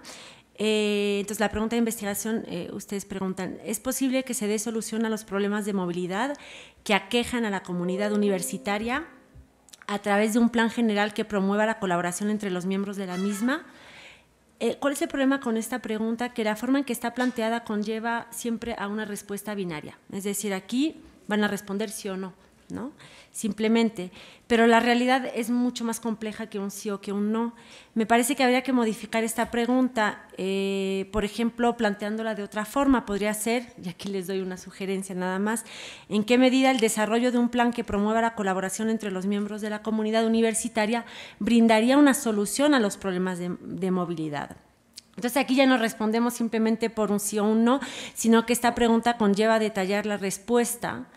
Eh, entonces, la pregunta de investigación, eh, ustedes preguntan, ¿es posible que se dé solución a los problemas de movilidad que aquejan a la comunidad universitaria a través de un plan general que promueva la colaboración entre los miembros de la misma? Eh, ¿Cuál es el problema con esta pregunta? Que la forma en que está planteada conlleva siempre a una respuesta binaria. Es decir, aquí van a responder sí o no. Simplemente. Pero la realidad es mucho más compleja que un sí o que un no. Me parece que habría que modificar esta pregunta, eh, por ejemplo, planteándola de otra forma. Podría ser, y aquí les doy una sugerencia nada más, en qué medida el desarrollo de un plan que promueva la colaboración entre los miembros de la comunidad universitaria brindaría una solución a los problemas de, de movilidad. Entonces aquí ya no respondemos simplemente por un sí o un no, sino que esta pregunta conlleva detallar la respuesta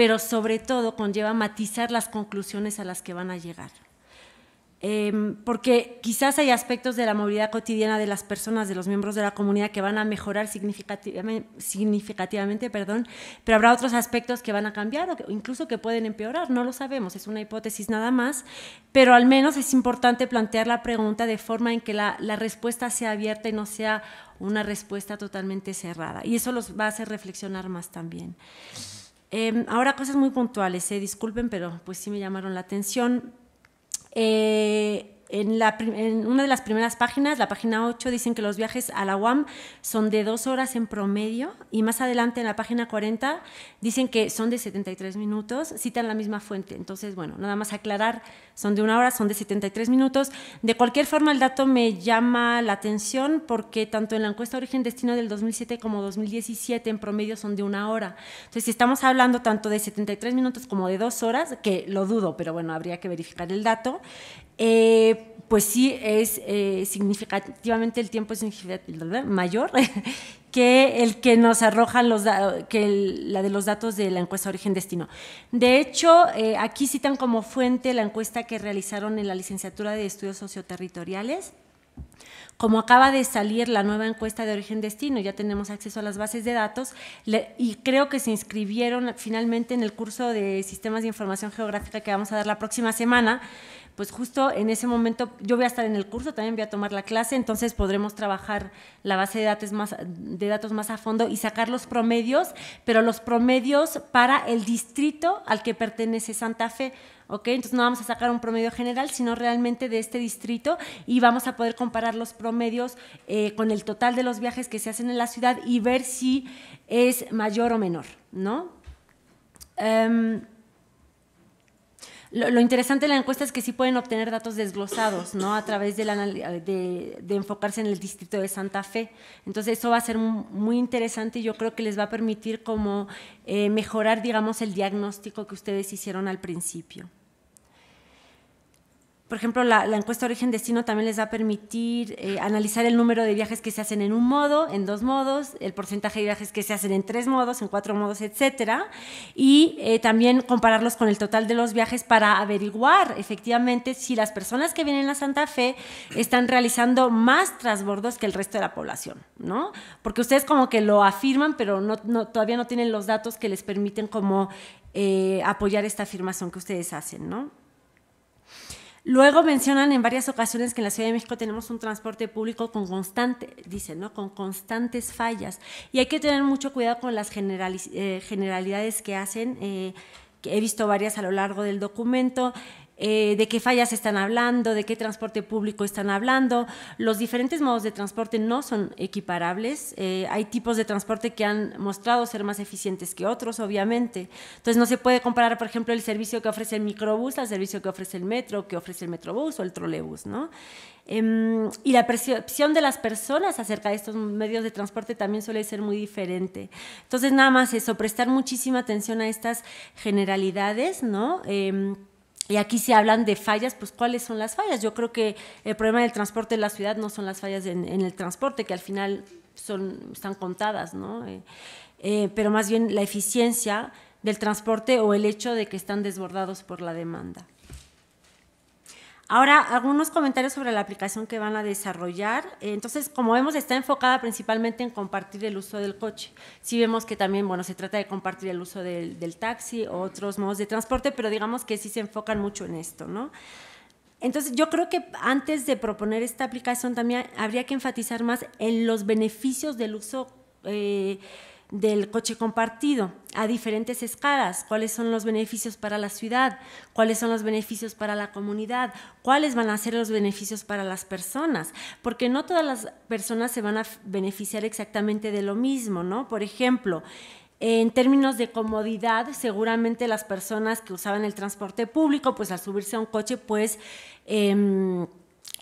pero sobre todo conlleva matizar las conclusiones a las que van a llegar. Em, porque quizás hay aspectos de la movilidad cotidiana de las personas, de los miembros de la comunidad, que van a mejorar significativamente, significativamente perdón, pero habrá otros aspectos que van a cambiar o incluso que pueden empeorar, no lo sabemos, es una hipótesis nada más, pero al menos es importante plantear la pregunta de forma en que la, la respuesta sea abierta y no sea una respuesta totalmente cerrada. Y eso los va a hacer reflexionar más también. Em, ahora cosas muy puntuales, eh, disculpen, pero pues sí me llamaron la atención. Eh, en, la, en una de las primeras páginas, la página 8, dicen que los viajes a la UAM son de dos horas en promedio y más adelante en la página 40 dicen que son de 73 minutos, citan la misma fuente. Entonces, bueno, nada más aclarar, son de una hora, son de 73 minutos. De cualquier forma, el dato me llama la atención porque tanto en la encuesta origen-destino del 2007 como 2017 en promedio son de una hora. Entonces, si estamos hablando tanto de 73 minutos como de dos horas, que lo dudo, pero bueno, habría que verificar el dato, eh, pues sí es eh, significativamente el tiempo es mayor que el que nos arrojan los que la de los datos de la encuesta origen destino. De hecho, eh, aquí citan como fuente la encuesta que realizaron en la licenciatura de estudios socioterritoriales. Como acaba de salir la nueva encuesta de origen destino, ya tenemos acceso a las bases de datos y creo que se inscribieron finalmente en el curso de sistemas de información geográfica que vamos a dar la próxima semana pues justo en ese momento yo voy a estar en el curso, también voy a tomar la clase, entonces podremos trabajar la base de datos más, de datos más a fondo y sacar los promedios, pero los promedios para el distrito al que pertenece Santa Fe. ¿ok? Entonces no vamos a sacar un promedio general, sino realmente de este distrito y vamos a poder comparar los promedios eh, con el total de los viajes que se hacen en la ciudad y ver si es mayor o menor, ¿no? Em, lo, interesante de la encuesta es que sí pueden obtener datos desglosados, ¿no? A través de, enfocarse en el distrito de Santa Fe. Entonces, eso va a ser muy interesante y yo creo que les va a permitir como eh, mejorar, digamos, el diagnóstico que ustedes hicieron al principio por ejemplo, la, encuesta origen-destino también les va a permitir eh, analizar el número de viajes que se hacen en un modo, en dos modos, el porcentaje de viajes que se hacen en tres modos, en cuatro modos, etcétera, y eh, también compararlos con el total de los viajes para averiguar efectivamente si las personas que vienen a Santa Fe están realizando más trasbordos que el resto de la población, ¿no? Porque ustedes como que lo afirman, pero todavía no tienen los datos que les permiten como eh, apoyar esta afirmación que ustedes hacen, ¿no? Luego mencionan en varias ocasiones que en la Ciudad de México tenemos un transporte público con constante, dicen, ¿no? Con constantes fallas. Y hay que tener mucho cuidado con las eh, generalidades que hacen. Eh, que he visto varias a lo largo del documento. Eh, de qué fallas están hablando, de qué transporte público están hablando. Los diferentes modos de transporte no son equiparables. Eh, hay tipos de transporte que han mostrado ser más eficientes que otros, obviamente. Entonces no se puede comparar, por ejemplo, el servicio que ofrece el microbús al servicio que ofrece el metro, que ofrece el metrobús o el trolebús, ¿no? Em, y la percepción de las personas acerca de estos medios de transporte también suele ser muy diferente. Entonces, nada más eso, prestar muchísima atención a estas generalidades, ¿no? Em, y aquí se hablan de fallas, pues cuáles son las fallas. Yo creo que el problema del transporte en la ciudad no son las fallas en, el transporte, que al final son, están contadas, ¿no? Eh, eh, pero más bien la eficiencia del transporte o el hecho de que están desbordados por la demanda. Ahora, algunos comentarios sobre la aplicación que van a desarrollar. Eh, entonces, como vemos, está enfocada principalmente en compartir el uso del coche. sí vemos que también, bueno, se trata de compartir el uso del, taxi o otros modos de transporte, pero digamos que sí se enfocan mucho en esto, ¿no? Entonces yo creo que antes de proponer esta aplicación también habría que enfatizar más en los beneficios del uso eh, del coche compartido a diferentes escalas, cuáles son los beneficios para la ciudad, cuáles son los beneficios para la comunidad, cuáles van a ser los beneficios para las personas, porque no todas las personas se van a beneficiar exactamente de lo mismo, ¿no? Por ejemplo, en términos de comodidad, seguramente las personas que usaban el transporte público, pues al subirse a un coche, pues... Em,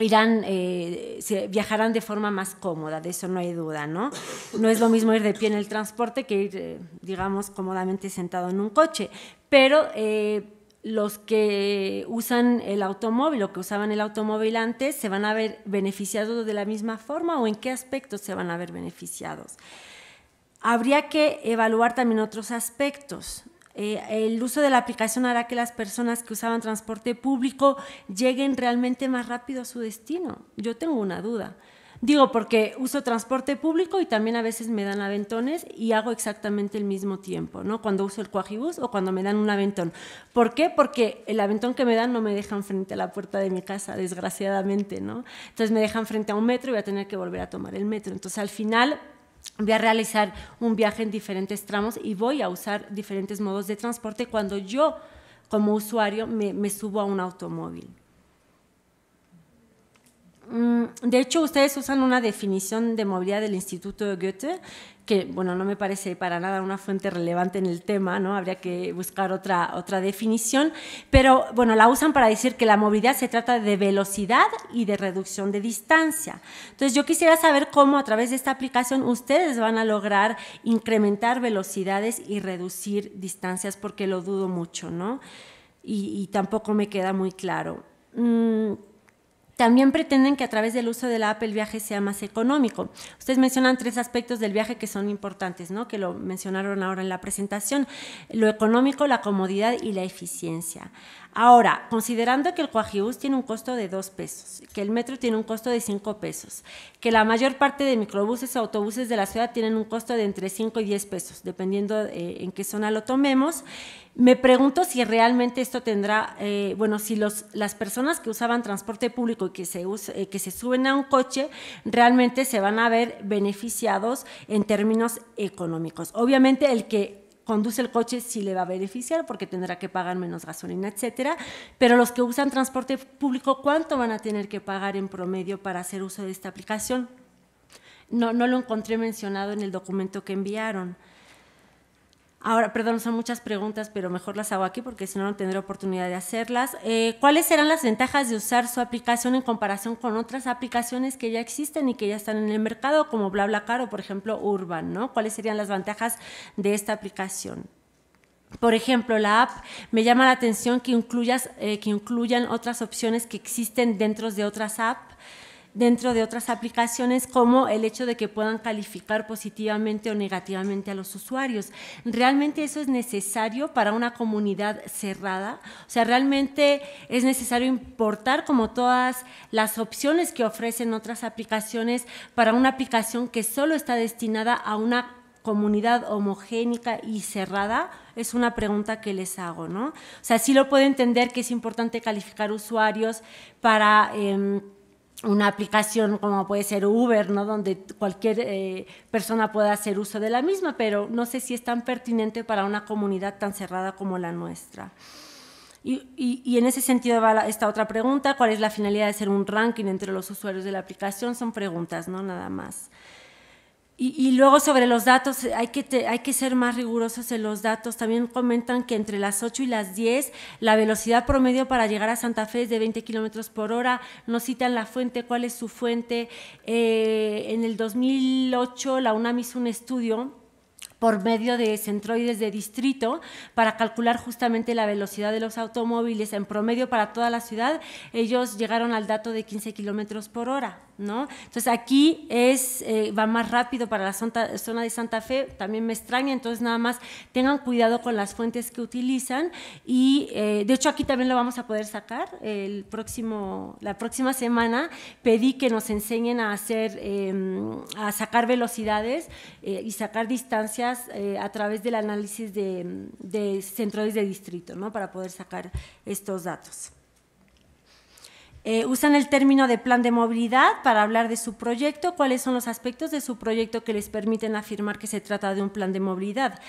irán, eh, viajarán de forma más cómoda, de eso no hay duda, ¿no? No es lo mismo ir de pie en el transporte que ir, eh, digamos, cómodamente sentado en un coche, pero eh, los que usan el automóvil o que usaban el automóvil antes se van a ver beneficiados de la misma forma o en qué aspectos se van a ver beneficiados. Habría que evaluar también otros aspectos, eh, el uso de la aplicación hará que las personas que usaban transporte público lleguen realmente más rápido a su destino. Yo tengo una duda. Digo, porque uso transporte público y también a veces me dan aventones y hago exactamente el mismo tiempo, ¿no? Cuando uso el cuajibús o cuando me dan un aventón. ¿Por qué? Porque el aventón que me dan no me dejan frente a la puerta de mi casa, desgraciadamente, ¿no? Entonces me dejan frente a un metro y voy a tener que volver a tomar el metro. Entonces al final voy a realizar un viaje en diferentes tramos y voy a usar diferentes modos de transporte cuando yo como usuario me, subo a un automóvil. Mm, de hecho, ustedes usan una definición de movilidad del Instituto de Goethe, que, bueno, no me parece para nada una fuente relevante en el tema, ¿no? Habría que buscar otra, otra definición, pero, bueno, la usan para decir que la movilidad se trata de velocidad y de reducción de distancia. Entonces, yo quisiera saber cómo a través de esta aplicación ustedes van a lograr incrementar velocidades y reducir distancias, porque lo dudo mucho, ¿no? Y, tampoco me queda muy claro. Mm, también pretenden que a través del uso de la app el viaje sea más económico. Ustedes mencionan tres aspectos del viaje que son importantes, ¿no? que lo mencionaron ahora en la presentación, lo económico, la comodidad y la eficiencia. Ahora, considerando que el cuajibús tiene un costo de 2 pesos, que el metro tiene un costo de 5 pesos, que la mayor parte de microbuses o autobuses de la ciudad tienen un costo de entre 5 y 10 pesos, dependiendo eh, en qué zona lo tomemos, me pregunto si realmente esto tendrá, eh, bueno, si las personas que usaban transporte público y que se, eh, que se suben a un coche realmente se van a ver beneficiados en términos económicos. Obviamente el que conduce el coche sí le va a beneficiar porque tendrá que pagar menos gasolina, etcétera. Pero los que usan transporte público, ¿cuánto van a tener que pagar en promedio para hacer uso de esta aplicación? No, no lo encontré mencionado en el documento que enviaron. Ahora, perdón, son muchas preguntas, pero mejor las hago aquí porque si no, no tendré oportunidad de hacerlas. Eh, ¿Cuáles serán las ventajas de usar su aplicación en comparación con otras aplicaciones que ya existen y que ya están en el mercado, como BlaBlaCar o, por ejemplo, Urban? ¿no? ¿Cuáles serían las ventajas de esta aplicación? Por ejemplo, la app me llama la atención que, incluyas, eh, que incluyan otras opciones que existen dentro de otras apps dentro de otras aplicaciones como el hecho de que puedan calificar positivamente o negativamente a los usuarios. ¿Realmente eso es necesario para una comunidad cerrada? O sea, ¿realmente es necesario importar como todas las opciones que ofrecen otras aplicaciones para una aplicación que solo está destinada a una comunidad homogénica y cerrada? Es una pregunta que les hago, ¿no? O sea, sí lo puedo entender que es importante calificar usuarios para... Em, una aplicación como puede ser Uber, ¿no? donde cualquier eh, persona pueda hacer uso de la misma, pero no sé si es tan pertinente para una comunidad tan cerrada como la nuestra. Y, y, en ese sentido va esta otra pregunta, ¿cuál es la finalidad de hacer un ranking entre los usuarios de la aplicación? Son preguntas, ¿no? Nada más. Y, luego sobre los datos, hay que, hay que ser más rigurosos en los datos. También comentan que entre las 8 y las 10 la velocidad promedio para llegar a Santa Fe es de 20 kilómetros por hora. Nos citan la fuente, cuál es su fuente. Eh, en el 2008 la UNAM hizo un estudio por medio de centroides de distrito para calcular justamente la velocidad de los automóviles en promedio para toda la ciudad. Ellos llegaron al dato de 15 kilómetros por hora. ¿no? Entonces aquí es, eh, va más rápido para la zona, de Santa Fe, también me extraña, entonces nada más tengan cuidado con las fuentes que utilizan y eh, de hecho aquí también lo vamos a poder sacar el próximo, la próxima semana, pedí que nos enseñen a hacer, em, a sacar velocidades eh, y sacar distancias a través del análisis de, centros de distrito, ¿no? Para poder sacar estos datos. Eh, usan el término de plan de movilidad para hablar de su proyecto, cuáles son los aspectos de su proyecto que les permiten afirmar que se trata de un plan de movilidad.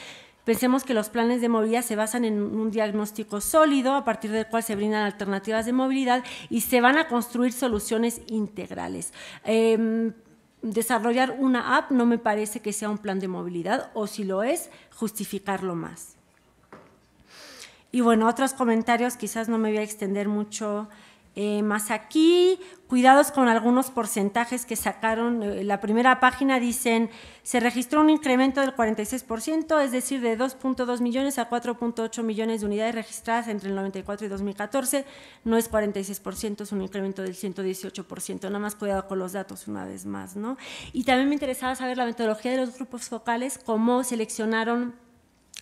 Pensemos que los planes de movilidad se basan en un diagnóstico sólido a partir del cual se brindan alternativas de movilidad y se van a construir soluciones integrales. Em, desarrollar una app no me parece que sea un plan de movilidad o si lo es, justificarlo más. Y bueno, otros comentarios, quizás no me voy a extender mucho. Eh, más aquí, cuidados con algunos porcentajes que sacaron. Eh, la primera página dicen, se registró un incremento del 46%, es decir, de 2.2 millones a 4.8 millones de unidades registradas entre el 94 y 2014. No es 46%, es un incremento del 118%. Nada más cuidado con los datos una vez más. ¿no? Y también me interesaba saber la metodología de los grupos focales, cómo seleccionaron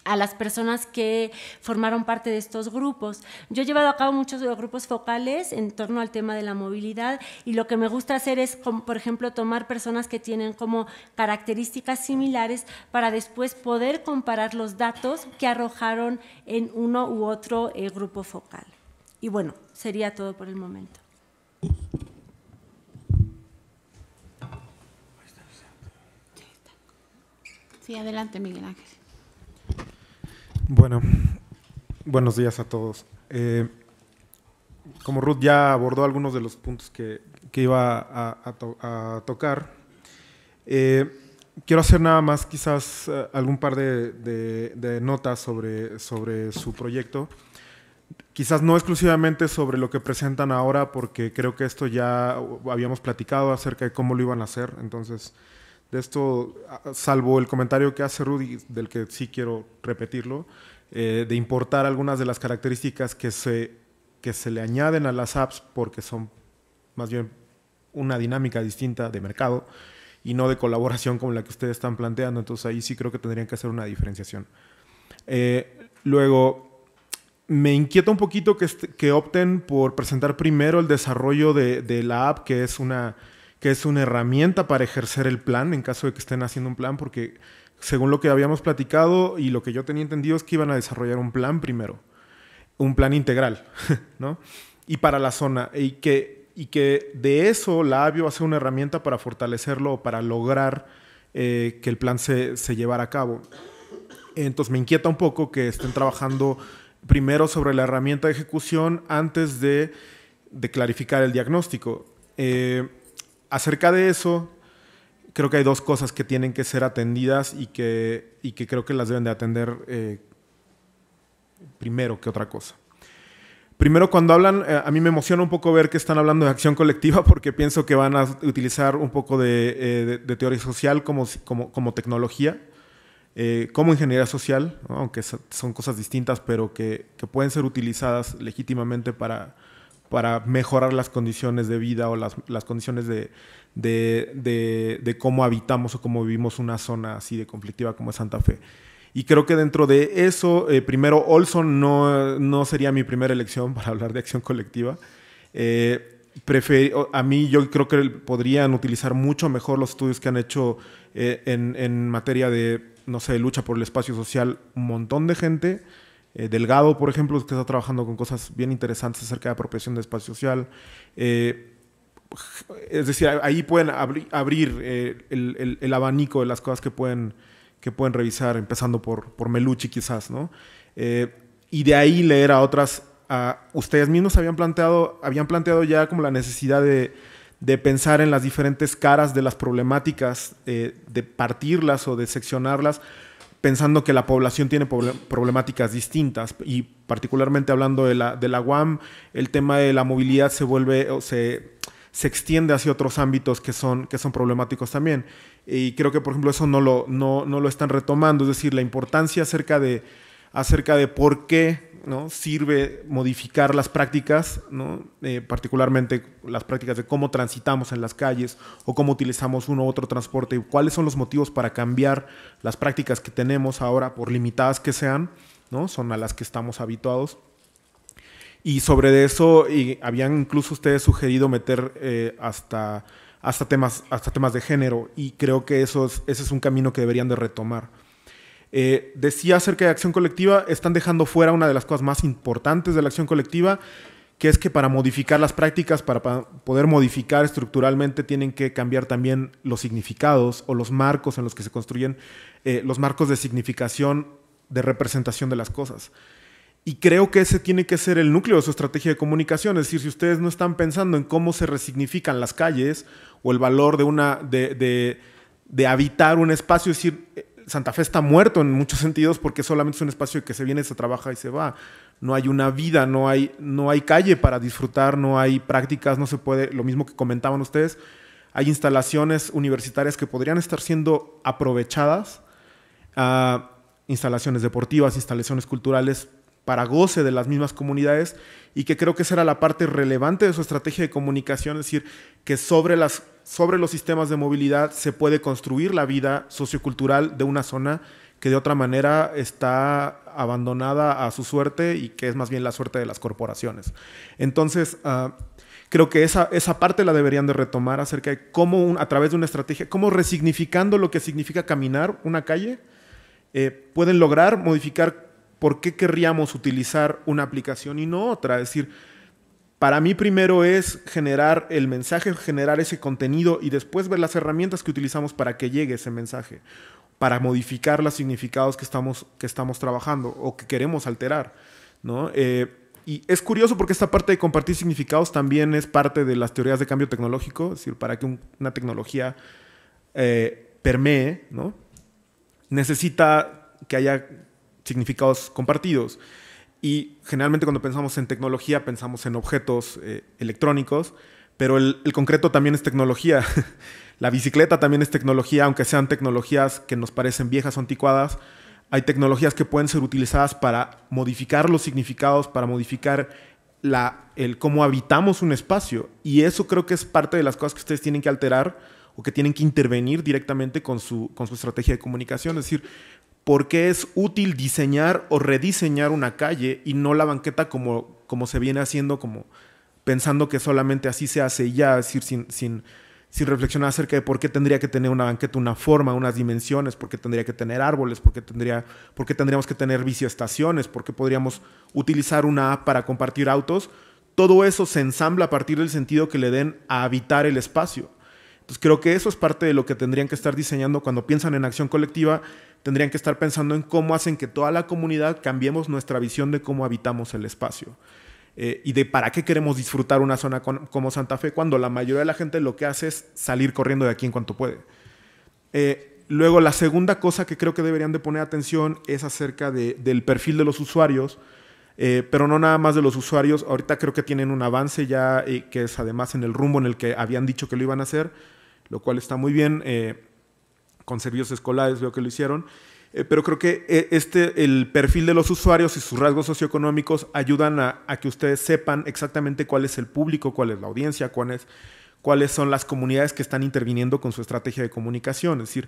a las personas que formaron parte de estos grupos. Yo he llevado a cabo muchos grupos focales en torno al tema de la movilidad y lo que me gusta hacer es, por ejemplo, tomar personas que tienen como características similares para después poder comparar los datos que arrojaron en uno u otro eh, grupo focal. Y bueno, sería todo por el momento. Sí, adelante, Miguel Ángel. Bueno, buenos días a todos. Eh, como Ruth ya abordó algunos de los puntos que, iba a, tocar, eh, quiero hacer nada más quizás eh, algún par de, de notas sobre, sobre su proyecto. Quizás no exclusivamente sobre lo que presentan ahora, porque creo que esto ya habíamos platicado acerca de cómo lo iban a hacer, entonces de esto, salvo el comentario que hace Rudy, del que sí quiero repetirlo, eh, de importar algunas de las características que se, que se le añaden a las apps porque son más bien una dinámica distinta de mercado y no de colaboración como la que ustedes están planteando. Entonces ahí sí creo que tendrían que hacer una diferenciación. Eh, luego, me inquieta un poquito que, que, opten por presentar primero el desarrollo de la app, que es una que es una herramienta para ejercer el plan en caso de que estén haciendo un plan, porque según lo que habíamos platicado y lo que yo tenía entendido es que iban a desarrollar un plan primero, un plan integral, ¿no? Y para la zona, y que, y que de eso la ABIO va a ser una herramienta para fortalecerlo, para lograr eh, que el plan se, se llevara a cabo. Entonces me inquieta un poco que estén trabajando primero sobre la herramienta de ejecución antes de, clarificar el diagnóstico. Eh, acerca de eso, creo que hay dos cosas que tienen que ser atendidas y que, que creo que las deben de atender eh, primero que otra cosa. Primero, cuando hablan, eh, a mí me emociona un poco ver que están hablando de acción colectiva porque pienso que van a utilizar un poco de, eh, teoría social como, como, como tecnología, como ingeniería social, aunque son cosas distintas, pero que, pueden ser utilizadas legítimamente para, para mejorar las condiciones de vida o las, las condiciones de, de, de, cómo habitamos o cómo vivimos una zona así de conflictiva como es Santa Fe. Y creo que dentro de eso, eh, primero, Olson no, no, sería mi primera elección para hablar de acción colectiva. Eh, a mí yo creo que podrían utilizar mucho mejor los estudios que han hecho eh, en, en, materia de, no sé, lucha por el espacio social un montón de gente eh, Delgado, por ejemplo, que está trabajando con cosas bien interesantes acerca de apropiación de espacio social. Eh, es decir, ahí pueden abrir eh, el, abanico de las cosas que pueden, que pueden revisar, empezando por, por Melucci quizás, ¿no? y de ahí leer a otras. ustedes mismos habían planteado, habían planteado ya como la necesidad de, de pensar en las diferentes caras de las problemáticas, de partirlas o de seccionarlas pensando que la población tiene problemáticas distintas y particularmente hablando de la, de la UAM, el tema de la movilidad se vuelve, o se, se extiende hacia otros ámbitos que son, que son problemáticos también. Y creo que, por ejemplo, eso no lo, no, lo están retomando, es decir, la importancia acerca de, acerca de por qué sirve modificar las prácticas, eh, particularmente las prácticas de cómo transitamos en las calles o cómo utilizamos uno u otro transporte, cuáles son los motivos para cambiar las prácticas que tenemos ahora, por limitadas que sean, ¿no? son a las que estamos habituados. Y sobre eso y habían incluso ustedes sugerido meter eh, hasta, hasta, temas, hasta temas de género y creo que eso ese es un camino que deberían de retomar. Eh, decía acerca de acción colectiva, están dejando fuera una de las cosas más importantes de la acción colectiva, que es que para modificar las prácticas, para, poder modificar estructuralmente, tienen que cambiar también los significados o los marcos en los que se construyen eh, los marcos de significación, de representación de las cosas. Y creo que ese tiene que ser el núcleo de su estrategia de comunicación. Es decir, si ustedes no están pensando en cómo se resignifican las calles o el valor de, una, de, de habitar un espacio, es decir, Santa Fe está muerto en muchos sentidos porque solamente es un espacio que se viene, se trabaja y se va. No hay una vida, no hay, no hay calle para disfrutar, no hay prácticas, no se puede, lo mismo que comentaban ustedes, hay instalaciones universitarias que podrían estar siendo aprovechadas, ah, instalaciones deportivas, instalaciones culturales, para goce de las mismas comunidades y que creo que esa era la parte relevante de su estrategia de comunicación, es decir, que sobre, las, sobre los sistemas de movilidad se puede construir la vida sociocultural de una zona que de otra manera está abandonada a su suerte y que es más bien la suerte de las corporaciones. Entonces, ah, creo que esa, esa parte la deberían de retomar acerca de cómo a través de una estrategia, cómo resignificando lo que significa caminar una calle, eh, pueden lograr modificar ¿por qué querríamos utilizar una aplicación y no otra? Es decir, para mí primero es generar el mensaje, generar ese contenido y después ver las herramientas que utilizamos para que llegue ese mensaje, para modificar los significados que estamos, que estamos trabajando o que queremos alterar. Eh, y es curioso porque esta parte de compartir significados también es parte de las teorías de cambio tecnológico, es decir, para que una tecnología eh, permee, ¿no? necesita que haya significados compartidos. Y generalmente cuando pensamos en tecnología pensamos en objetos eh, electrónicos, pero el, concreto también es tecnología. la bicicleta también es tecnología, aunque sean tecnologías que nos parecen viejas o anticuadas. Hay tecnologías que pueden ser utilizadas para modificar los significados, para modificar la, el cómo habitamos un espacio. Y eso creo que es parte de las cosas que ustedes tienen que alterar o que tienen que intervenir directamente con su, con su estrategia de comunicación. Es decir, por qué es útil diseñar o rediseñar una calle y no la banqueta como, como se viene haciendo, como pensando que solamente así se hace y ya, decir, sin, sin, sin reflexionar acerca de por qué tendría que tener una banqueta, una forma, unas dimensiones, por qué tendría que tener árboles, por qué, por qué tendríamos que tener biciestaciones, por qué podríamos utilizar una app para compartir autos. Todo eso se ensambla a partir del sentido que le den a habitar el espacio. Entonces pues creo que eso es parte de lo que tendrían que estar diseñando cuando piensan en acción colectiva, tendrían que estar pensando en cómo hacen que toda la comunidad cambiemos nuestra visión de cómo habitamos el espacio. Eh, y de para qué queremos disfrutar una zona como Santa Fe cuando la mayoría de la gente lo que hace es salir corriendo de aquí en cuanto puede. Eh, luego, la segunda cosa que creo que deberían de poner atención es acerca del perfil de los usuarios, eh, pero no nada más de los usuarios. Ahorita creo que tienen un avance ya, que es además en el rumbo en el que habían dicho que lo iban a hacer lo cual está muy bien. Eh, con servicios escolares veo que lo hicieron. Eh, pero creo que eh, este, el perfil de los usuarios y sus rasgos socioeconómicos ayudan a, que ustedes sepan exactamente cuál es el público, cuál es la audiencia, cuáles son las comunidades que están interviniendo con su estrategia de comunicación. Es decir,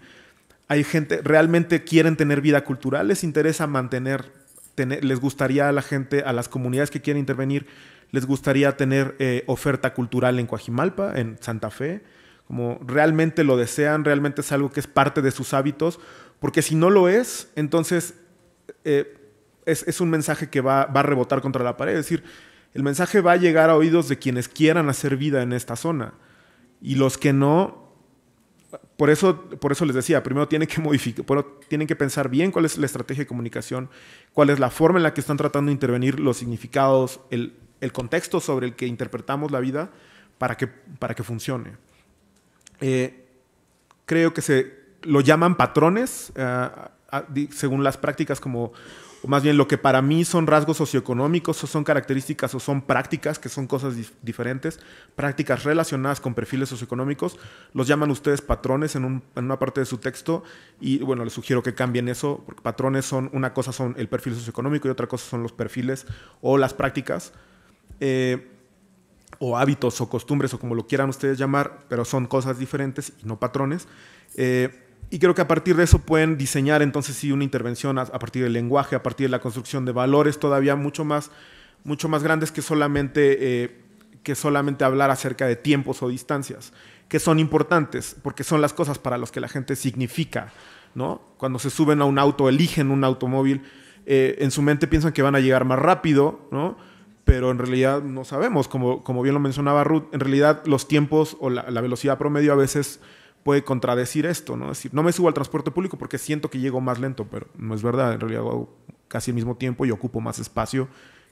hay gente, realmente quieren tener vida cultural, les interesa mantener, les gustaría a la gente, a las comunidades que quieren intervenir, les gustaría tener oferta cultural en Coajimalpa, en Santa Fe como realmente lo desean, realmente es algo que es parte de sus hábitos, porque si no lo es, entonces eh, es, un mensaje que va, va, a rebotar contra la pared. Es decir, el mensaje va a llegar a oídos de quienes quieran hacer vida en esta zona. Y los que no, por eso, por eso les decía, primero tienen que modificar, tienen que pensar bien cuál es la estrategia de comunicación, cuál es la forma en la que están tratando de intervenir los significados, el, el contexto sobre el que interpretamos la vida para que, para que funcione. Eh, creo que se lo llaman patrones, eh, según las prácticas como, o más bien lo que para mí son rasgos socioeconómicos o son características o son prácticas, que son cosas diferentes, prácticas relacionadas con perfiles socioeconómicos, los llaman ustedes patrones en, una parte de su texto y bueno, les sugiero que cambien eso, porque patrones son, una cosa son el perfil socioeconómico y otra cosa son los perfiles o las prácticas. Eh, o hábitos o costumbres o como lo quieran ustedes llamar, pero son cosas diferentes y no patrones. Eh, y creo que a partir de eso pueden diseñar entonces sí una intervención a, partir del lenguaje, a partir de la construcción de valores todavía mucho más, mucho más grandes que solamente, eh, que solamente hablar acerca de tiempos o distancias, que son importantes porque son las cosas para las que la gente significa. ¿no? Cuando se suben a un auto, eligen un automóvil, eh, en su mente piensan que van a llegar más rápido, ¿no? pero en realidad no sabemos, como, como bien lo mencionaba Ruth, en realidad los tiempos o la, velocidad promedio a veces puede contradecir esto, ¿no? Es decir, no me subo al transporte público porque siento que llego más lento, pero no es verdad, en realidad hago casi el mismo tiempo y ocupo más espacio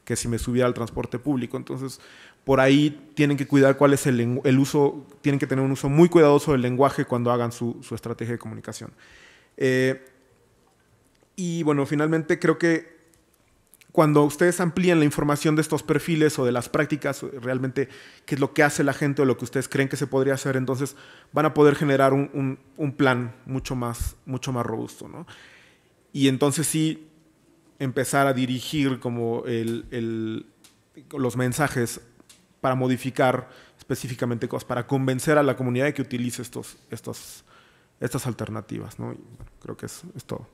que si me subiera al transporte público. Entonces, por ahí tienen que cuidar cuál es el, el uso, tienen que tener un uso muy cuidadoso del lenguaje cuando hagan su, su estrategia de comunicación. Eh, y bueno, finalmente creo que cuando ustedes amplían la información de estos perfiles o de las prácticas, realmente qué es lo que hace la gente o lo que ustedes creen que se podría hacer, entonces van a poder generar un, plan mucho más, mucho más robusto. ¿no? Y entonces sí empezar a dirigir como el, los mensajes para modificar específicamente cosas, para convencer a la comunidad de que utilice estos, estos, estas alternativas. ¿no? creo que es, es todo.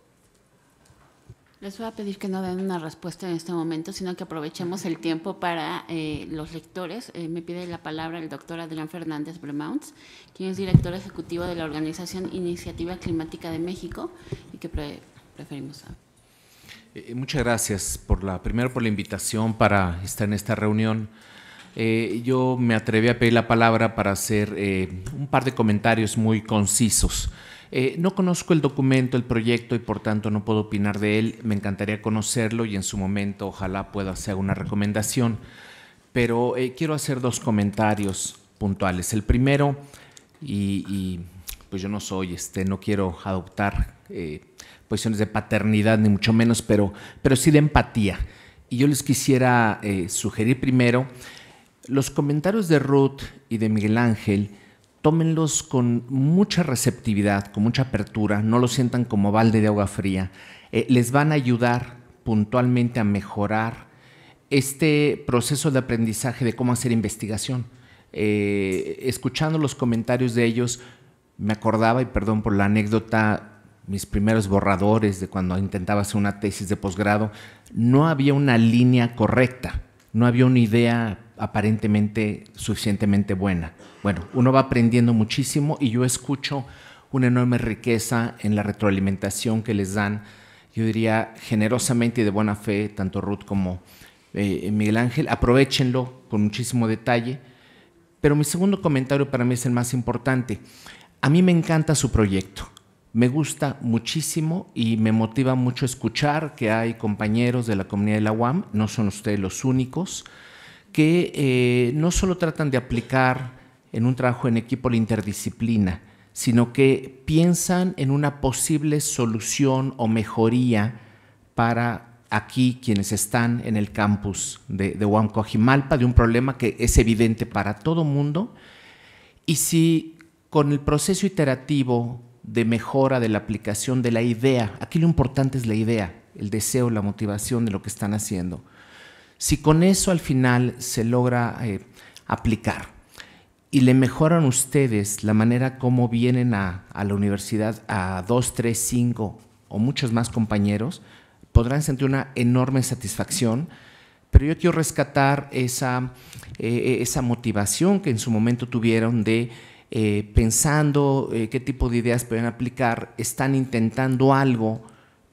Les voy a pedir que no den una respuesta en este momento, sino que aprovechemos el tiempo para eh, los lectores. Eh, me pide la palabra el doctor Adrián Fernández Bremounts, quien es director ejecutivo de la Organización Iniciativa Climática de México y que preferimos eh, muchas gracias por la, primero por la invitación para estar en esta reunión. yo me atreví a pedir la palabra para hacer un par de comentarios muy concisos. Eh, no conozco el documento, el proyecto y por tanto no puedo opinar de él. Me encantaría conocerlo y en su momento ojalá pueda hacer una recomendación. Pero eh, quiero hacer dos comentarios puntuales. El primero, y, pues yo no soy, este, no quiero adoptar posiciones eh, de paternidad ni mucho menos, pero, pero sí de empatía. Y yo les quisiera sugerir primero los comentarios de Ruth y de Miguel Ángel tómenlos con mucha receptividad, con mucha apertura, no lo sientan como balde de agua fría. Eh, les van a ayudar puntualmente a mejorar este proceso de aprendizaje de cómo hacer investigación. Eh, escuchando los comentarios de ellos, me acordaba, y perdón por la anécdota, mis primeros borradores de cuando intentaba hacer una tesis de posgrado, no había una línea correcta, no había una idea aparentemente suficientemente buena. Bueno, uno va aprendiendo muchísimo y yo escucho una enorme riqueza en la retroalimentación que les dan, yo diría generosamente y de buena fe, tanto Ruth como eh, Miguel Ángel. Aprovechenlo con muchísimo detalle. Pero mi segundo comentario para mí es el más importante. A mí me encanta su proyecto. Me gusta muchísimo y me motiva mucho escuchar que hay compañeros de la comunidad de la UAM, no son ustedes los únicos, que eh, no solo tratan de aplicar en un trabajo en equipo la interdisciplina, sino que piensan en una posible solución o mejoría para aquí quienes están en el campus de, de de un problema que es evidente para todo mundo. Y si con el proceso iterativo de mejora de la aplicación de la idea, aquí lo importante es la idea, el deseo, la motivación de lo que están haciendo, si con eso al final se logra eh, aplicar y le mejoran ustedes la manera como vienen a, la universidad a dos, tres, cinco o muchos más compañeros, podrán sentir una enorme satisfacción. Pero yo quiero rescatar esa, eh, eh, motivación que en su momento tuvieron de pensando qué tipo de ideas pueden aplicar, están intentando algo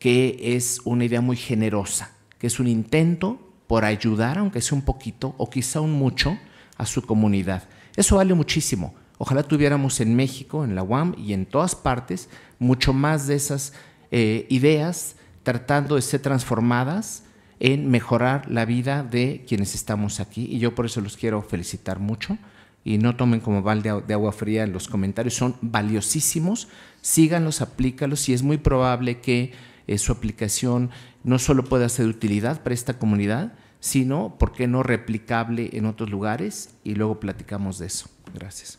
que es una idea muy generosa, que es un intento por ayudar, aunque sea un poquito o quizá un mucho, a su comunidad. Eso vale muchísimo. Ojalá tuviéramos en México, en la UAM y en todas partes mucho más de esas eh, ideas tratando de ser transformadas en mejorar la vida de quienes estamos aquí. Y yo por eso los quiero felicitar mucho y no tomen como balde de agua fría los comentarios, son valiosísimos, síganlos, aplícalos y es muy probable que eh, su aplicación no solo pueda ser de utilidad para esta comunidad, sino, ¿por qué no replicable en otros lugares? Y luego platicamos de eso. Gracias.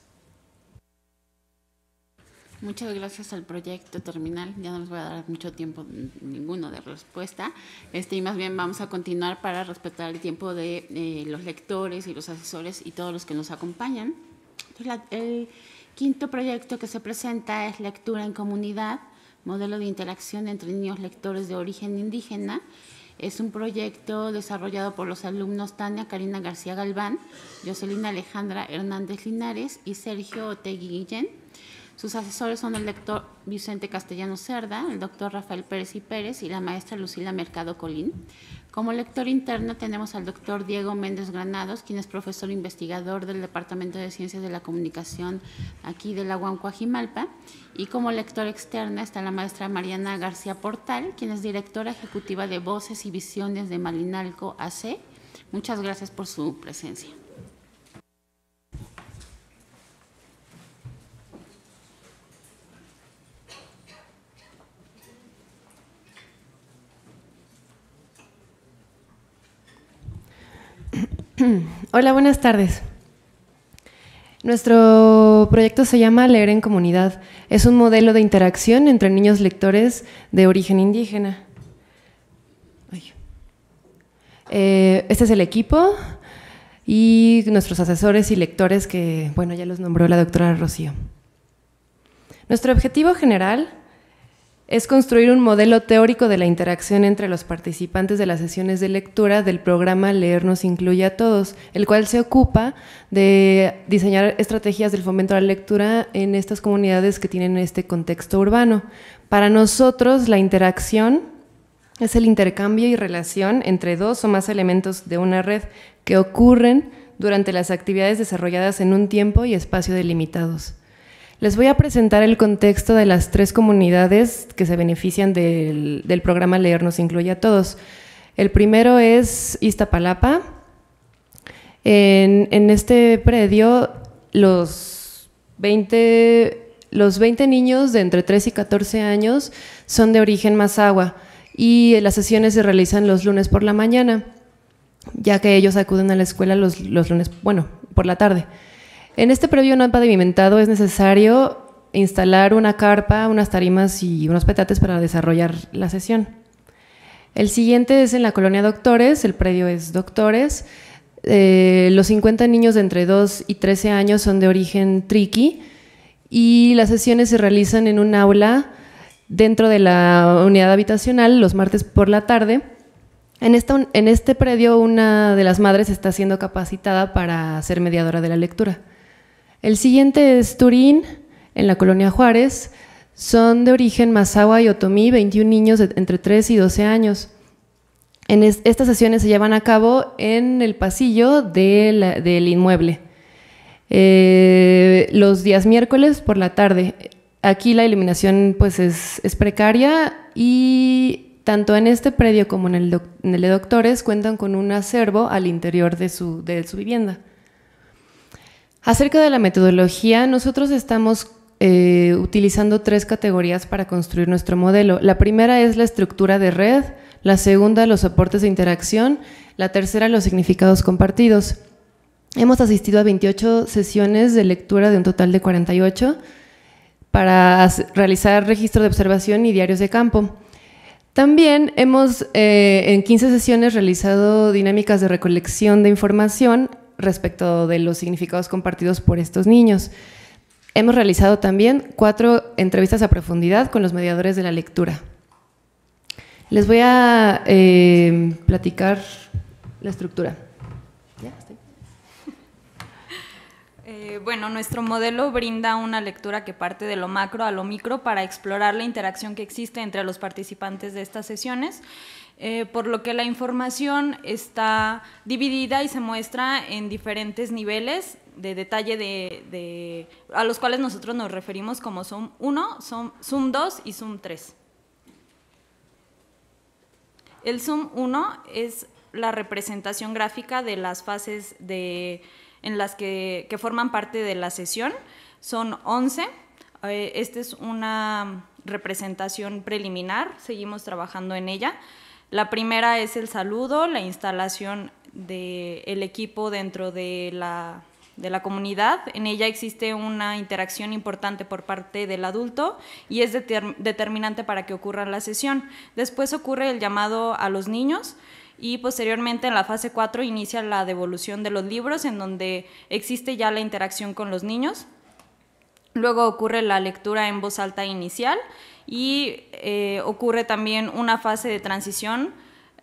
Muchas gracias al proyecto terminal. Ya no les voy a dar mucho tiempo ninguno de respuesta. Este, y más bien vamos a continuar para respetar el tiempo de eh, los lectores y los asesores y todos los que nos acompañan. el quinto proyecto que se presenta es Lectura en Comunidad, modelo de interacción entre niños lectores de origen indígena es un proyecto desarrollado por los alumnos Tania Karina García Galván, Jocelyn Alejandra Hernández Linares y Sergio Otegui Guillén. Sus asesores son el doctor Vicente Castellano Cerda, el doctor Rafael Pérez y Pérez y la maestra Lucila Mercado Colín. Como lector interno tenemos al doctor Diego Méndez Granados, quien es profesor investigador del Departamento de Ciencias de la Comunicación aquí de la UAM Y como lector externa está la maestra Mariana García Portal, quien es directora ejecutiva de Voces y Visiones de Malinalco AC. Muchas gracias por su presencia. Hola, buenas tardes. Nuestro proyecto se llama Leer en Comunidad. Es un modelo de interacción entre niños lectores de origen indígena. Eh, este es el equipo y nuestros asesores y lectores que, bueno, ya los nombró la doctora Rocío. Nuestro objetivo general es construir un modelo teórico de la interacción entre los participantes de las sesiones de lectura del programa Leernos Incluye a Todos, el cual se ocupa de diseñar estrategias del fomento de la lectura en estas comunidades que tienen este contexto urbano. Para nosotros, la interacción es el intercambio y relación entre dos o más elementos de una red que ocurren durante las actividades desarrolladas en un tiempo y espacio delimitados. Les voy a presentar el contexto de las tres comunidades que se benefician del, programa Leer nos incluye a todos. El primero es Iztapalapa. En, este predio, los 20, los 20 niños de entre 3 y 14 años son de origen mazagua y las sesiones se realizan los lunes por la mañana, ya que ellos acuden a la escuela los, los lunes, bueno, por la tarde. En este predio no pavimentado es necesario instalar una carpa, unas tarimas y unos petates para desarrollar la sesión. El siguiente es en la colonia Doctores, el predio es Doctores. Eh, los 50 niños de entre 2 y 13 años son de origen triqui y las sesiones se realizan en un aula dentro de la unidad habitacional los martes por la tarde. En, en este predio una de las madres está siendo capacitada para ser mediadora de la lectura. El siguiente es Turín, en la colonia Juárez. Son de origen Mazahua y Otomí, 21 niños entre 3 y 12 años. En estas sesiones se llevan a cabo en el pasillo del inmueble, eh, los días miércoles por la tarde. Aquí la iluminación pues, es, precaria y tanto en este predio como en el, de doctores cuentan con un acervo al interior de su vivienda. Acerca de la metodología, nosotros estamos eh, utilizando tres categorías para construir nuestro modelo. La primera es la estructura de red, la segunda los soportes de interacción, la tercera los significados compartidos. Hemos asistido a 28 sesiones de lectura de un total de 48 para realizar registro de observación y diarios de campo. También hemos eh, en 15 sesiones realizado dinámicas de recolección de información respecto de los significados compartidos por estos niños. Hemos realizado también cuatro entrevistas a profundidad con los mediadores de la lectura. Les voy a eh, platicar la estructura. Eh, bueno, nuestro modelo brinda una lectura que parte de lo macro a lo micro para explorar la interacción que existe entre los participantes de estas sesiones eh, por lo que la información está dividida y se muestra en diferentes niveles de detalle a los cuales nosotros nos referimos como Zoom 1, Zoom, 2 y Zoom 3. El Zoom 1 es la representación gráfica de las fases de, en las que, forman parte de la sesión. Son 11. Eh, esta es una representación preliminar, seguimos trabajando en ella. La primera es el saludo, la instalación del equipo dentro de la, comunidad. En ella existe una interacción importante por parte del adulto y es determinante para que ocurra la sesión. Después ocurre el llamado a los niños y posteriormente en la fase 4 inicia la devolución de los libros en donde existe ya la interacción con los niños. Luego ocurre la lectura en voz alta inicial y eh, ocurre también una fase de transición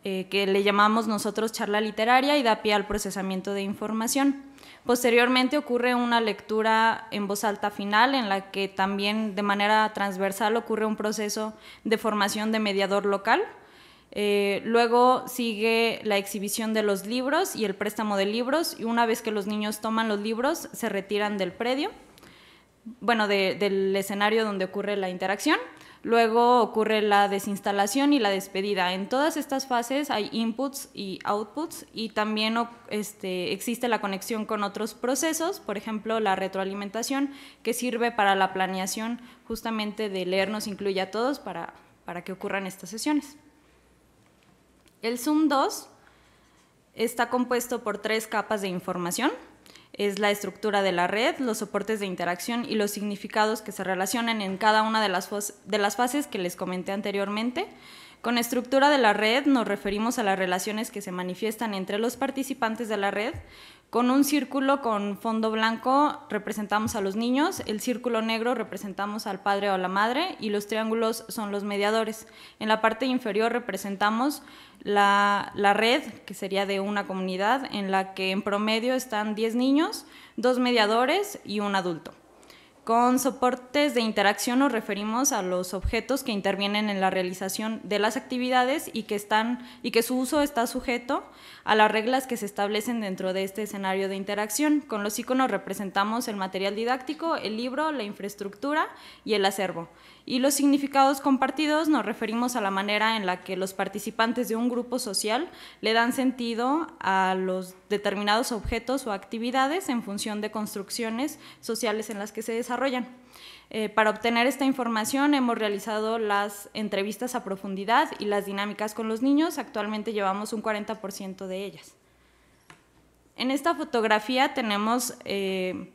eh, que le llamamos nosotros charla literaria y da pie al procesamiento de información. Posteriormente ocurre una lectura en voz alta final en la que también de manera transversal ocurre un proceso de formación de mediador local. Eh, luego sigue la exhibición de los libros y el préstamo de libros y una vez que los niños toman los libros se retiran del predio, bueno, del escenario donde ocurre la interacción Luego ocurre la desinstalación y la despedida. En todas estas fases hay inputs y outputs y también este, existe la conexión con otros procesos, por ejemplo la retroalimentación que sirve para la planeación justamente de leernos incluye a todos para, para que ocurran estas sesiones. El Zoom 2 está compuesto por tres capas de información es la estructura de la red, los soportes de interacción y los significados que se relacionan en cada una de las, de las fases que les comenté anteriormente. Con estructura de la red nos referimos a las relaciones que se manifiestan entre los participantes de la red. Con un círculo con fondo blanco representamos a los niños, el círculo negro representamos al padre o la madre y los triángulos son los mediadores. En la parte inferior representamos la, red, que sería de una comunidad, en la que en promedio están 10 niños, dos mediadores y un adulto. Con soportes de interacción nos referimos a los objetos que intervienen en la realización de las actividades y que, y que su uso está sujeto a las reglas que se establecen dentro de este escenario de interacción. Con los iconos representamos el material didáctico, el libro, la infraestructura y el acervo. Y los significados compartidos nos referimos a la manera en la que los participantes de un grupo social le dan sentido a los determinados objetos o actividades en función de construcciones sociales en las que se desarrollan. Eh, para obtener esta información hemos realizado las entrevistas a profundidad y las dinámicas con los niños. Actualmente llevamos un 40% de ellas. En esta fotografía tenemos eh,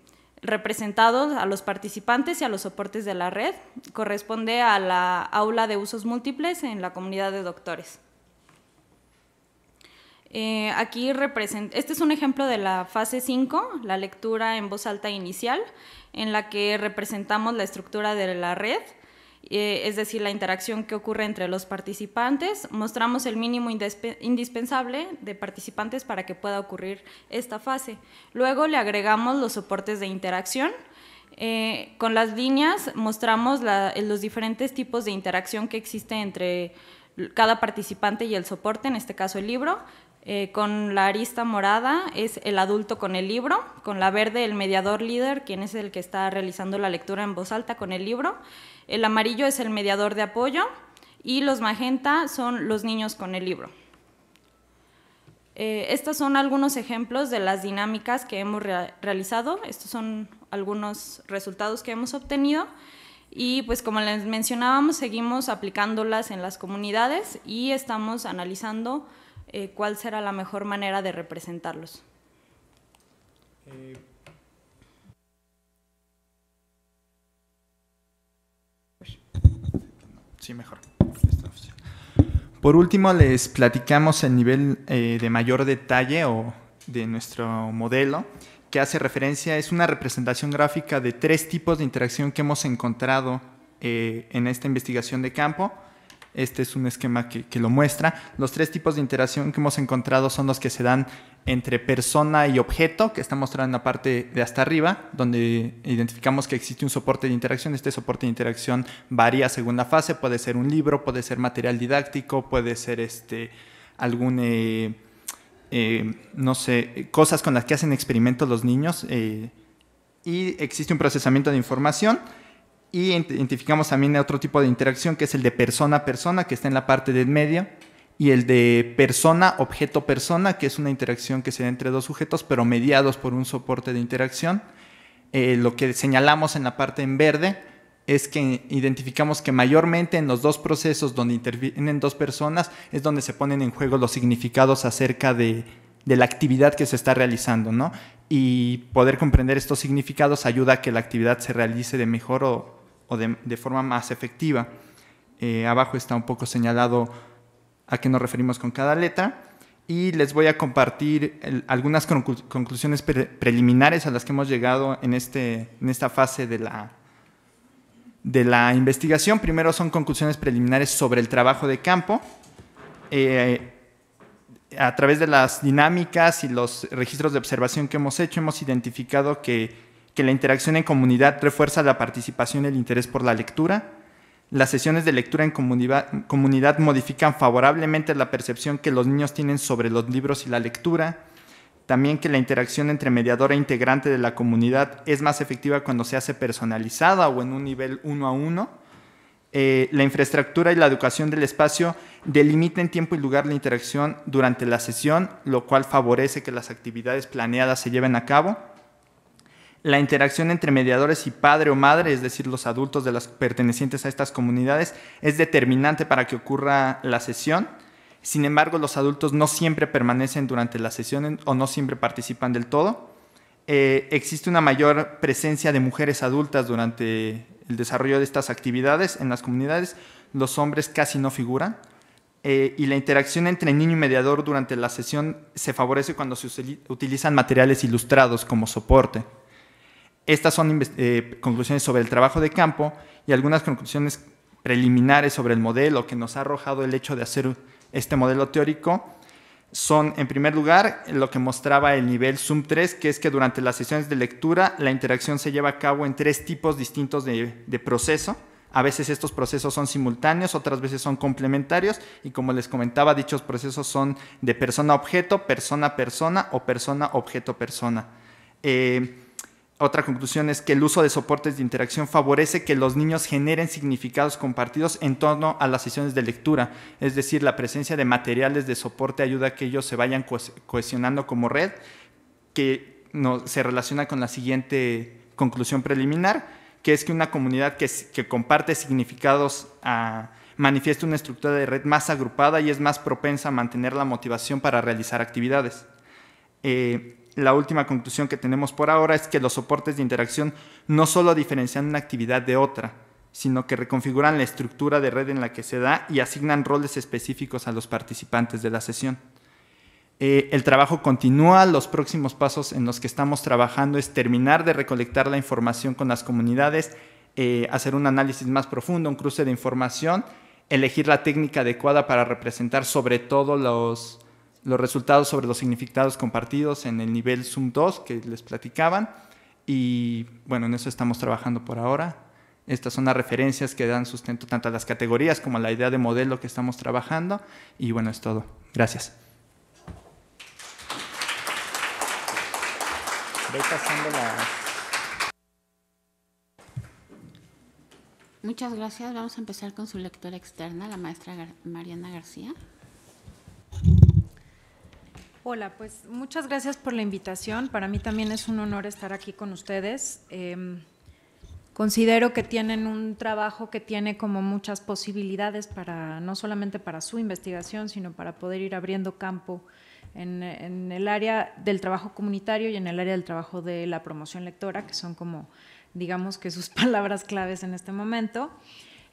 representados a los participantes y a los soportes de la red. Corresponde a la aula de usos múltiples en la comunidad de doctores. Eh, este es un ejemplo de la fase 5, la lectura en voz alta inicial, en la que representamos la estructura de la red, eh, es decir, la interacción que ocurre entre los participantes. Mostramos el mínimo indispensable de participantes para que pueda ocurrir esta fase. Luego le agregamos los soportes de interacción. Eh, con las líneas mostramos eh, los diferentes tipos de interacción que existe entre cada participante y el soporte, en este caso el libro. con la arista morada es el adulto con el libro, con la verde el mediador líder, quien es el que está realizando la lectura en voz alta con el libro. El amarillo es el mediador de apoyo y los magenta son los niños con el libro. Eh, estos son algunos ejemplos de las dinámicas que hemos realizado, estos son algunos resultados que hemos obtenido y pues como les mencionábamos seguimos aplicándolas en las comunidades y estamos analizando eh, cuál será la mejor manera de representarlos. Eh. Sí, mejor. Por último, les platicamos el nivel eh, de mayor detalle o de nuestro modelo que hace referencia, es una representación gráfica de tres tipos de interacción que hemos encontrado eh, en esta investigación de campo este es un esquema que, lo muestra. Los tres tipos de interacción que hemos encontrado son los que se dan entre persona y objeto, que está mostrado en la parte de hasta arriba, donde identificamos que existe un soporte de interacción. Este soporte de interacción varía según la fase, puede ser un libro, puede ser material didáctico, puede ser este, eh, eh, no sé, cosas con las que hacen experimentos los niños. Eh, y existe un procesamiento de información y identificamos también otro tipo de interacción que es el de persona persona, que está en la parte del medio, y el de persona, objeto, persona, que es una interacción que se da entre dos sujetos, pero mediados por un soporte de interacción. Eh, lo que señalamos en la parte en verde es que identificamos que mayormente en los dos procesos donde intervienen dos personas es donde se ponen en juego los significados acerca de, la actividad que se está realizando, ¿no? Y poder comprender estos significados ayuda a que la actividad se realice de mejor o, de, forma más efectiva. Eh, abajo está un poco señalado a qué nos referimos con cada letra y les voy a compartir algunas conclusiones preliminares a las que hemos llegado en, este, en esta fase de la, de la investigación. Primero son conclusiones preliminares sobre el trabajo de campo. Eh, a través de las dinámicas y los registros de observación que hemos hecho, hemos identificado que que la interacción en comunidad refuerza la participación y el interés por la lectura. Las sesiones de lectura en comunidad, modifican favorablemente la percepción que los niños tienen sobre los libros y la lectura. También que la interacción entre mediador e integrante de la comunidad es más efectiva cuando se hace personalizada o en un nivel uno a uno. Eh, la infraestructura y la educación del espacio delimitan tiempo y lugar la interacción durante la sesión, lo cual favorece que las actividades planeadas se lleven a cabo la interacción entre mediadores y padre o madre, es decir, los adultos de las pertenecientes a estas comunidades, es determinante para que ocurra la sesión. Sin embargo, los adultos no siempre permanecen durante la sesión o no siempre participan del todo. Eh, existe una mayor presencia de mujeres adultas durante el desarrollo de estas actividades en las comunidades. Los hombres casi no figuran. Eh, y la interacción entre niño y mediador durante la sesión se favorece cuando se utilizan materiales ilustrados como soporte. Estas son eh, conclusiones sobre el trabajo de campo y algunas conclusiones preliminares sobre el modelo que nos ha arrojado el hecho de hacer este modelo teórico son, en primer lugar, lo que mostraba el nivel sum 3, que es que durante las sesiones de lectura la interacción se lleva a cabo en tres tipos distintos de, proceso. A veces estos procesos son simultáneos, otras veces son complementarios y como les comentaba, dichos procesos son de persona-objeto, persona-persona o persona-objeto-persona. Otra conclusión es que el uso de soportes de interacción favorece que los niños generen significados compartidos en torno a las sesiones de lectura, es decir, la presencia de materiales de soporte ayuda a que ellos se vayan cohesionando como red, que se relaciona con la siguiente conclusión preliminar, que es que una comunidad que, comparte significados ah, manifiesta una estructura de red más agrupada y es más propensa a mantener la motivación para realizar actividades. Eh, la última conclusión que tenemos por ahora es que los soportes de interacción no solo diferencian una actividad de otra, sino que reconfiguran la estructura de red en la que se da y asignan roles específicos a los participantes de la sesión. Eh, el trabajo continúa, los próximos pasos en los que estamos trabajando es terminar de recolectar la información con las comunidades, eh, hacer un análisis más profundo, un cruce de información, elegir la técnica adecuada para representar sobre todo los, los resultados sobre los significados compartidos en el nivel Zoom 2 que les platicaban. Y bueno, en eso estamos trabajando por ahora. Estas son las referencias que dan sustento tanto a las categorías como a la idea de modelo que estamos trabajando. Y bueno, es todo. Gracias. Muchas gracias. Vamos a empezar con su lectora externa, la maestra Mariana García. Hola, pues muchas gracias por la invitación. Para mí también es un honor estar aquí con ustedes. Em, considero que tienen un trabajo que tiene como muchas posibilidades para, no solamente para su investigación, sino para poder ir abriendo campo en, en el área del trabajo comunitario y en el área del trabajo de la promoción lectora, que son como, digamos que sus palabras claves en este momento.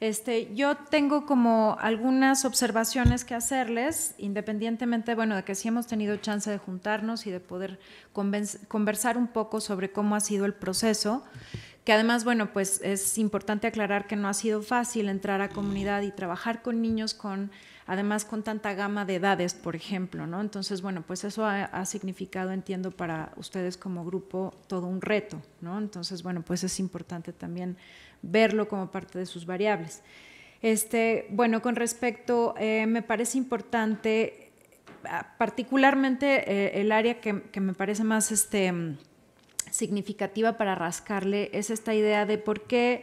Este, yo tengo como algunas observaciones que hacerles, independientemente, bueno, de que sí hemos tenido chance de juntarnos y de poder conversar un poco sobre cómo ha sido el proceso, que además, bueno, pues es importante aclarar que no ha sido fácil entrar a comunidad y trabajar con niños con además con tanta gama de edades, por ejemplo, ¿no? Entonces, bueno, pues eso ha, ha, significado, entiendo, para ustedes como grupo todo un reto, ¿no? Entonces, bueno, pues es importante también verlo como parte de sus variables. Este, bueno, con respecto, eh, me parece importante, ah, particularmente eh, el área que, me parece más este, significativa para rascarle es esta idea de por qué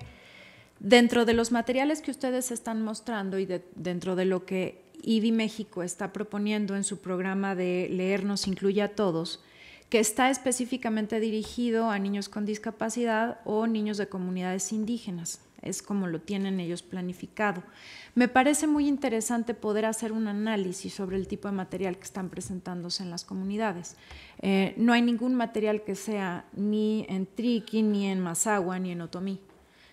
dentro de los materiales que ustedes están mostrando y dentro de lo que IBI México está proponiendo en su programa de Leernos Incluye a Todos, que está específicamente dirigido a niños con discapacidad o niños de comunidades indígenas. Es como lo tienen ellos planificado. Me parece muy interesante poder hacer un análisis sobre el tipo de material que están presentándose en las comunidades. Eh, no hay ningún material que sea ni en Triqui, ni en Mazagua, ni en Otomí.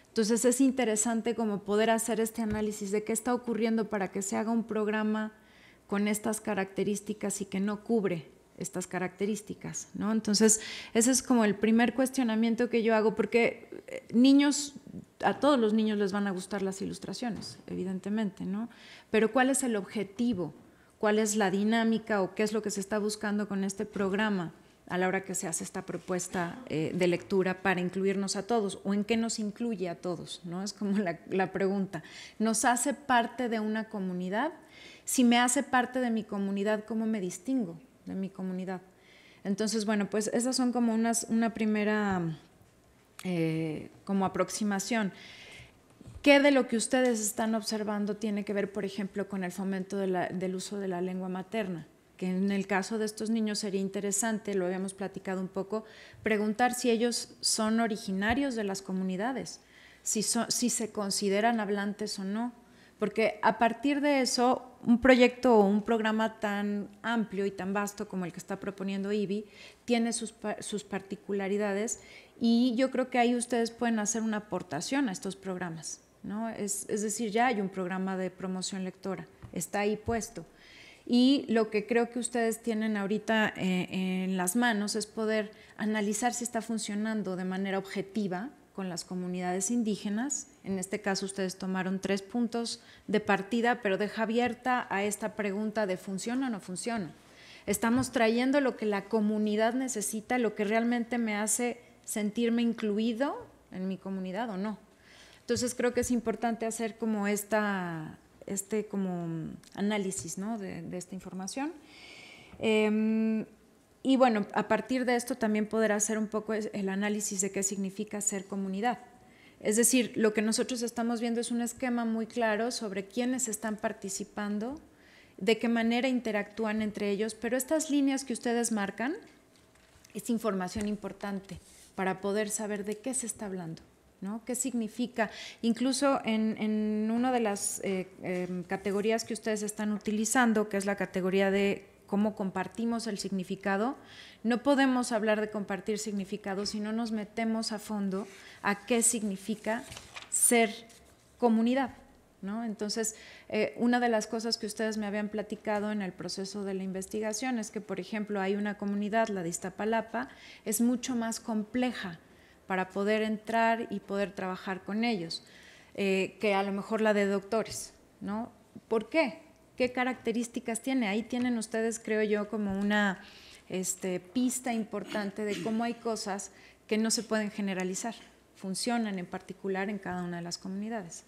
Entonces es interesante como poder hacer este análisis de qué está ocurriendo para que se haga un programa con estas características y que no cubre estas características, ¿no? Entonces, ese es como el primer cuestionamiento que yo hago, porque eh, niños, a todos los niños les van a gustar las ilustraciones, evidentemente, ¿no? Pero ¿cuál es el objetivo? ¿Cuál es la dinámica o qué es lo que se está buscando con este programa a la hora que se hace esta propuesta eh, de lectura para incluirnos a todos? ¿O en qué nos incluye a todos? ¿no? Es como la, la pregunta. ¿Nos hace parte de una comunidad? Si me hace parte de mi comunidad, ¿cómo me distingo? de mi comunidad. Entonces, bueno, pues esas son como unas, una primera eh, como aproximación. ¿Qué de lo que ustedes están observando tiene que ver, por ejemplo, con el fomento del uso de la lengua materna? Que en el caso de estos niños sería interesante, lo habíamos platicado un poco, preguntar si ellos son originarios de las comunidades, si, si se consideran hablantes o no, porque a partir de eso un proyecto o un programa tan amplio y tan vasto como el que está proponiendo IBI tiene sus, particularidades y yo creo que ahí ustedes pueden hacer una aportación a estos programas. ¿no? Es, es decir, ya hay un programa de promoción lectora, está ahí puesto. Y lo que creo que ustedes tienen ahorita eh, en las manos es poder analizar si está funcionando de manera objetiva con las comunidades indígenas. En este caso ustedes tomaron tres puntos de partida, pero deja abierta a esta pregunta de funciona o no funciona. Estamos trayendo lo que la comunidad necesita, lo que realmente me hace sentirme incluido en mi comunidad o no. Entonces creo que es importante hacer como esta, este como análisis de, esta información. Em, y bueno, a partir de esto también poder hacer un poco el análisis de qué significa ser comunidad. Es decir, lo que nosotros estamos viendo es un esquema muy claro sobre quiénes están participando, de qué manera interactúan entre ellos, pero estas líneas que ustedes marcan es información importante para poder saber de qué se está hablando. ¿no? ¿Qué significa? Incluso en, en una de las eh, em, categorías que ustedes están utilizando, que es la categoría de cómo compartimos el significado, no podemos hablar de compartir significado si no nos metemos a fondo a qué significa ser comunidad. ¿no? Entonces, eh, una de las cosas que ustedes me habían platicado en el proceso de la investigación es que, por ejemplo, hay una comunidad, la de Iztapalapa, es mucho más compleja para poder entrar y poder trabajar con ellos eh, que a lo mejor la de doctores. ¿no? ¿Por qué? qué características tiene. Ahí tienen ustedes, creo yo, como una este, pista importante de cómo hay cosas que no se pueden generalizar, funcionan en particular en cada una de las comunidades.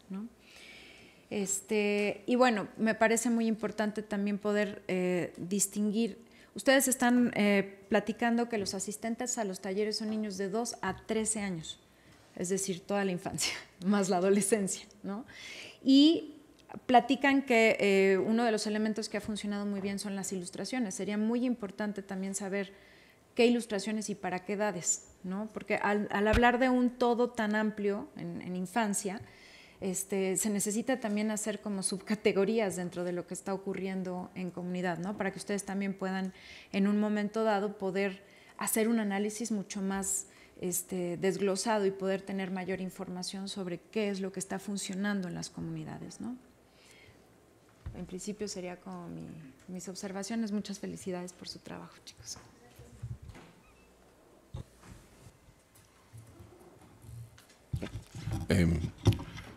Este, y bueno, me parece muy importante también poder eh, distinguir. Ustedes están eh, platicando que los asistentes a los talleres son niños de 2 a 13 años, es decir, toda la infancia, más la adolescencia, ¿no? Y platican que eh, uno de los elementos que ha funcionado muy bien son las ilustraciones. Sería muy importante también saber qué ilustraciones y para qué edades, ¿no? Porque al, hablar de un todo tan amplio en, infancia, este, se necesita también hacer como subcategorías dentro de lo que está ocurriendo en comunidad, ¿no? Para que ustedes también puedan en un momento dado poder hacer un análisis mucho más este, desglosado y poder tener mayor información sobre qué es lo que está funcionando en las comunidades, ¿no? en principio sería como mis observaciones. Muchas felicidades por su trabajo, chicos. Em,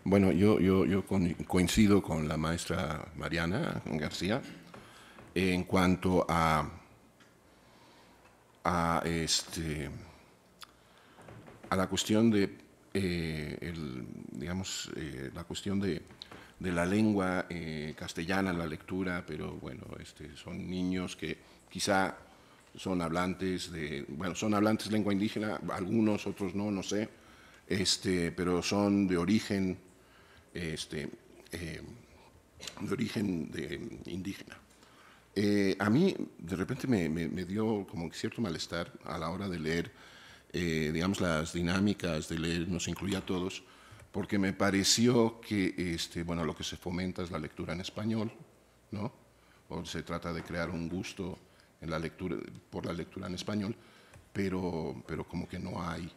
bueno, yo, yo, yo, coincido con la maestra Mariana García en cuanto a, a, este, a la cuestión de, eh, digamos, eh, la cuestión de de la lengua eh, castellana, la lectura, pero bueno, este, son niños que quizá son hablantes de, bueno, son hablantes lengua indígena, algunos, otros no, no sé, este, pero son de origen, este, eh, de origen de, indígena. Eh, a mí de repente me, dio como cierto malestar a la hora de leer, digamos, las dinámicas de leer, nos incluía a todos, porque me pareció que este, bueno, lo que se fomenta es la lectura en español, ¿no? o se trata de crear un gusto en la lectura, por la lectura en español, pero, pero como que no hay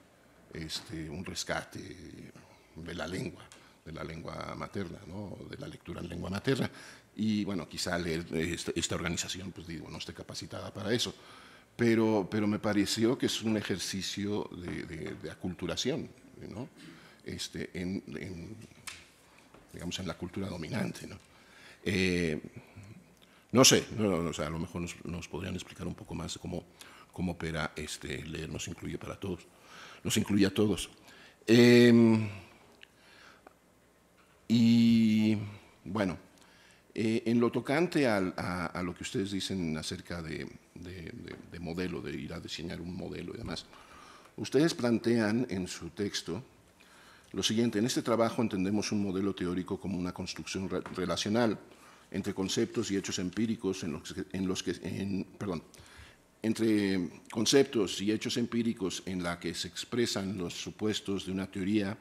este, un rescate de la lengua, de la lengua materna, ¿no? de la lectura en lengua materna. Y bueno, quizá este, esta, organización, pues digo, no esté capacitada para eso, pero, pero me pareció que es un ejercicio de, de aculturación, ¿no? Este, en, digamos, en la cultura dominante. No, eh, no sé, o sea, a lo mejor nos, podrían explicar un poco más cómo, cómo opera este, leer, nos incluye para todos, nos incluye a todos. Em, y bueno, eh, en lo tocante a, lo que ustedes dicen acerca de, modelo, de ir a diseñar un modelo y demás, ustedes plantean en su texto lo siguiente, en este trabajo entendemos un modelo teórico como una construcción relacional entre conceptos y hechos empíricos en los que, perdón, entre conceptos y hechos empíricos en la que se expresan los supuestos de una teoría,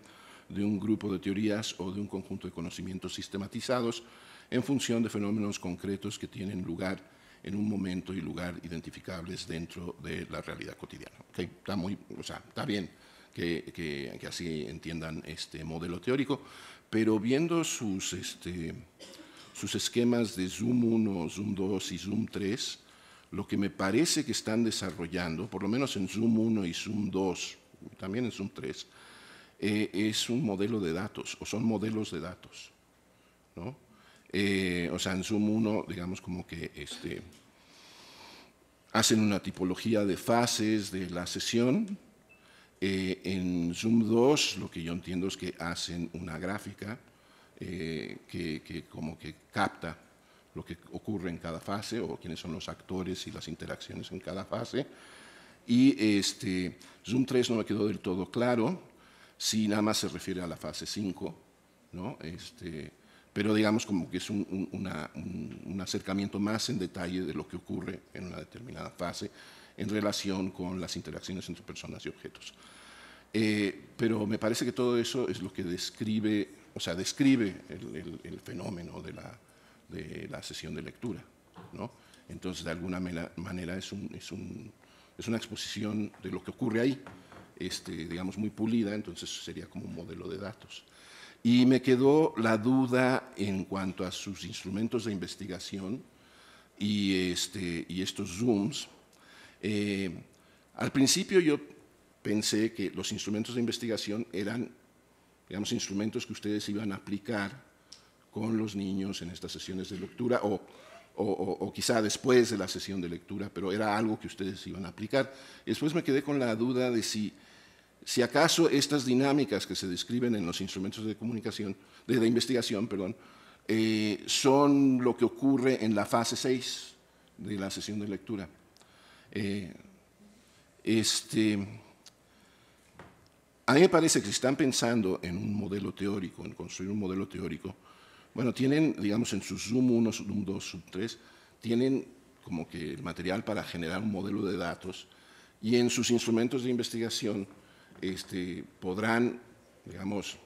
de un grupo de teorías o de un conjunto de conocimientos sistematizados en función de fenómenos concretos que tienen lugar en un momento y lugar identificables dentro de la realidad cotidiana. ¿Okay? Está, muy, está bien que, así entiendan este modelo teórico, pero viendo sus, este, sus esquemas de Zoom 1, Zoom 2 y Zoom 3, lo que me parece que están desarrollando, por lo menos en Zoom 1 y Zoom 2, también en Zoom 3, eh, es un modelo de datos o son modelos de datos. ¿no? Eh, o sea, en Zoom 1, digamos como que este, hacen una tipología de fases de la sesión, eh, en Zoom 2 lo que yo entiendo es que hacen una gráfica eh, que, como que capta lo que ocurre en cada fase o quiénes son los actores y las interacciones en cada fase. Y este, Zoom 3 no me quedó del todo claro si nada más se refiere a la fase 5, ¿no? Este, pero digamos como que es un, un acercamiento más en detalle de lo que ocurre en una determinada fase en relación con las interacciones entre personas y objetos. Eh, pero me parece que todo eso es lo que describe, o sea, describe el, fenómeno de la, de la, sesión de lectura. ¿no? Entonces, de alguna manera es, es, una exposición de lo que ocurre ahí, este, digamos, muy pulida, entonces sería como un modelo de datos. Y me quedó la duda en cuanto a sus instrumentos de investigación y, este, y estos zooms, eh, al principio yo pensé que los instrumentos de investigación eran, digamos, instrumentos que ustedes iban a aplicar con los niños en estas sesiones de lectura o, quizá después de la sesión de lectura, pero era algo que ustedes iban a aplicar. Después me quedé con la duda de si, si acaso estas dinámicas que se describen en los instrumentos de comunicación, de, investigación, perdón, eh, son lo que ocurre en la fase 6 de la sesión de lectura. Eh, este, a mí me parece que si están pensando en un modelo teórico, en construir un modelo teórico, bueno, tienen, digamos, en su Zoom 1, Zoom 2, Zoom 3, tienen como que el material para generar un modelo de datos y en sus instrumentos de investigación este, podrán, digamos,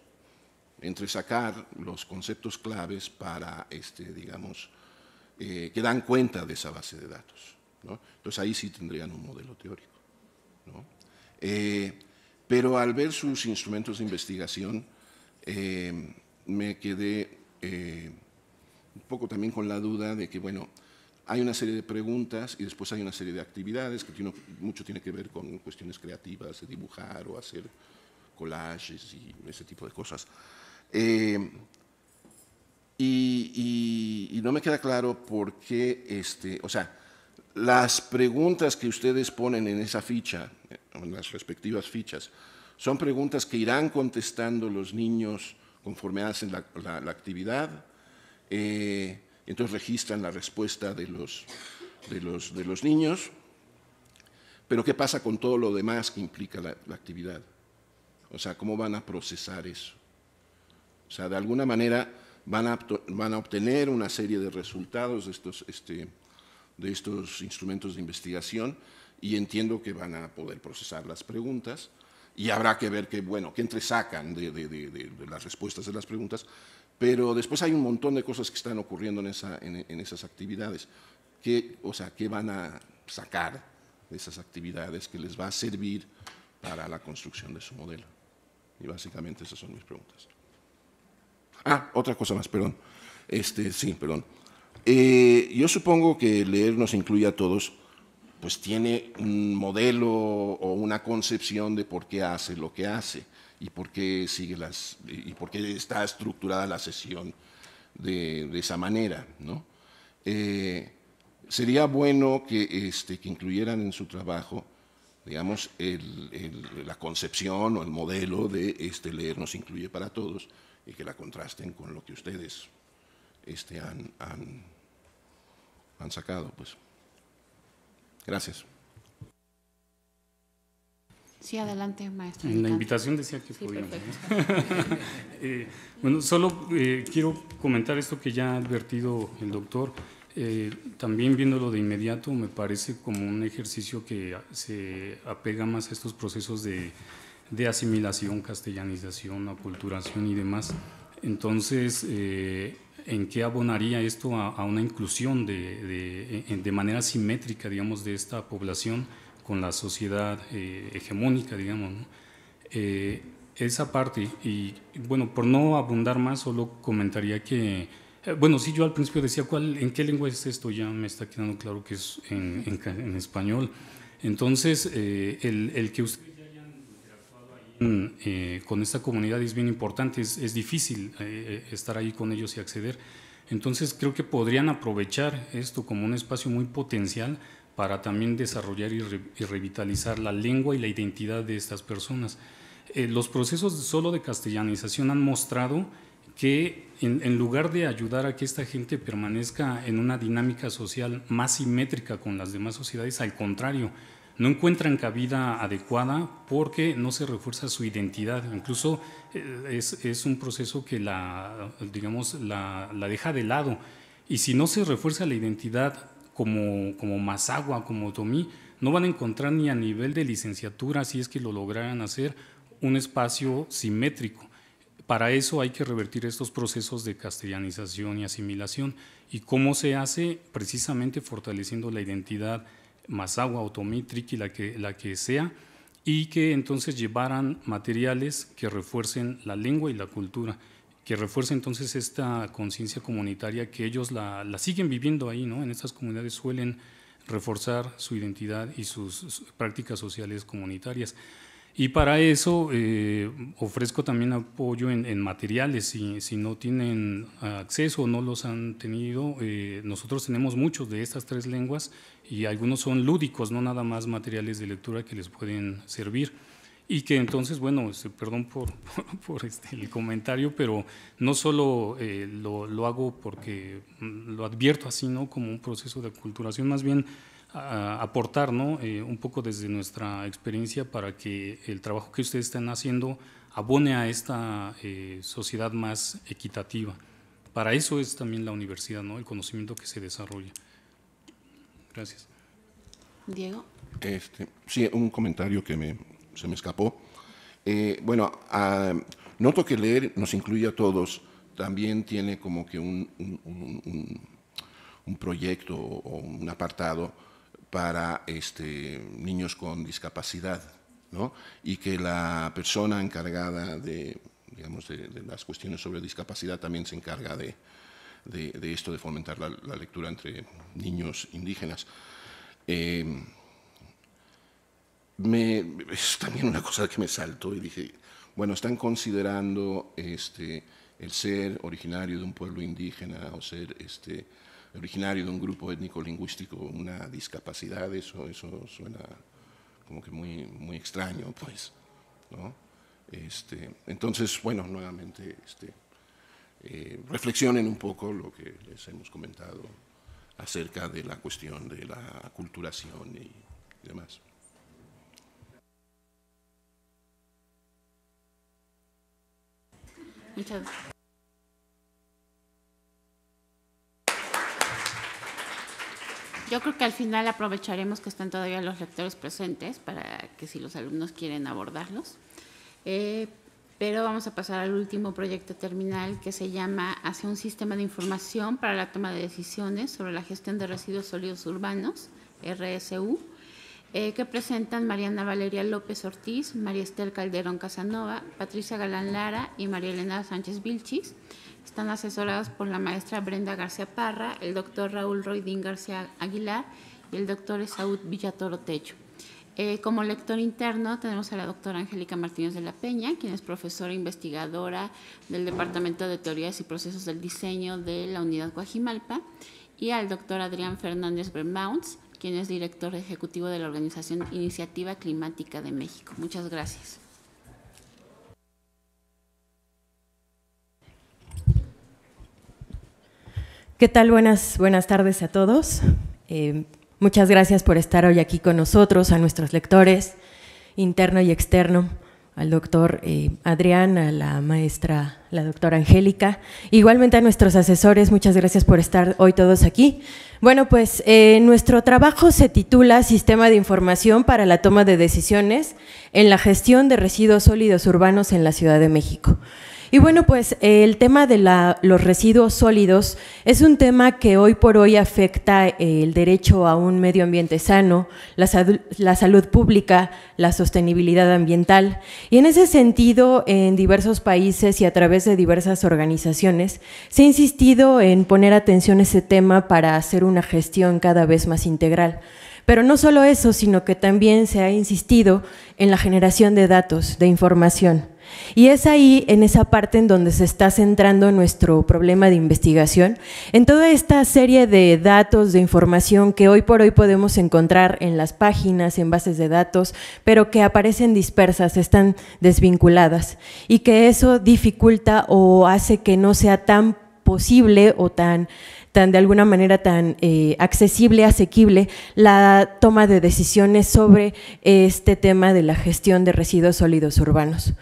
entresacar los conceptos claves para, este, digamos, eh, que dan cuenta de esa base de datos. Entonces ahí sí tendrían un modelo teórico. ¿no? Eh, pero al ver sus instrumentos de investigación, eh, me quedé eh, un poco también con la duda de que, bueno, hay una serie de preguntas y después hay una serie de actividades que tiene, mucho tiene que ver con cuestiones creativas, de dibujar o hacer collages y ese tipo de cosas. y, y, no me queda claro por qué, este, o sea, las preguntas que ustedes ponen en esa ficha, en las respectivas fichas, son preguntas que irán contestando los niños conforme hacen la, actividad. Eh, entonces registran la respuesta de los, de los, de los niños. Pero ¿qué pasa con todo lo demás que implica la, actividad? O sea, ¿cómo van a procesar eso? O sea, de alguna manera van a, van a obtener una serie de resultados de estos, este, de estos instrumentos de investigación y entiendo que van a poder procesar las preguntas y habrá que ver qué bueno, qué entresacan de, de, las respuestas de las preguntas, pero después hay un montón de cosas que están ocurriendo en, esa, en, esas actividades. ¿Qué, o sea, ¿qué van a sacar de esas actividades que les va a servir para la construcción de su modelo? Y básicamente esas son mis preguntas. Ah, otra cosa más, perdón. Este, sí, perdón. Eh, yo supongo que leer nos incluye a todos, pues tiene un modelo o una concepción de por qué hace lo que hace y por qué sigue las y por qué está estructurada la sesión de, esa manera, eh, sería bueno que, este, que incluyeran en su trabajo, digamos, la concepción o el modelo de este leer nos incluye para todos y que la contrasten con lo que ustedes este, han han sacado. Pues. Gracias. Sí, adelante, maestro. En la invitación decía que eh, bueno, solo eh, quiero comentar esto que ya ha advertido el doctor. Eh, también viéndolo de inmediato, me parece como un ejercicio que se apega más a estos procesos de, de asimilación, castellanización, aculturación y demás. Entonces, en qué abonaría esto a, una inclusión de, de, manera simétrica, digamos, de esta población con la sociedad eh, hegemónica, digamos. Eh, esa parte, y bueno, por no abundar más, solo comentaría que, eh, bueno, sí, yo al principio decía, ¿cuál, ¿en qué lengua es esto? Ya me está quedando claro que es en, español. Entonces, el, el que usted Mm, eh, con esta comunidad es bien importante, es, difícil eh, eh, estar ahí con ellos y acceder. Entonces creo que podrían aprovechar esto como un espacio muy potencial para también desarrollar y, revitalizar la lengua y la identidad de estas personas. los procesos solo de castellanización han mostrado que en, lugar de ayudar a que esta gente permanezca en una dinámica social más simétrica con las demás sociedades, al contrario, no encuentran cabida adecuada porque no se refuerza su identidad. Incluso eh, es, un proceso que la, digamos, la, deja de lado. Y si no se refuerza la identidad como, como Mazagua, como Tomí, no van a encontrar ni a nivel de licenciatura, si es que lo lograran hacer, un espacio simétrico. Para eso hay que revertir estos procesos de castellanización y asimilación. ¿Y cómo se hace? Precisamente fortaleciendo la identidad agua Otomí, Triqui, la que, la que sea, y que entonces llevaran materiales que refuercen la lengua y la cultura, que refuercen entonces esta conciencia comunitaria que ellos la, siguen viviendo ahí, En estas comunidades suelen reforzar su identidad y sus prácticas sociales comunitarias. Y para eso eh, ofrezco también apoyo en, materiales. Si, si, no tienen acceso o no los han tenido, eh, nosotros tenemos muchos de estas tres lenguas y algunos son lúdicos, no nada más materiales de lectura que les pueden servir. Y que entonces, bueno, perdón por, por, este, el comentario, pero no solo eh, lo, lo, hago porque mm, lo advierto así, ¿no? Como un proceso de aculturación, más bien aportar eh, un poco desde nuestra experiencia para que el trabajo que ustedes están haciendo abone a esta eh, sociedad más equitativa. Para eso es también la universidad, ¿no? el conocimiento que se desarrolla. Gracias. Diego. Este, sí, un comentario que me, se me escapó. Eh, bueno, ah, noto que leer nos incluye a todos. También tiene como que un, un, un, un proyecto o un apartado para este, niños con discapacidad ¿no? y que la persona encargada de, digamos, de, las cuestiones sobre discapacidad también se encarga de, de, esto, de fomentar la, lectura entre niños indígenas. Em, me, es también una cosa que me saltó y dije, bueno, están considerando este, el ser originario de un pueblo indígena o ser este, originario de un grupo étnico-lingüístico una discapacidad, eso, eso suena como que muy, muy extraño, pues, ¿no? Este, entonces, bueno, nuevamente, este, eh, reflexionen un poco lo que les hemos comentado acerca de la cuestión de la aculturación y demás. Yo creo que al final aprovecharemos que están todavía los lectores presentes para que si los alumnos quieren abordarlos. Eh, pero vamos a pasar al último proyecto terminal que se llama Hacia un sistema de información para la toma de decisiones sobre la gestión de residuos sólidos urbanos, RSU, eh, que presentan Mariana Valeria López Ortiz, María Esther Calderón Casanova, Patricia Galán Lara y María Elena Sánchez Vilchis están asesorados por la maestra Brenda García Parra, el doctor Raúl Roidín García Aguilar y el doctor Saúl Villatoro Techo. Eh, como lector interno tenemos a la doctora Angélica Martínez de la Peña, quien es profesora investigadora del Departamento de Teorías y Procesos del Diseño de la Unidad Guajimalpa, y al doctor Adrián Fernández Bermounts, quien es director ejecutivo de la Organización Iniciativa Climática de México. Muchas gracias. ¿Qué tal? Buenas, buenas tardes a todos. Eh, muchas gracias por estar hoy aquí con nosotros, a nuestros lectores, interno y externo, al doctor eh, Adrián, a la maestra, la doctora Angélica, igualmente a nuestros asesores, muchas gracias por estar hoy todos aquí. Bueno, pues eh, nuestro trabajo se titula Sistema de Información para la Toma de Decisiones en la Gestión de Residuos Sólidos Urbanos en la Ciudad de México. Y bueno, pues el tema de los residuos sólidos es un tema que hoy por hoy afecta el derecho a un medio ambiente sano, la, la salud pública, la sostenibilidad ambiental. Y en ese sentido, en diversos países y a través de diversas organizaciones, se ha insistido en poner atención a ese tema para hacer una gestión cada vez más integral. Pero no solo eso, sino que también se ha insistido en la generación de datos, de información. Y es ahí, en esa parte, en donde se está centrando nuestro problema de investigación, en toda esta serie de datos, de información que hoy por hoy podemos encontrar en las páginas, en bases de datos, pero que aparecen dispersas, están desvinculadas, y que eso dificulta o hace que no sea tan posible o tan de alguna manera tan eh, accesible, asequible, la toma de decisiones sobre este tema de la gestión de residuos sólidos urbanos.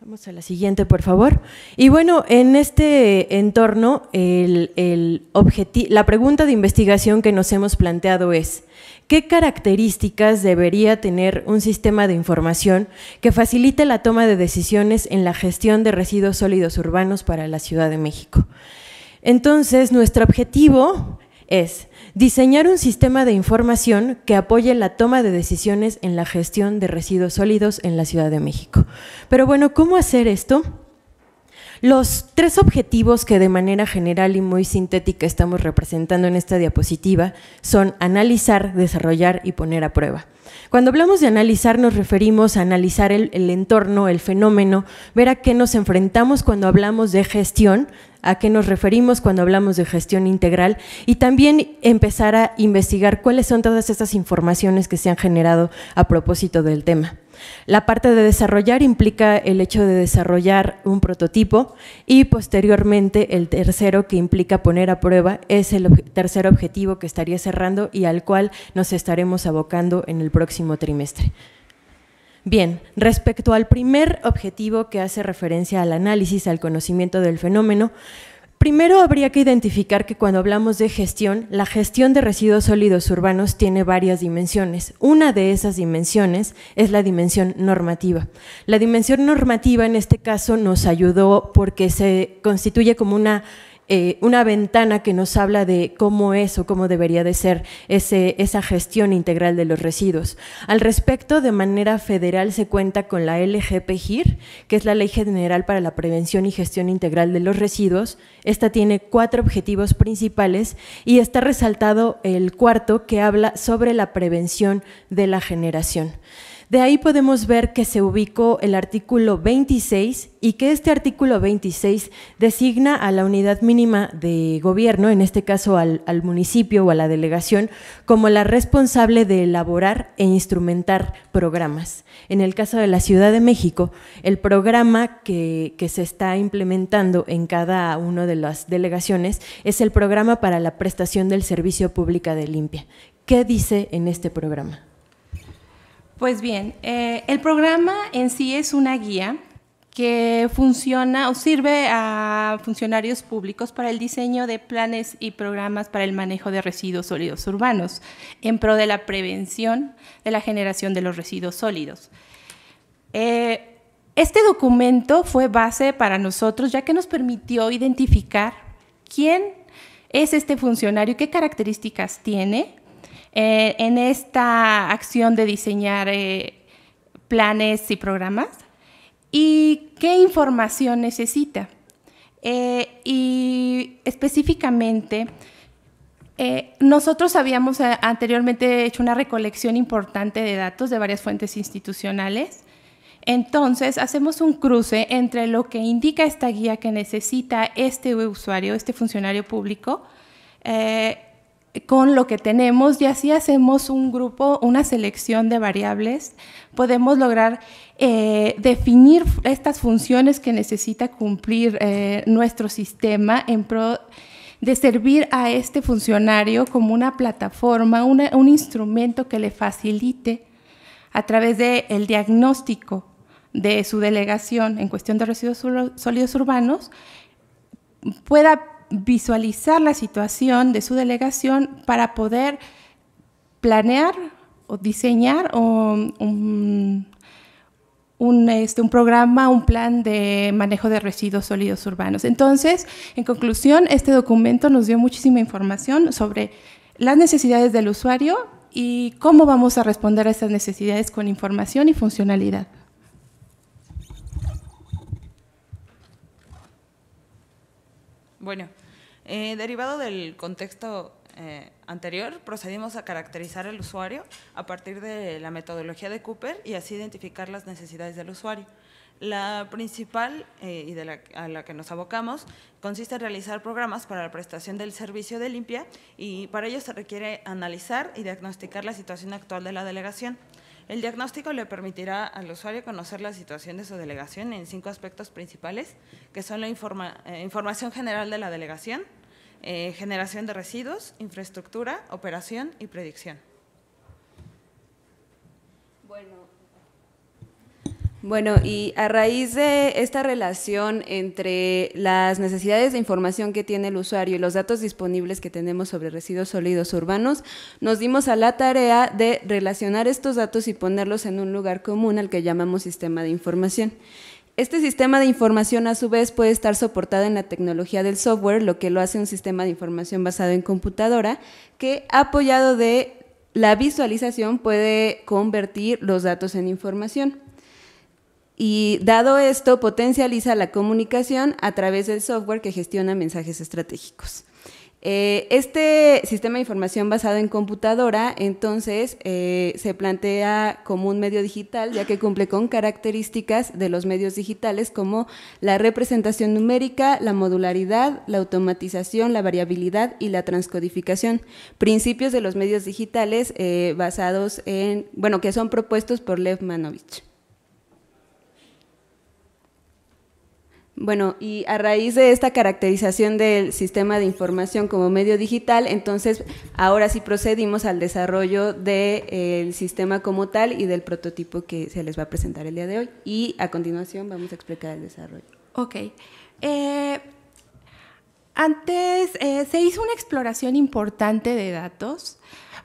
Vamos a la siguiente, por favor. Y bueno, en este entorno, el, la pregunta de investigación que nos hemos planteado es, ¿qué características debería tener un sistema de información que facilite la toma de decisiones en la gestión de residuos sólidos urbanos para la Ciudad de México? Entonces, nuestro objetivo es diseñar un sistema de información que apoye la toma de decisiones en la gestión de residuos sólidos en la Ciudad de México. Pero bueno, ¿cómo hacer esto? Los tres objetivos que de manera general y muy sintética estamos representando en esta diapositiva son analizar, desarrollar y poner a prueba. Cuando hablamos de analizar nos referimos a analizar el, entorno, el fenómeno, ver a qué nos enfrentamos cuando hablamos de gestión, a qué nos referimos cuando hablamos de gestión integral y también empezar a investigar cuáles son todas estas informaciones que se han generado a propósito del tema. La parte de desarrollar implica el hecho de desarrollar un prototipo y posteriormente el tercero que implica poner a prueba es el tercer objetivo que estaría cerrando y al cual nos estaremos abocando en el próximo trimestre. Bien, respecto al primer objetivo que hace referencia al análisis, al conocimiento del fenómeno, Primero habría que identificar que cuando hablamos de gestión, la gestión de residuos sólidos urbanos tiene varias dimensiones. Una de esas dimensiones es la dimensión normativa. La dimensión normativa en este caso nos ayudó porque se constituye como una eh, una ventana que nos habla de cómo es o cómo debería de ser esa gestión integral de los residuos. Al respecto, de manera federal se cuenta con la LGPGIR, que es la Ley General para la Prevención y Gestión Integral de los Residuos. Esta tiene cuatro objetivos principales y está resaltado el cuarto que habla sobre la prevención de la generación. De ahí podemos ver que se ubicó el artículo 26 y que este artículo 26 designa a la unidad mínima de gobierno, en este caso al, municipio o a la delegación, como la responsable de elaborar e instrumentar programas. En el caso de la Ciudad de México, el programa que, que se está implementando en cada una de las delegaciones es el programa para la prestación del servicio público de limpia. ¿Qué dice en este programa? Pues bien, eh, el programa en sí es una guía que funciona o sirve a funcionarios públicos para el diseño de planes y programas para el manejo de residuos sólidos urbanos, en pro de la prevención de la generación de los residuos sólidos. Eh, este documento fue base para nosotros ya que nos permitió identificar quién es este funcionario, qué características tiene, eh, en esta acción de diseñar eh, planes y programas y qué información necesita. Eh, y específicamente, nosotros habíamos anteriormente hecho una recolección importante de datos de varias fuentes institucionales. Entonces, hacemos un cruce entre lo que indica esta guía que necesita este usuario, este funcionario público, eh, con lo que tenemos y así hacemos un grupo, una selección de variables, podemos lograr eh, definir estas funciones que necesita cumplir eh, nuestro sistema en pro de servir a este funcionario como una plataforma, un instrumento que le facilite a través del el diagnóstico de su delegación en cuestión de residuos sólidos urbanos, pueda visualizar la situación de su delegación para poder planear o diseñar um, este, un, programa, un plan de manejo de residuos sólidos urbanos. Entonces, en conclusión, este documento nos dio muchísima información sobre las necesidades del usuario y cómo vamos a responder a esas necesidades con información y funcionalidad. Bueno, eh, derivado del contexto eh, anterior, procedimos a caracterizar al usuario a partir de la metodología de Cooper y así identificar las necesidades del usuario. La principal eh, y a la que nos abocamos consiste en realizar programas para la prestación del servicio de limpia y para ello se requiere analizar y diagnosticar la situación actual de la delegación. El diagnóstico le permitirá al usuario conocer la situación de su delegación en cinco aspectos principales, que son la información general de la delegación, eh, generación de residuos, infraestructura, operación y predicción. Bueno, bueno, y a raíz de esta relación entre las necesidades de información que tiene el usuario y los datos disponibles que tenemos sobre residuos sólidos urbanos, nos dimos a la tarea de relacionar estos datos y ponerlos en un lugar común al que llamamos sistema de información. Este sistema de información a su vez puede estar soportado en la tecnología del software, lo que lo hace un sistema de información basado en computadora, que apoyado de la visualización puede convertir los datos en información. Y dado esto, potencializa la comunicación a través del software que gestiona mensajes estratégicos. Eh, este sistema de información basado en computadora, entonces, eh, se plantea como un medio digital, ya que cumple con características de los medios digitales como la representación numérica, la modularidad, la automatización, la variabilidad y la transcodificación. Principios de los medios digitales eh, basados en, bueno, que son propuestos por Lev Manovich. Bueno, y a raíz de esta caracterización del sistema de información como medio digital, entonces ahora sí procedimos al desarrollo del eh, sistema como tal y del prototipo que se les va a presentar el día de hoy. Y a continuación vamos a explicar el desarrollo. Ok. Eh, antes eh, se hizo una exploración importante de datos.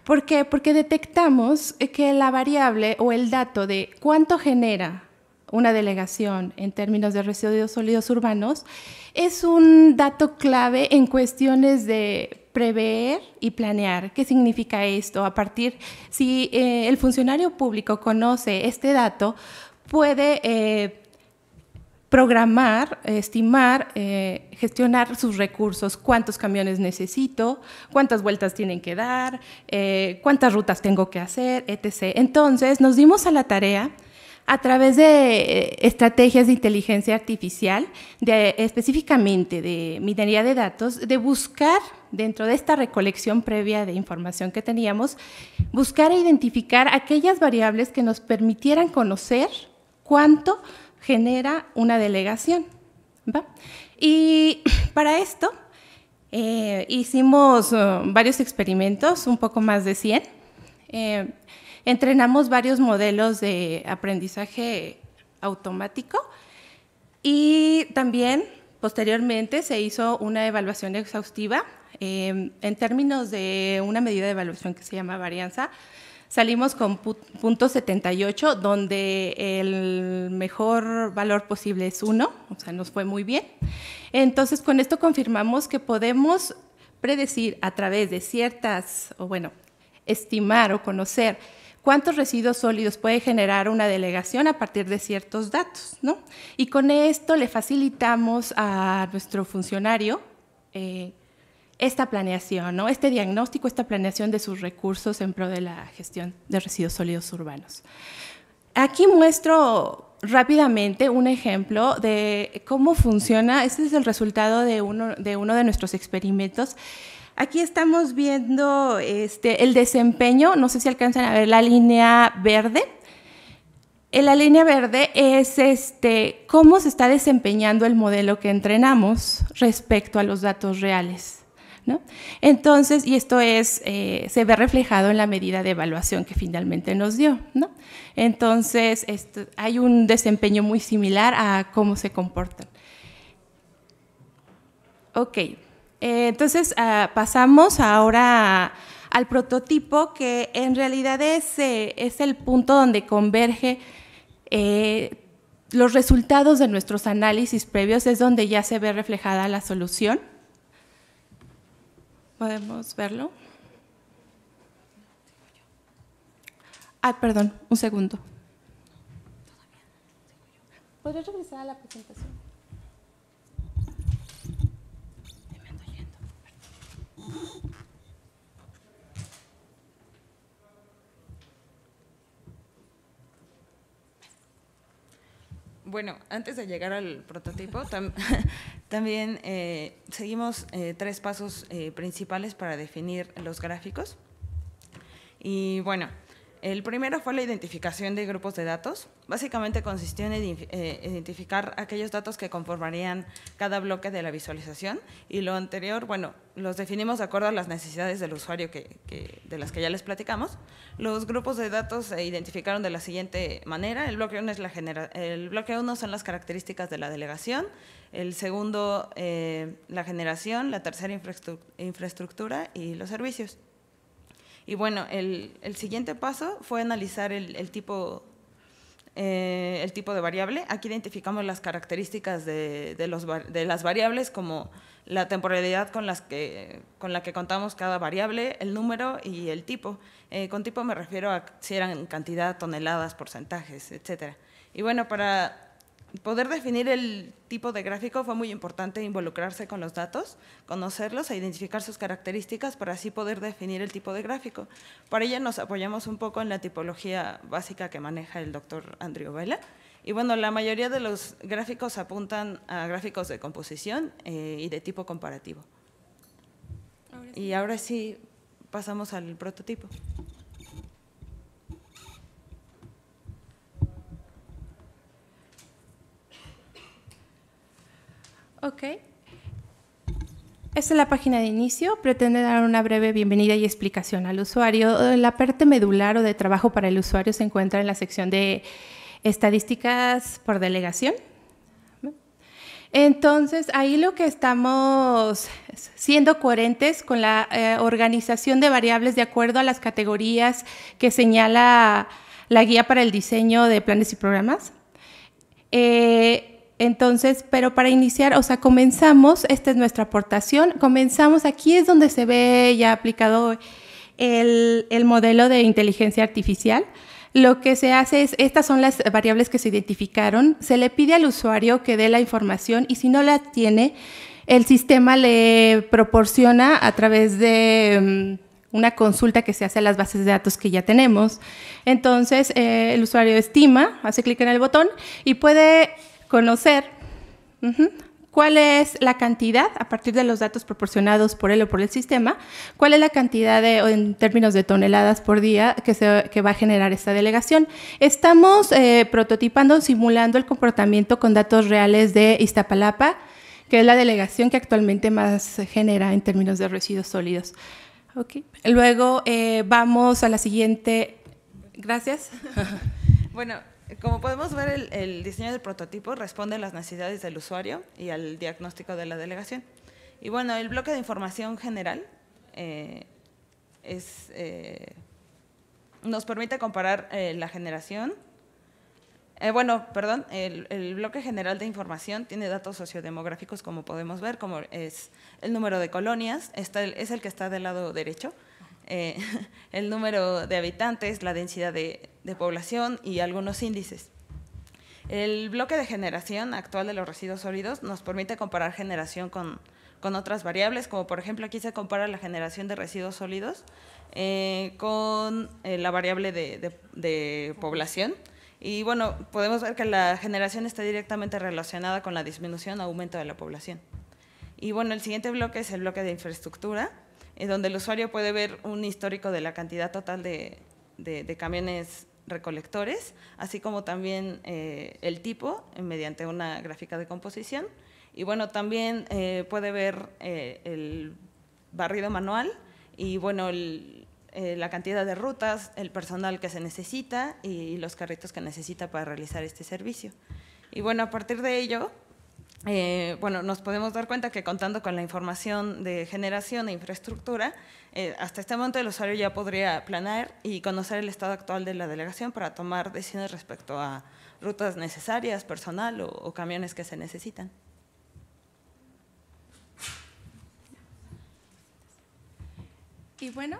¿Por qué? Porque detectamos que la variable o el dato de cuánto genera una delegación en términos de residuos sólidos urbanos, es un dato clave en cuestiones de prever y planear. ¿Qué significa esto? A partir, si eh, el funcionario público conoce este dato, puede eh, programar, estimar, eh, gestionar sus recursos, cuántos camiones necesito, cuántas vueltas tienen que dar, cuántas rutas tengo que hacer, etc. Entonces nos dimos a la tarea a través de eh, estrategias de inteligencia artificial, específicamente de minería de datos, de buscar dentro de esta recolección previa de información que teníamos, buscar e identificar aquellas variables que nos permitieran conocer cuánto genera una delegación. Y para esto eh, hicimos uh, varios experimentos, un poco más de 100 entrenamos varios modelos de aprendizaje automático y también posteriormente se hizo una evaluación exhaustiva em, en términos de una medida de evaluación que se llama varianza. Salimos con punto 78, donde el mejor valor posible es 1, o sea, nos fue muy bien. Entonces, con esto confirmamos que podemos predecir a través de ciertas, o bueno, estimar o conocer cuántos residuos sólidos puede generar una delegación a partir de ciertos datos, Y con esto le facilitamos a nuestro funcionario eh, esta planeación, ¿no? Este diagnóstico, esta planeación de sus recursos en pro de la gestión de residuos sólidos urbanos. Aquí muestro rápidamente un ejemplo de cómo funciona. Este es el resultado de, uno de nuestros experimentos Aquí estamos viendo este, el desempeño, no sé si alcanzan a ver la línea verde. Eh, la línea verde es este, cómo se está desempeñando el modelo que entrenamos respecto a los datos reales. Entonces, y esto es, eh, se ve reflejado en la medida de evaluación que finalmente nos dio. Entonces, este, hay un desempeño muy similar a cómo se comportan. Ok. Eh, entonces ah, pasamos ahora al prototipo que en realidad es, eh, es el punto donde converge eh, los resultados de nuestros análisis previos, es donde ya se ve reflejada la solución. ¿Podemos verlo? Ah, perdón, un segundo. ¿Podrías regresar a la presentación? Bueno, antes de llegar al prototipo, también eh, seguimos eh, tres pasos eh, principales para definir los gráficos. Y bueno, el primero fue la identificación de grupos de datos. Básicamente consistió en eh, identificar aquellos datos que conformarían cada bloque de la visualización y lo anterior, bueno, los definimos de acuerdo a las necesidades del usuario que, de las que ya les platicamos. Los grupos de datos se identificaron de la siguiente manera. El bloque 1 es la genera, el bloque uno son las características de la delegación, el segundo eh, la generación, la tercera infraestructura y los servicios. Y bueno, el, el siguiente paso fue analizar el, el tipo eh, el tipo de variable. Aquí identificamos las características de, de, los, de, las variables como la temporalidad con, las que, con la que contamos cada variable, el número y el tipo. Eh, con tipo me refiero a si eran cantidad, toneladas, porcentajes, etc. Y bueno, para poder definir el tipo de gráfico fue muy importante involucrarse con los datos, conocerlos e identificar sus características para así poder definir el tipo de gráfico. Para ello nos apoyamos un poco en la tipología básica que maneja el doctor Andrew Vela. Y bueno, la mayoría de los gráficos apuntan a gráficos de composición eh, y de tipo comparativo. Y ahora sí pasamos al prototipo. Ok. Esta es la página de inicio. Pretende dar una breve bienvenida y explicación al usuario. La parte medular o de trabajo para el usuario se encuentra en la sección de estadísticas por delegación. Entonces, ahí lo que estamos siendo coherentes con la eh, organización de variables de acuerdo a las categorías que señala la guía para el diseño de planes y programas. Eh, entonces, pero para iniciar, o sea, comenzamos, esta es nuestra aportación, comenzamos, aquí es donde se ve ya aplicado el, modelo de inteligencia artificial. Lo que se hace es, estas son las variables que se identificaron, se le pide al usuario que dé la información y si no la tiene, el sistema le proporciona a través de mm, una consulta que se hace a las bases de datos que ya tenemos. Entonces, eh, el usuario estima, hace clic en el botón y puede conocer cuál es la cantidad, a partir de los datos proporcionados por él o por el sistema, cuál es la cantidad en términos de toneladas por día que, se, va a generar esta delegación. Estamos eh, prototipando, simulando el comportamiento con datos reales de Iztapalapa, que es la delegación que actualmente más genera en términos de residuos sólidos. Luego eh, vamos a la siguiente. Gracias. bueno, como podemos ver, el, diseño del prototipo responde a las necesidades del usuario y al diagnóstico de la delegación. Y bueno, el bloque de información general eh, eh, nos permite comparar eh, la generación. bueno, perdón, el, bloque general de información tiene datos sociodemográficos como podemos ver, como es el número de colonias, está es el que está del lado derecho, el número de habitantes, la densidad de de población y algunos índices. El bloque de generación actual de los residuos sólidos nos permite comparar generación con, otras variables, como por ejemplo aquí se compara la generación de residuos sólidos eh, con eh, la variable de, población. Y bueno, podemos ver que la generación está directamente relacionada con la disminución o aumento de la población. Y bueno, el siguiente bloque es el bloque de infraestructura, en donde el usuario puede ver un histórico de la cantidad total de, de, de camiones recolectores, así como también eh, el tipo eh, mediante una gráfica de composición. Y bueno, también eh, puede ver el barrido manual y bueno, la cantidad de rutas, el personal que se necesita y los carritos que necesita para realizar este servicio. Y bueno, a partir de ello, eh, bueno, nos podemos dar cuenta que contando con la información de generación e infraestructura, eh, hasta este momento el usuario ya podría planear y conocer el estado actual de la delegación para tomar decisiones respecto a rutas necesarias, personal o, camiones que se necesitan. Y bueno,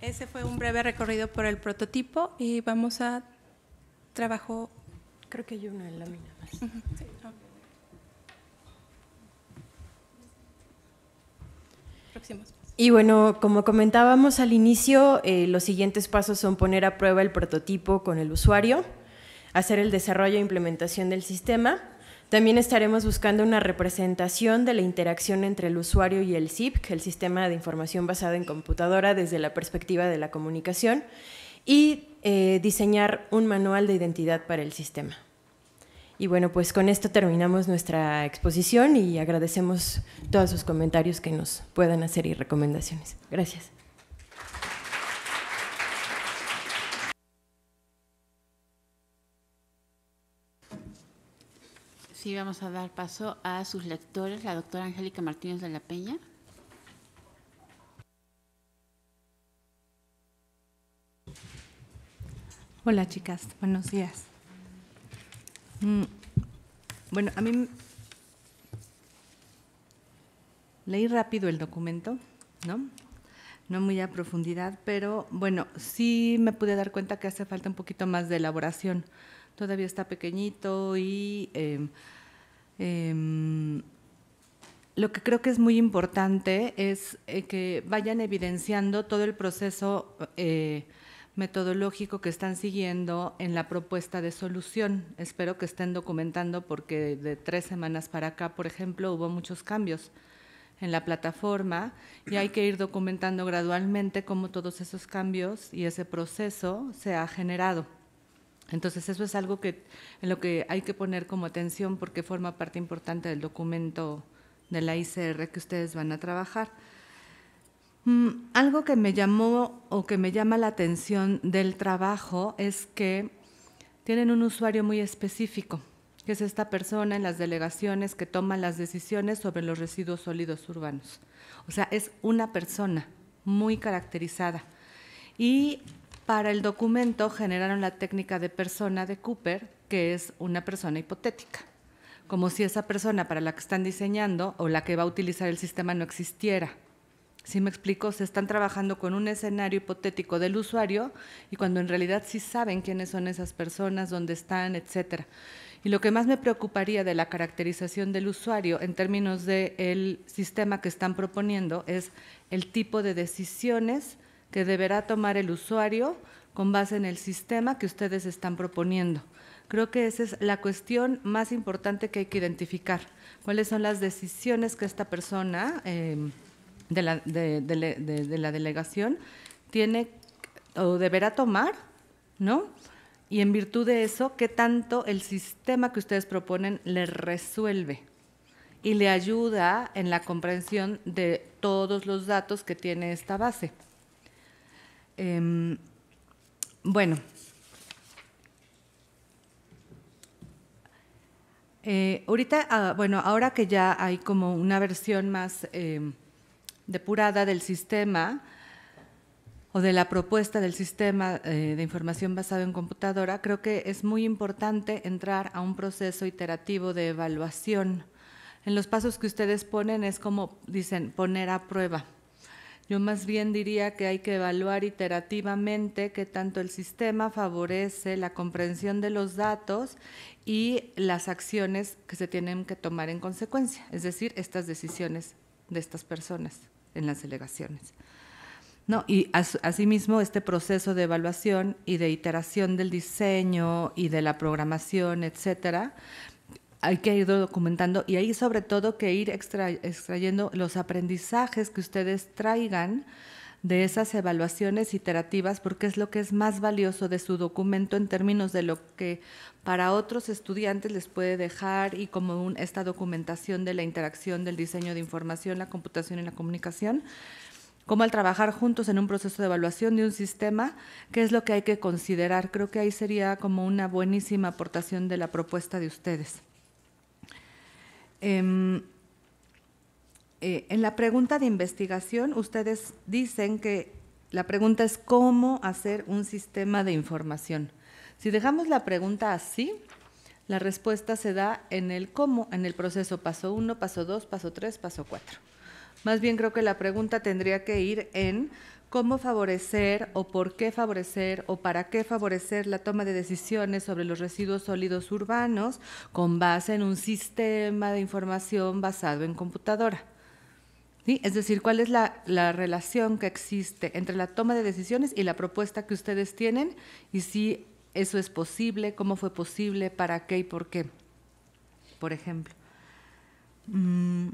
ese fue un breve recorrido por el prototipo y vamos a trabajo. Creo que hay una en la más. Y bueno, como comentábamos al inicio, eh, los siguientes pasos son poner a prueba el prototipo con el usuario, hacer el desarrollo e implementación del sistema. También estaremos buscando una representación de la interacción entre el usuario y el SIP, el Sistema de Información Basado en Computadora, desde la perspectiva de la comunicación, y eh, diseñar un manual de identidad para el sistema. Y bueno, pues con esto terminamos nuestra exposición y agradecemos todos sus comentarios que nos puedan hacer y recomendaciones. Gracias. Sí, vamos a dar paso a sus lectores, la doctora Angélica Martínez de la Peña. Hola chicas, buenos días. Mm. Bueno, a mí leí rápido el documento, ¿no? No muy a profundidad, pero bueno, sí me pude dar cuenta que hace falta un poquito más de elaboración. Todavía está pequeñito y em, em, lo que creo que es muy importante es eh, que vayan evidenciando todo el proceso eh, metodológico que están siguiendo en la propuesta de solución. Espero que estén documentando porque de tres semanas para acá, por ejemplo, hubo muchos cambios en la plataforma y hay que ir documentando gradualmente cómo todos esos cambios y ese proceso se ha generado. Entonces eso es algo que, en lo que hay que poner como atención porque forma parte importante del documento de la ICR que ustedes van a trabajar. Mm, algo que me llamó o que me llama la atención del trabajo es que tienen un usuario muy específico, que es esta persona en las delegaciones que toma las decisiones sobre los residuos sólidos urbanos. O sea, es una persona muy caracterizada. Y para el documento generaron la técnica de persona de Cooper, que es una persona hipotética, como si esa persona para la que están diseñando o la que va a utilizar el sistema no existiera. Si me explico, se están trabajando con un escenario hipotético del usuario y cuando en realidad sí saben quiénes son esas personas, dónde están, etcétera. Y lo que más me preocuparía de la caracterización del usuario en términos del sistema que están proponiendo es el tipo de decisiones que deberá tomar el usuario con base en el sistema que ustedes están proponiendo. Creo que esa es la cuestión más importante que hay que identificar. ¿Cuáles son las decisiones que esta persona em, de la, delegación tiene o deberá tomar, ¿no? Y en virtud de eso, ¿qué tanto el sistema que ustedes proponen le resuelve y le ayuda en la comprensión de todos los datos que tiene esta base? Em, bueno, eh, ahorita, ah, bueno, ahora que ya hay como una versión más... Em, depurada del sistema o de la propuesta del sistema eh, de información basado en computadora, creo que es muy importante entrar a un proceso iterativo de evaluación. En los pasos que ustedes ponen es como dicen poner a prueba. Yo más bien diría que hay que evaluar iterativamente que tanto el sistema favorece la comprensión de los datos y las acciones que se tienen que tomar en consecuencia, es decir, estas decisiones de estas personas en las delegaciones. No, y asimismo, este proceso de evaluación y de iteración del diseño y de la programación, etcétera, hay que ir documentando y ahí sobre todo que ir extrayendo los aprendizajes que ustedes traigan de esas evaluaciones iterativas porque es lo que es más valioso de su documento en términos de lo que para otros estudiantes les puede dejar y como esta documentación de la interacción del diseño de información, la computación y la comunicación, como al trabajar juntos en un proceso de evaluación de un sistema, qué es lo que hay que considerar. Creo que ahí sería como una buenísima aportación de la propuesta de ustedes. Em, eh, en la pregunta de investigación, ustedes dicen que la pregunta es cómo hacer un sistema de información. Si dejamos la pregunta así, la respuesta se da en el cómo, en el proceso paso 1, paso 2, paso 3, paso 4. Más bien creo que la pregunta tendría que ir en cómo favorecer o por qué favorecer o para qué favorecer la toma de decisiones sobre los residuos sólidos urbanos con base en un sistema de información basado en computadora. Es decir, ¿cuál es la, relación que existe entre la toma de decisiones y la propuesta que ustedes tienen? Y si eso es posible, cómo fue posible, para qué y por qué, por ejemplo. Mm.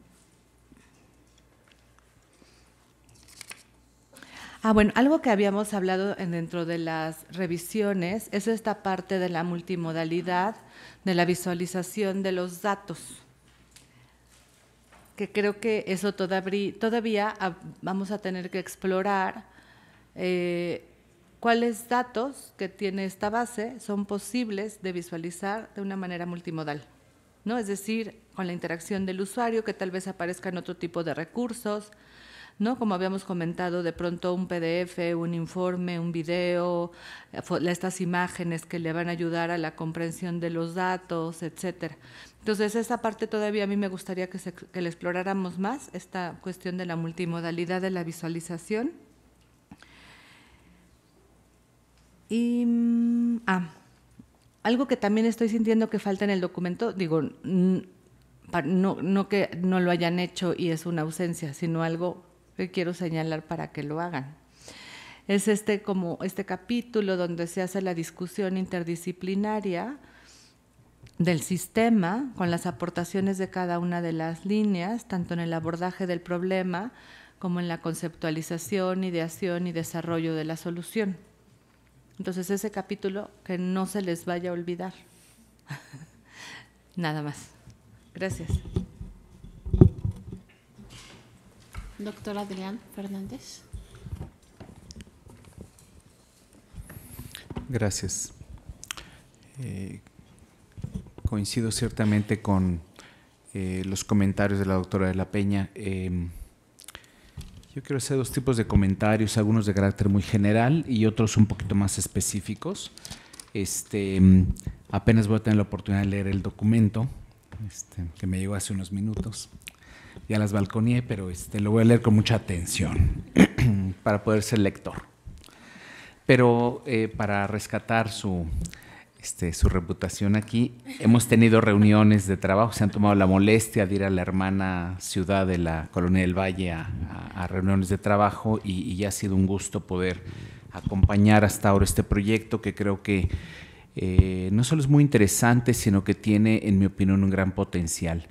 Ah, bueno, algo que habíamos hablado dentro de las revisiones es esta parte de la multimodalidad, de la visualización de los datos que creo que eso todavía, todavía vamos a tener que explorar eh, cuáles datos que tiene esta base son posibles de visualizar de una manera multimodal, ¿no? Es decir, con la interacción del usuario que tal vez aparezcan otro tipo de recursos, ¿no? Como habíamos comentado, de pronto un PDF, un informe, un video, eh, estas imágenes que le van a ayudar a la comprensión de los datos, etcétera. Entonces, esa parte todavía a mí me gustaría que, la exploráramos más, esta cuestión de la multimodalidad de la visualización. Y, mm, ah, algo que también estoy sintiendo que falta en el documento, digo, no, no que no lo hayan hecho y es una ausencia, sino algo quiero señalar para que lo hagan. Es este, como, este capítulo donde se hace la discusión interdisciplinaria del sistema con las aportaciones de cada una de las líneas, tanto en el abordaje del problema como en la conceptualización, ideación y desarrollo de la solución. Entonces ese capítulo que no se les vaya a olvidar. Nada más. Gracias. Doctor Adrián Fernández. Gracias. Eh, coincido ciertamente con eh, los comentarios de la doctora de la Peña. Em, yo quiero hacer dos tipos de comentarios, algunos de carácter muy general y otros un poquito más específicos. Este, em, apenas voy a tener la oportunidad de leer el documento este, que me llegó hace unos minutos ya las balconié, pero este, lo voy a leer con mucha atención para poder ser lector. Pero eh, para rescatar este, su, reputación aquí, hemos tenido reuniones de trabajo, se han tomado la molestia de ir a la hermana ciudad de la Colonia del Valle a, reuniones de trabajo y, ha sido un gusto poder acompañar hasta ahora este proyecto que creo que eh, no solo es muy interesante, sino que tiene, en mi opinión, un gran potencial.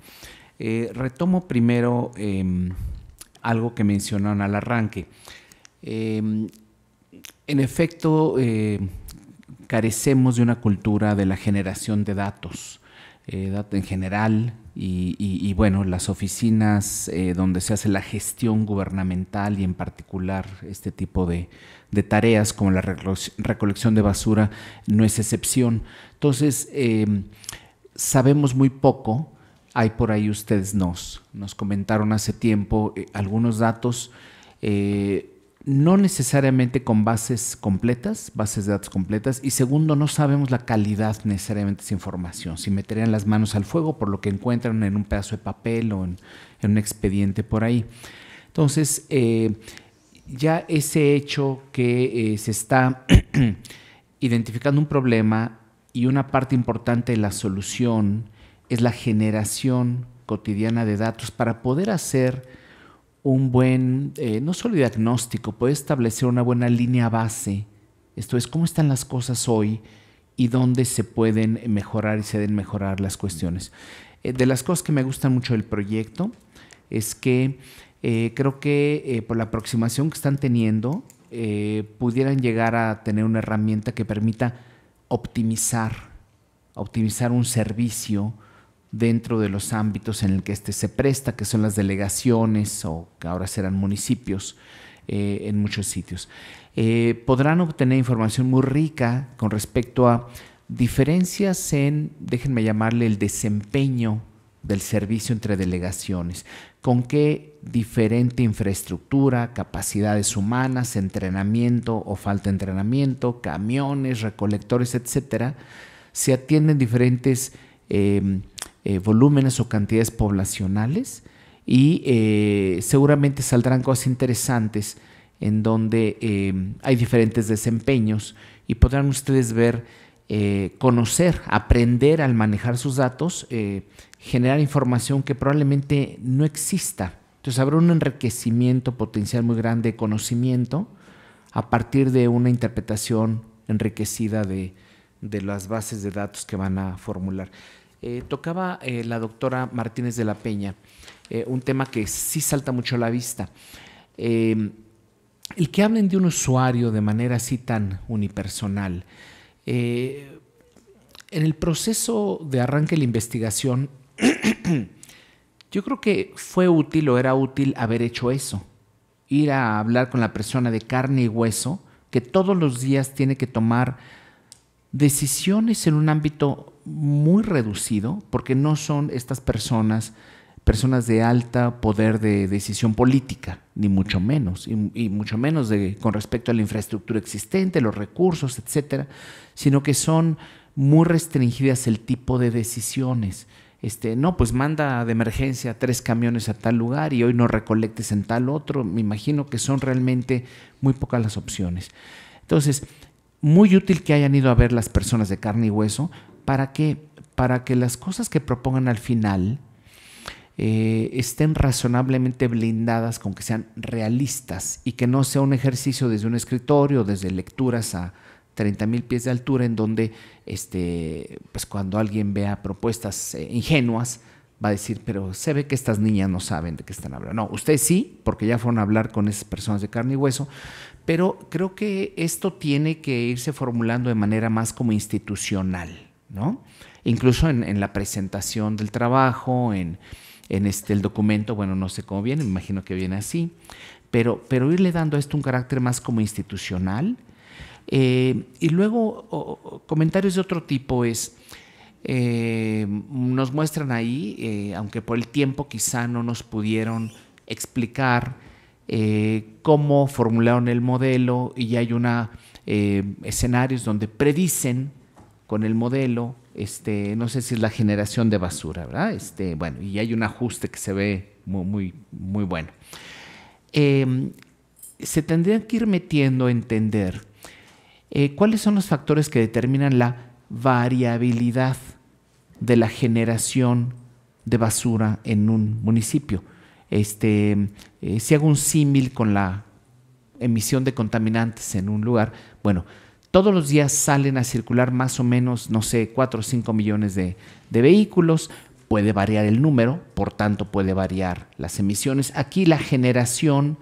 Eh, retomo primero em, algo que mencionaron al arranque. Em, en efecto, eh, carecemos de una cultura de la generación de datos, eh, en general, y, bueno, las oficinas donde se hace la gestión gubernamental y en particular este tipo de, tareas como la recolección de basura no es excepción. Entonces, em, sabemos muy poco hay por ahí ustedes nos, nos comentaron hace tiempo eh, algunos datos, eh, no necesariamente con bases completas, bases de datos completas, y segundo, no sabemos la calidad necesariamente de esa información, si meterían las manos al fuego por lo que encuentran en un pedazo de papel o en, un expediente por ahí. Entonces, eh, ya ese hecho que se está identificando un problema y una parte importante de la solución, es la generación cotidiana de datos para poder hacer un buen, eh, no solo diagnóstico, puede establecer una buena línea base. Esto es, ¿cómo están las cosas hoy y dónde se pueden mejorar y se deben mejorar las cuestiones? Eh, de las cosas que me gustan mucho del proyecto es que eh, creo que por la aproximación que están teniendo, pudieran llegar a tener una herramienta que permita optimizar, optimizar un servicio, dentro de los ámbitos en el que este se presta, que son las delegaciones o que ahora serán municipios eh, en muchos sitios. Eh, podrán obtener información muy rica con respecto a diferencias en, déjenme llamarle, el desempeño del servicio entre delegaciones, con qué diferente infraestructura, capacidades humanas, entrenamiento o falta de entrenamiento, camiones, recolectores, etcétera, se atienden diferentes em, eh, volúmenes o cantidades poblacionales y eh, seguramente saldrán cosas interesantes en donde eh, hay diferentes desempeños y podrán ustedes ver, conocer, aprender al manejar sus datos, generar información que probablemente no exista. Entonces habrá un enriquecimiento potencial muy grande de conocimiento a partir de una interpretación enriquecida de las bases de datos que van a formular. Eh, tocaba eh, la doctora Martínez de la Peña eh, un tema que sí salta mucho a la vista. Em, el que hablen de un usuario de manera así tan unipersonal. en el proceso de arranque de la investigación, yo creo que fue útil o era útil haber hecho eso. Ir a hablar con la persona de carne y hueso que todos los días tiene que tomar decisiones en un ámbito muy reducido, porque no son estas personas personas de alta poder de decisión política, ni mucho menos, y, mucho menos de, con respecto a la infraestructura existente, los recursos, etcétera, sino que son muy restringidas el tipo de decisiones. Este, no, pues manda de emergencia tres camiones a tal lugar y hoy no recolectes en tal otro. Me imagino que son realmente muy pocas las opciones. Entonces, muy útil que hayan ido a ver las personas de carne y hueso para que, para que las cosas que propongan al final eh, estén razonablemente blindadas con que sean realistas y que no sea un ejercicio desde un escritorio, desde lecturas a 30 mil pies de altura, en donde este, pues cuando alguien vea propuestas eh, ingenuas, va a decir, pero se ve que estas niñas no saben de qué están hablando. No, ustedes sí, porque ya fueron a hablar con esas personas de carne y hueso, pero creo que esto tiene que irse formulando de manera más como institucional, ¿no? Incluso en, la presentación del trabajo, en, este, el documento, bueno, no sé cómo viene, me imagino que viene así, pero, pero irle dando a esto un carácter más como institucional. Eh, y luego comentarios de otro tipo es, eh, nos muestran ahí, eh, aunque por el tiempo quizá no nos pudieron explicar eh, cómo formularon el modelo y hay una eh, escenarios donde predicen con el modelo, este, no sé si es la generación de basura, ¿verdad? Este, bueno, y hay un ajuste que se ve muy, muy, muy bueno. Em, se tendrían que ir metiendo a entender eh, cuáles son los factores que determinan la variabilidad de la generación de basura en un municipio este, eh, si hago un símil con la emisión de contaminantes en un lugar, bueno, todos los días salen a circular más o menos, no sé, 4 o 5 millones de vehículos, puede variar el número, por tanto puede variar las emisiones. Aquí la generación,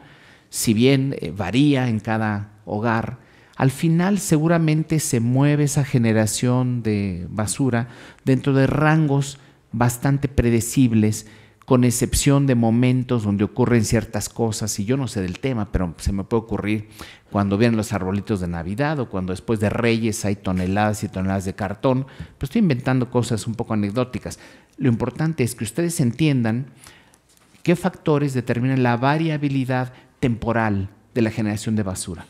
si bien eh, varía en cada hogar, al final seguramente se mueve esa generación de basura dentro de rangos bastante predecibles con excepción de momentos donde ocurren ciertas cosas, y yo no sé del tema, pero se me puede ocurrir cuando vienen los arbolitos de Navidad o cuando después de Reyes hay toneladas y toneladas de cartón, pues estoy inventando cosas un poco anecdóticas. Lo importante es que ustedes entiendan qué factores determinan la variabilidad temporal de la generación de basura.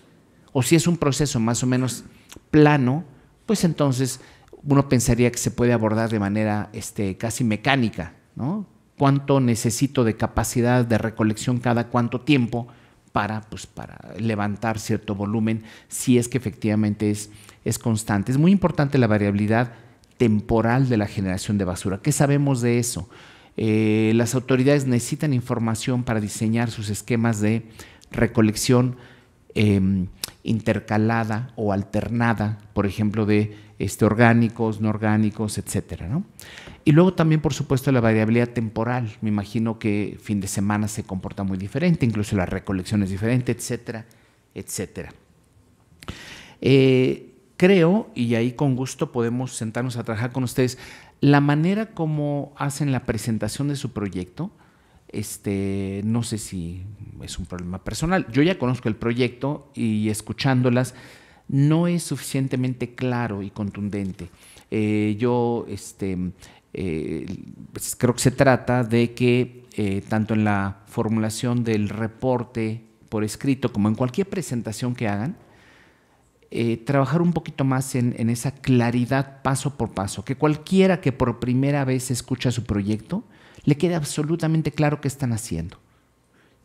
O si es un proceso más o menos plano, pues entonces uno pensaría que se puede abordar de manera este, casi mecánica, ¿no? cuánto necesito de capacidad de recolección cada cuánto tiempo para, pues, para levantar cierto volumen, si es que efectivamente es, es constante. Es muy importante la variabilidad temporal de la generación de basura. ¿Qué sabemos de eso? Eh, las autoridades necesitan información para diseñar sus esquemas de recolección em, intercalada o alternada, por ejemplo, de este, orgánicos, no orgánicos, etcétera. ¿no? Y luego también, por supuesto, la variabilidad temporal. Me imagino que fin de semana se comporta muy diferente, incluso la recolección es diferente, etcétera, etcétera. Eh, creo, y ahí con gusto podemos sentarnos a trabajar con ustedes, la manera como hacen la presentación de su proyecto, este, no sé si es un problema personal. Yo ya conozco el proyecto y escuchándolas no es suficientemente claro y contundente. Eh, yo este, eh, pues, creo que se trata de que eh, tanto en la formulación del reporte por escrito como en cualquier presentación que hagan, eh, trabajar un poquito más en, esa claridad paso por paso, que cualquiera que por primera vez escucha su proyecto le quede absolutamente claro qué están haciendo.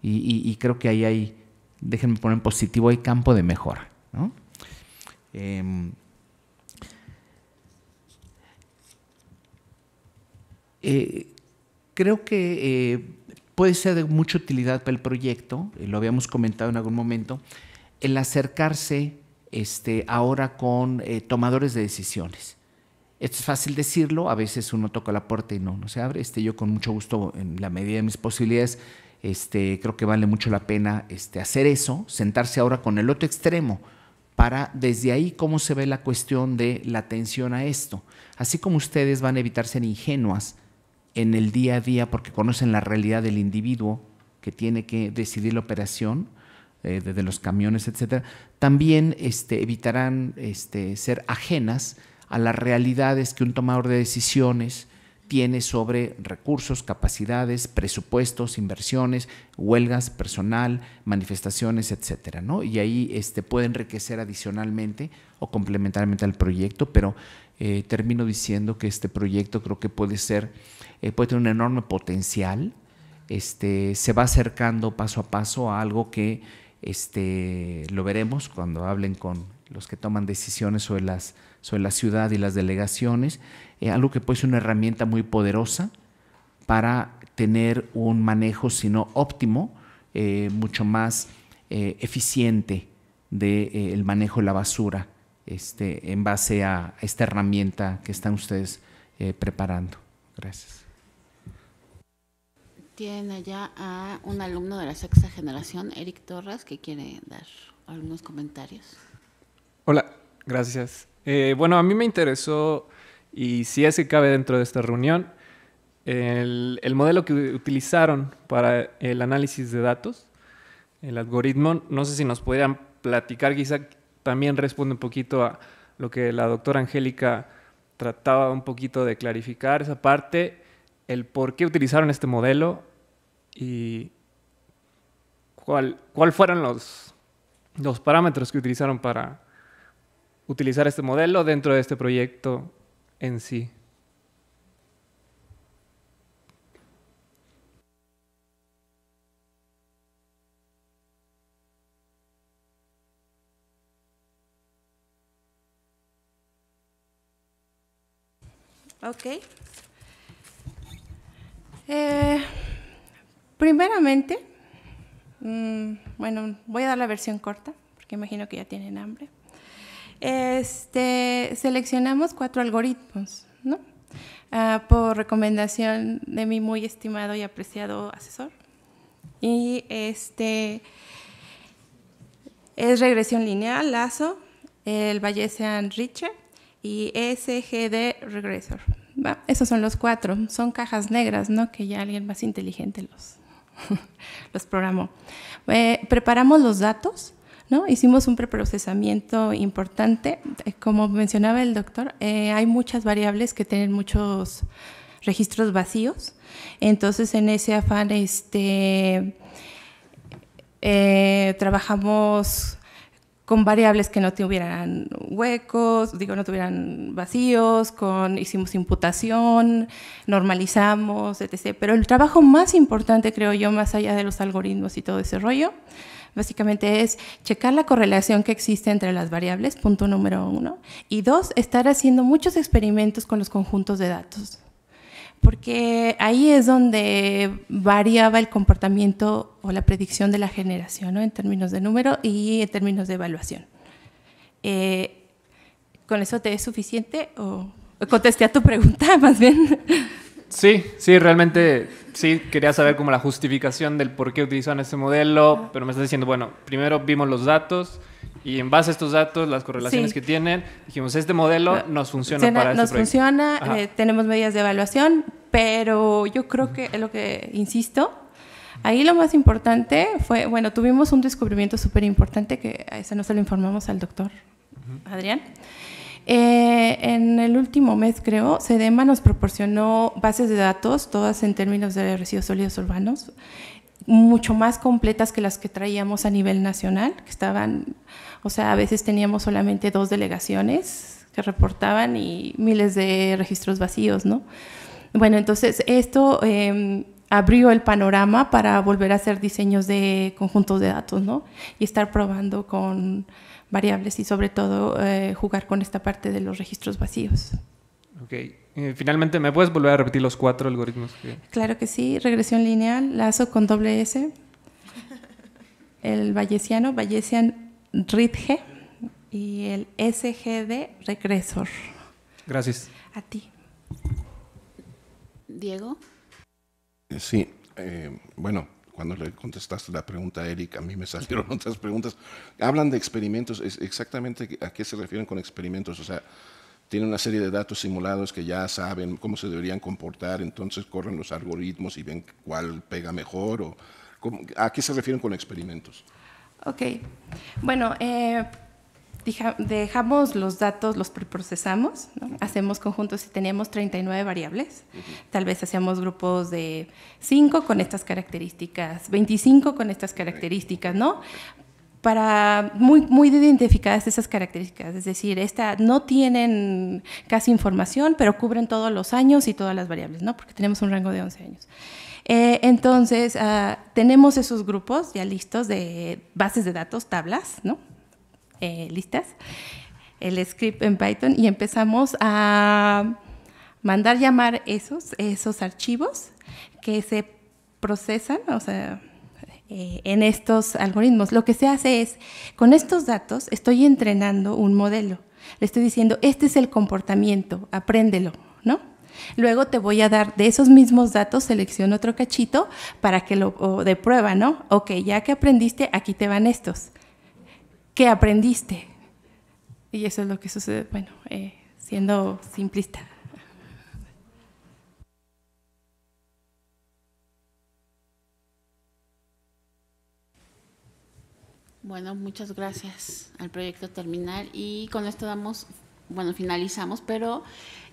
Y, creo que ahí hay, déjenme poner en positivo, hay campo de mejora. Em, Eh, creo que eh, puede ser de mucha utilidad para el proyecto, eh, lo habíamos comentado en algún momento, el acercarse este, ahora con tomadores de decisiones. Esto es fácil decirlo, a veces uno toca la puerta y no, no se abre. Este, yo con mucho gusto, en la medida de mis posibilidades, este, creo que vale mucho la pena este, hacer eso, sentarse ahora con el otro extremo para desde ahí cómo se ve la cuestión de la atención a esto. Así como ustedes van a evitar ser ingenuas en el día a día porque conocen la realidad del individuo que tiene que decidir la operación desde eh, de, los camiones, etcétera, también este, evitarán este, ser ajenas a las realidades que un tomador de decisiones tiene sobre recursos, capacidades, presupuestos, inversiones, huelgas, personal, manifestaciones, etcétera, ¿no? Y ahí este, puede enriquecer adicionalmente o complementarmente al proyecto, pero eh, termino diciendo que este proyecto creo que puede ser, eh, puede tener un enorme potencial. Este, se va acercando paso a paso a algo que este, lo veremos cuando hablen con los que toman decisiones sobre, las, sobre la ciudad y las delegaciones, eh, algo que puede ser una herramienta muy poderosa para tener un manejo, si no óptimo, mucho más eficiente del manejo de la basura este, en base a esta herramienta que están ustedes eh, preparando. Gracias. Tienen allá a un alumno de la sexta generación, Eric Torres, que quiere dar algunos comentarios. Hola, gracias. Eh, bueno, a mí me interesó, y si es que cabe dentro de esta reunión, el, el modelo que utilizaron para el análisis de datos, el algoritmo. No sé si nos podrían platicar quizá también responde un poquito a lo que la doctora Angélica trataba un poquito de clarificar, esa parte, el por qué utilizaron este modelo y cuál, fueron los parámetros que utilizaron para utilizar este modelo dentro de este proyecto en sí. Ok. Eh, primeramente, mm, bueno, voy a dar la versión corta, porque imagino que ya tienen hambre. Este, seleccionamos cuatro algoritmos, ¿no? Ah, por recomendación de mi muy estimado y apreciado asesor. Y este es regresión lineal, lazo, el Bayesian Richer, y SGD Regressor. Esos son los cuatro, son cajas negras, ¿no? Que ya alguien más inteligente los, los programó. Eh, preparamos los datos, ¿no? Hicimos un preprocesamiento importante. Eh, como mencionaba el doctor, eh, hay muchas variables que tienen muchos registros vacíos. Entonces, en ese afán, este, trabajamos con variables que no tuvieran huecos, digo, no tuvieran vacíos, con, hicimos imputación, normalizamos, etc. Pero el trabajo más importante, creo yo, más allá de los algoritmos y todo ese rollo, básicamente es checar la correlación que existe entre las variables, punto número uno, y dos, estar haciendo muchos experimentos con los conjuntos de datos porque ahí es donde variaba el comportamiento o la predicción de la generación, ¿no? en términos de número y en términos de evaluación. Eh, ¿Con eso te es suficiente o contesté a tu pregunta más bien? Sí, sí, realmente sí, quería saber como la justificación del por qué utilizaban ese modelo, pero me estás diciendo, bueno, primero vimos los datos y en base a estos datos, las correlaciones que tienen, dijimos, este modelo nos funciona para Nos funciona, eh, tenemos medidas de evaluación, pero yo creo que lo que insisto. Ahí lo más importante fue, bueno, tuvimos un descubrimiento súper importante que a eso no se lo informamos al doctor Adrián. Eh, en el último mes, creo, SEDEMA nos proporcionó bases de datos, todas en términos de residuos sólidos urbanos, mucho más completas que las que traíamos a nivel nacional, que estaban, o sea, a veces teníamos solamente dos delegaciones que reportaban y miles de registros vacíos, ¿no? Bueno, entonces esto em, abrió el panorama para volver a hacer diseños de conjuntos de datos, ¿no? Y estar probando con variables y sobre todo eh, jugar con esta parte de los registros vacíos finalmente, ¿me puedes volver a repetir los cuatro algoritmos? Claro que sí. Regresión lineal, lazo con doble S. El bayesiano, bayesian ridge Y el SGD, regresor. Gracias. A ti. Diego. Eh, sí, eh, bueno, cuando le contestaste la pregunta a Eric, a mí me salieron otras preguntas. Hablan de experimentos, exactamente a qué se refieren con experimentos, o sea, tienen una serie de datos simulados que ya saben cómo se deberían comportar, entonces corren los algoritmos y ven cuál pega mejor. O, ¿A qué se refieren con experimentos? Ok. Bueno, eh, dejamos los datos, los preprocesamos, ¿no? hacemos conjuntos, y teníamos 39 variables, tal vez hacíamos grupos de 5 con estas características, 25 con estas características, ¿no? para muy, muy identificadas esas características, es decir, esta no tienen casi información, pero cubren todos los años y todas las variables, ¿no? porque tenemos un rango de 11 años. Eh, entonces, ah, tenemos esos grupos ya listos de bases de datos, tablas, ¿no? Eh, listas, el script en Python, y empezamos a mandar llamar esos, esos archivos que se procesan, o sea, eh, en estos algoritmos. Lo que se hace es, con estos datos estoy entrenando un modelo. Le estoy diciendo, este es el comportamiento, apréndelo, ¿no? Luego te voy a dar de esos mismos datos, selecciono otro cachito para que lo de prueba, ¿no? Ok, ya que aprendiste, aquí te van estos. ¿Qué aprendiste? Y eso es lo que sucede, bueno, eh, siendo simplista. Bueno, muchas gracias al proyecto Terminal y con esto damos, bueno, finalizamos, pero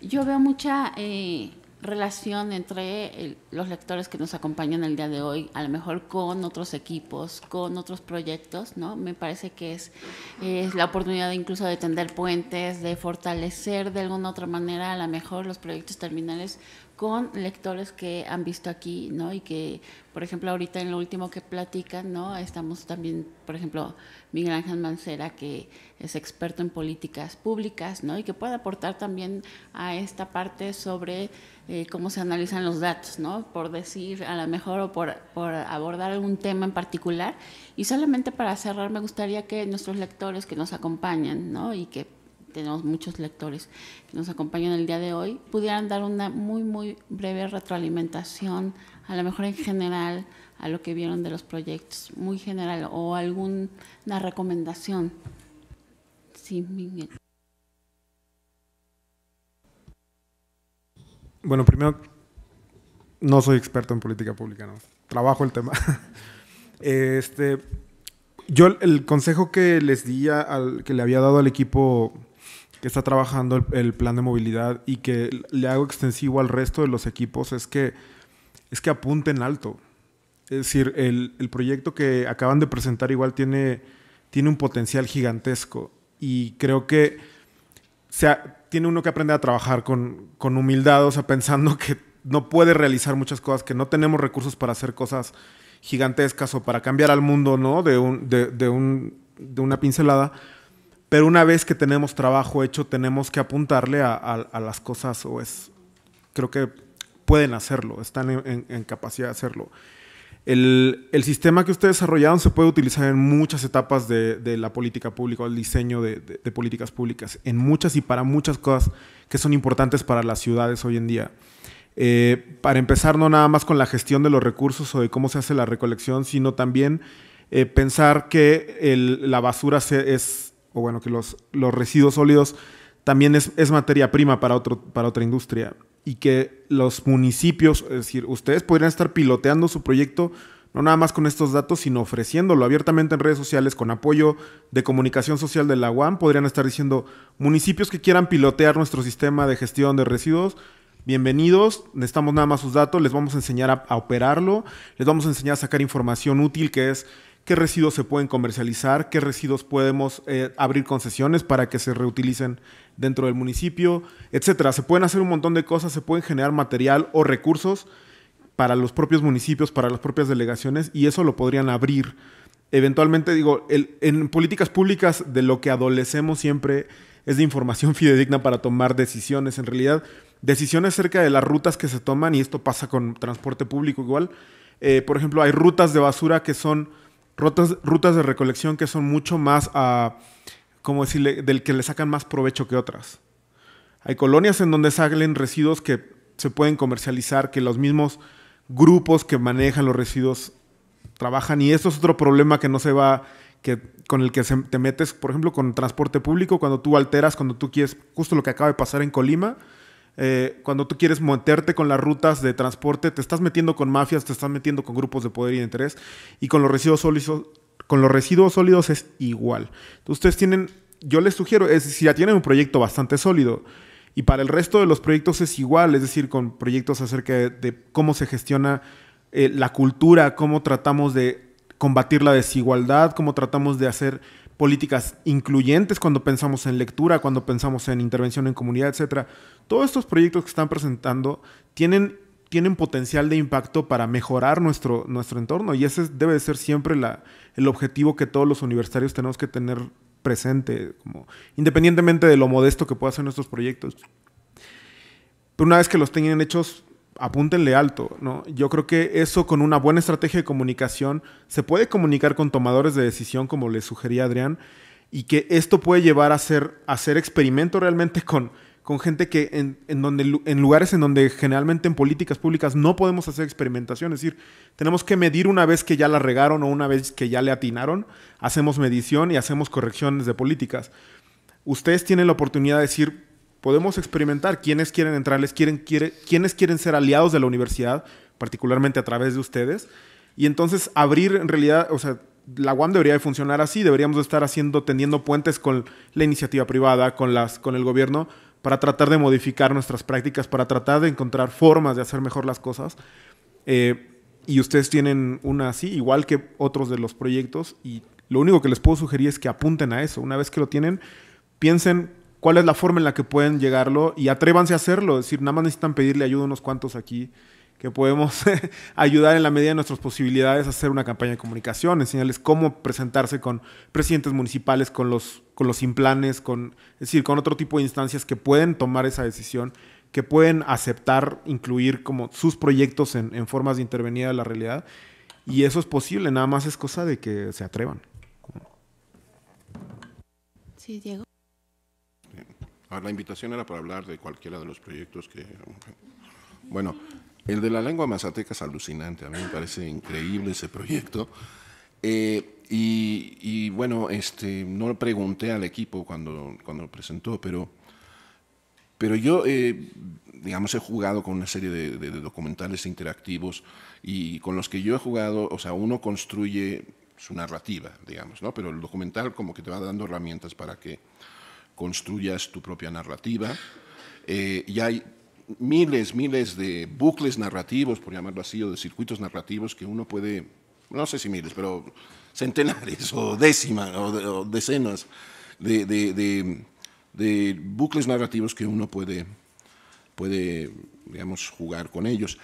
yo veo mucha eh, relación entre los lectores que nos acompañan el día de hoy, a lo mejor con otros equipos, con otros proyectos, ¿no? Me parece que es, es la oportunidad incluso de tender puentes, de fortalecer de alguna otra manera a lo mejor los proyectos terminales con lectores que han visto aquí, ¿no? Y que, por ejemplo, ahorita en lo último que platican, ¿no? Estamos también, por ejemplo, Miguel Ángel Mancera, que es experto en políticas públicas, ¿no? Y que puede aportar también a esta parte sobre eh, cómo se analizan los datos, ¿no? Por decir, a lo mejor, o por, por abordar algún tema en particular. Y solamente para cerrar, me gustaría que nuestros lectores que nos acompañan, ¿no? Y que tenemos muchos lectores que nos acompañan el día de hoy, pudieran dar una muy, muy breve retroalimentación, a lo mejor en general, a lo que vieron de los proyectos, muy general, o alguna recomendación. Sí, Bueno, primero, no soy experto en política pública, no. Trabajo el tema. este, yo el consejo que les di, al, que le había dado al equipo que está trabajando el, plan de movilidad y que le hago extensivo al resto de los equipos es que, es que apunten alto. Es decir, el, el proyecto que acaban de presentar igual tiene, tiene un potencial gigantesco y creo que sea, tiene uno que aprender a trabajar con, con humildad, o sea, pensando que no puede realizar muchas cosas, que no tenemos recursos para hacer cosas gigantescas o para cambiar al mundo, ¿no? De, de, de, un, de una pincelada pero una vez que tenemos trabajo hecho, tenemos que apuntarle a, las cosas, o es, creo que pueden hacerlo, están en, capacidad de hacerlo. El, sistema que ustedes desarrollaron se puede utilizar en muchas etapas de, la política pública o el diseño de, políticas públicas, en muchas y para muchas cosas que son importantes para las ciudades hoy en día. Eh, para empezar, no nada más con la gestión de los recursos o de cómo se hace la recolección, sino también eh, pensar que la basura es, o bueno, que los, los residuos sólidos también es, materia prima para, otro, para otra industria y que los municipios, es decir, ustedes podrían estar piloteando su proyecto no nada más con estos datos, sino ofreciéndolo abiertamente en redes sociales con apoyo de comunicación social de la UAM. Podrían estar diciendo, municipios que quieran pilotear nuestro sistema de gestión de residuos, bienvenidos, necesitamos nada más sus datos, les vamos a enseñar a operarlo, les vamos a enseñar a sacar información útil que es qué residuos se pueden comercializar, qué residuos podemos eh, abrir concesiones para que se reutilicen dentro del municipio, etcétera. Se pueden hacer un montón de cosas, se pueden generar material o recursos para los propios municipios, para las propias delegaciones, y eso lo podrían abrir. Eventualmente, digo, en políticas públicas de lo que adolecemos siempre es de información fidedigna para tomar decisiones. En realidad, decisiones acerca de las rutas que se toman, y esto pasa con transporte público igual. Eh, por ejemplo, hay rutas de basura que son rutas, de recolección que son mucho más, ah, como decirle, del que le sacan más provecho que otras. Hay colonias en donde salen residuos que se pueden comercializar, que los mismos grupos que manejan los residuos trabajan y esto es otro problema que no se va, que, con el que se, te metes, por ejemplo, con transporte público, cuando tú alteras, cuando tú quieres, justo lo que acaba de pasar en Colima, eh, cuando tú quieres meterte con las rutas de transporte, te estás metiendo con mafias, te estás metiendo con grupos de poder y de interés, y con los residuos sólidos, con los residuos sólidos es igual. Entonces, ustedes tienen, yo les sugiero, es, si ya tienen un proyecto bastante sólido, y para el resto de los proyectos es igual, es decir, con proyectos acerca de, cómo se gestiona eh, la cultura, cómo tratamos de combatir la desigualdad, cómo tratamos de hacer políticas incluyentes cuando pensamos en lectura, cuando pensamos en intervención en comunidad, etcétera. Todos estos proyectos que están presentando tienen, tienen potencial de impacto para mejorar nuestro, nuestro entorno y ese debe ser siempre la, el objetivo que todos los universitarios tenemos que tener presente, como, independientemente de lo modesto que puedan ser nuestros proyectos. Pero una vez que los tengan hechos, apúntenle alto, ¿no? Yo creo que eso con una buena estrategia de comunicación se puede comunicar con tomadores de decisión, como le sugería Adrián, y que esto puede llevar a hacer, hacer experimento realmente con, con gente que en, donde, en lugares en donde generalmente en políticas públicas no podemos hacer experimentación. Es decir, tenemos que medir una vez que ya la regaron o una vez que ya le atinaron, hacemos medición y hacemos correcciones de políticas. Ustedes tienen la oportunidad de decir, podemos experimentar quiénes quieren entrarles, quieren, quiere, quiénes quieren ser aliados de la universidad, particularmente a través de ustedes. Y entonces abrir en realidad, o sea, la UAM debería de funcionar así, deberíamos de estar haciendo, tendiendo puentes con la iniciativa privada, con, las, con el gobierno, para tratar de modificar nuestras prácticas, para tratar de encontrar formas de hacer mejor las cosas. Eh, y ustedes tienen una así, igual que otros de los proyectos, y lo único que les puedo sugerir es que apunten a eso. Una vez que lo tienen, piensen cuál es la forma en la que pueden llegarlo y atrévanse a hacerlo. Es decir, nada más necesitan pedirle ayuda a unos cuantos aquí que podemos ayudar en la medida de nuestras posibilidades a hacer una campaña de comunicación, enseñarles cómo presentarse con presidentes municipales, con los, con los implanes, con, es decir, con otro tipo de instancias que pueden tomar esa decisión, que pueden aceptar, incluir como sus proyectos en, en formas de intervenir a la realidad. Y eso es posible, nada más es cosa de que se atrevan. Sí, Diego. Ah, la invitación era para hablar de cualquiera de los proyectos que... Bueno, el de la lengua mazateca es alucinante, a mí me parece increíble ese proyecto. Eh, y, bueno, este, no le pregunté al equipo cuando, cuando lo presentó, pero, pero yo, eh, digamos, he jugado con una serie de, documentales interactivos y con los que yo he jugado, o sea, uno construye su narrativa, digamos, ¿no? Pero el documental como que te va dando herramientas para que construyas tu propia narrativa. Eh, y hay miles, miles de bucles narrativos, por llamarlo así, o de circuitos narrativos que uno puede, no sé si miles, pero centenares o décimas o, de, decenas de, bucles narrativos que uno puede, puede, digamos, jugar con ellos.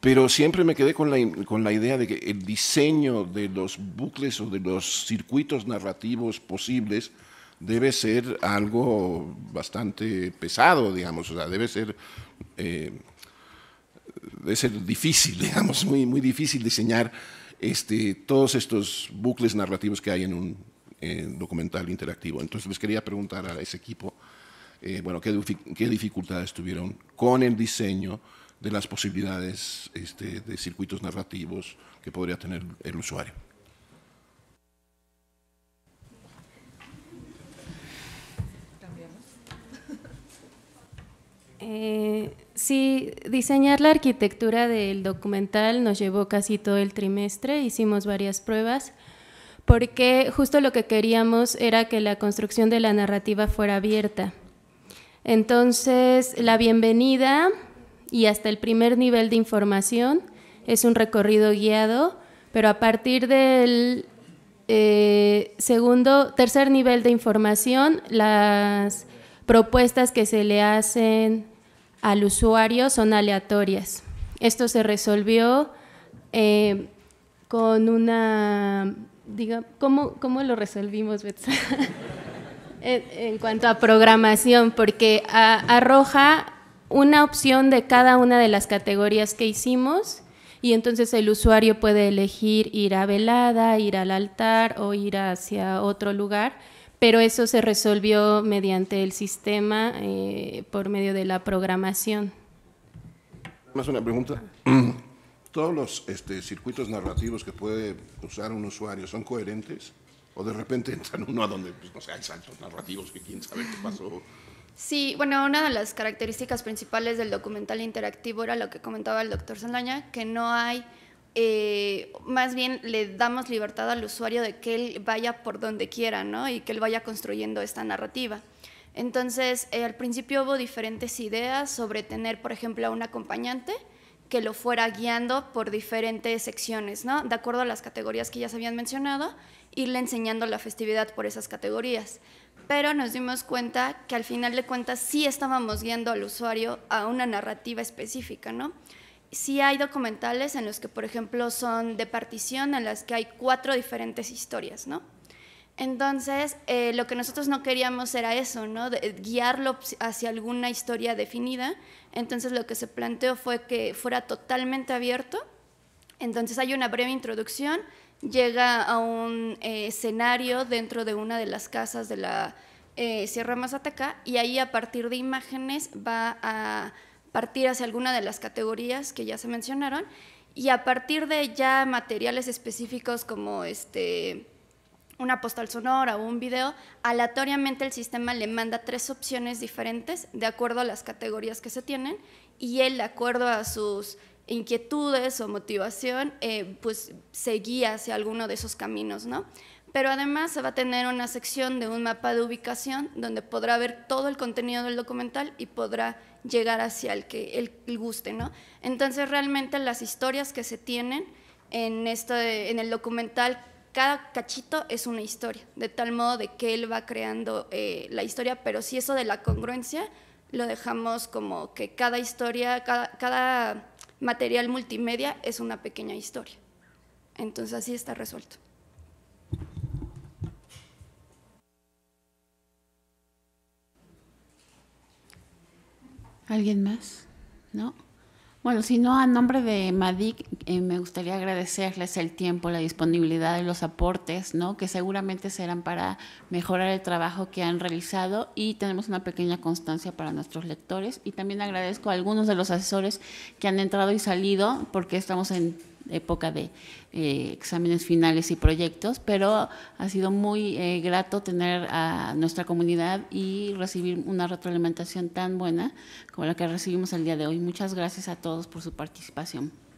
Pero siempre me quedé con la, con la idea de que el diseño de los bucles o de los circuitos narrativos posibles debe ser algo bastante pesado, digamos, o sea, debe ser, eh, ser difícil, digamos, muy, muy difícil diseñar este, todos estos bucles narrativos que hay en un documental interactivo. Entonces les quería preguntar a ese equipo, eh, bueno, ¿qué, dificultades tuvieron con el diseño de las posibilidades este, de circuitos narrativos que podría tener el usuario. Eh, sí, diseñar la arquitectura del documental nos llevó casi todo el trimestre, hicimos varias pruebas, porque justo lo que queríamos era que la construcción de la narrativa fuera abierta. Entonces, la bienvenida y hasta el primer nivel de información es un recorrido guiado, pero a partir del eh, segundo, tercer nivel de información, las propuestas que se le hacen al usuario son aleatorias. Esto se resolvió eh, con una, diga, ¿cómo, lo resolvimos, en, cuanto a programación, porque arroja una opción de cada una de las categorías que hicimos y entonces el usuario puede elegir ir a velada, ir al altar o ir hacia otro lugar pero eso se resolvió mediante el sistema eh, por medio de la programación. Más una pregunta. ¿Todos los este, circuitos narrativos que puede usar un usuario son coherentes? ¿O de repente entran uno a donde, pues, no sé, hay saltos narrativos que quién sabe qué pasó? Sí, bueno, una de las características principales del documental interactivo era lo que comentaba el doctor Saldaña, que no hay eh, más bien le damos libertad al usuario de que él vaya por donde quiera, ¿no? Y que él vaya construyendo esta narrativa. Entonces, eh, al principio hubo diferentes ideas sobre tener, por ejemplo, a un acompañante que lo fuera guiando por diferentes secciones, De acuerdo a las categorías que ya se habían mencionado, irle enseñando la festividad por esas categorías. Pero nos dimos cuenta que al final de cuentas sí estábamos guiando al usuario a una narrativa específica, sí hay documentales en los que, por ejemplo, son de partición, en las que hay cuatro diferentes historias, ¿no? Entonces, eh, lo que nosotros no queríamos era eso, ¿no? De, eh, guiarlo hacia alguna historia definida. Entonces, lo que se planteó fue que fuera totalmente abierto. Entonces, hay una breve introducción, llega a un eh, escenario dentro de una de las casas de la eh, Sierra Mazateca y ahí a partir de imágenes va a partir hacia alguna de las categorías que ya se mencionaron y a partir de ya materiales específicos como este una postal sonora o un video, aleatoriamente el sistema le manda tres opciones diferentes de acuerdo a las categorías que se tienen y él de acuerdo a sus inquietudes o motivación, eh, pues seguía hacia alguno de esos caminos, ¿no? Pero además se va a tener una sección de un mapa de ubicación donde podrá ver todo el contenido del documental y podrá llegar hacia el que él guste, ¿no? Entonces realmente las historias que se tienen en, esto en el documental, cada cachito es una historia, de tal modo de que él va creando eh, la historia, pero si eso de la congruencia lo dejamos como que cada historia, cada material multimedia es una pequeña historia. Entonces así está resuelto. ¿Alguien más? ¿No? Bueno, si no, a nombre de Madik eh, me gustaría agradecerles el tiempo, la disponibilidad y los aportes, ¿no? que seguramente serán para mejorar el trabajo que han realizado y tenemos una pequeña constancia para nuestros lectores. Y también agradezco a algunos de los asesores que han entrado y salido, porque estamos en época de eh, exámenes finales y proyectos, pero ha sido muy eh, grato tener a nuestra comunidad y recibir una retroalimentación tan buena como la que recibimos el día de hoy. Muchas gracias a todos por su participación.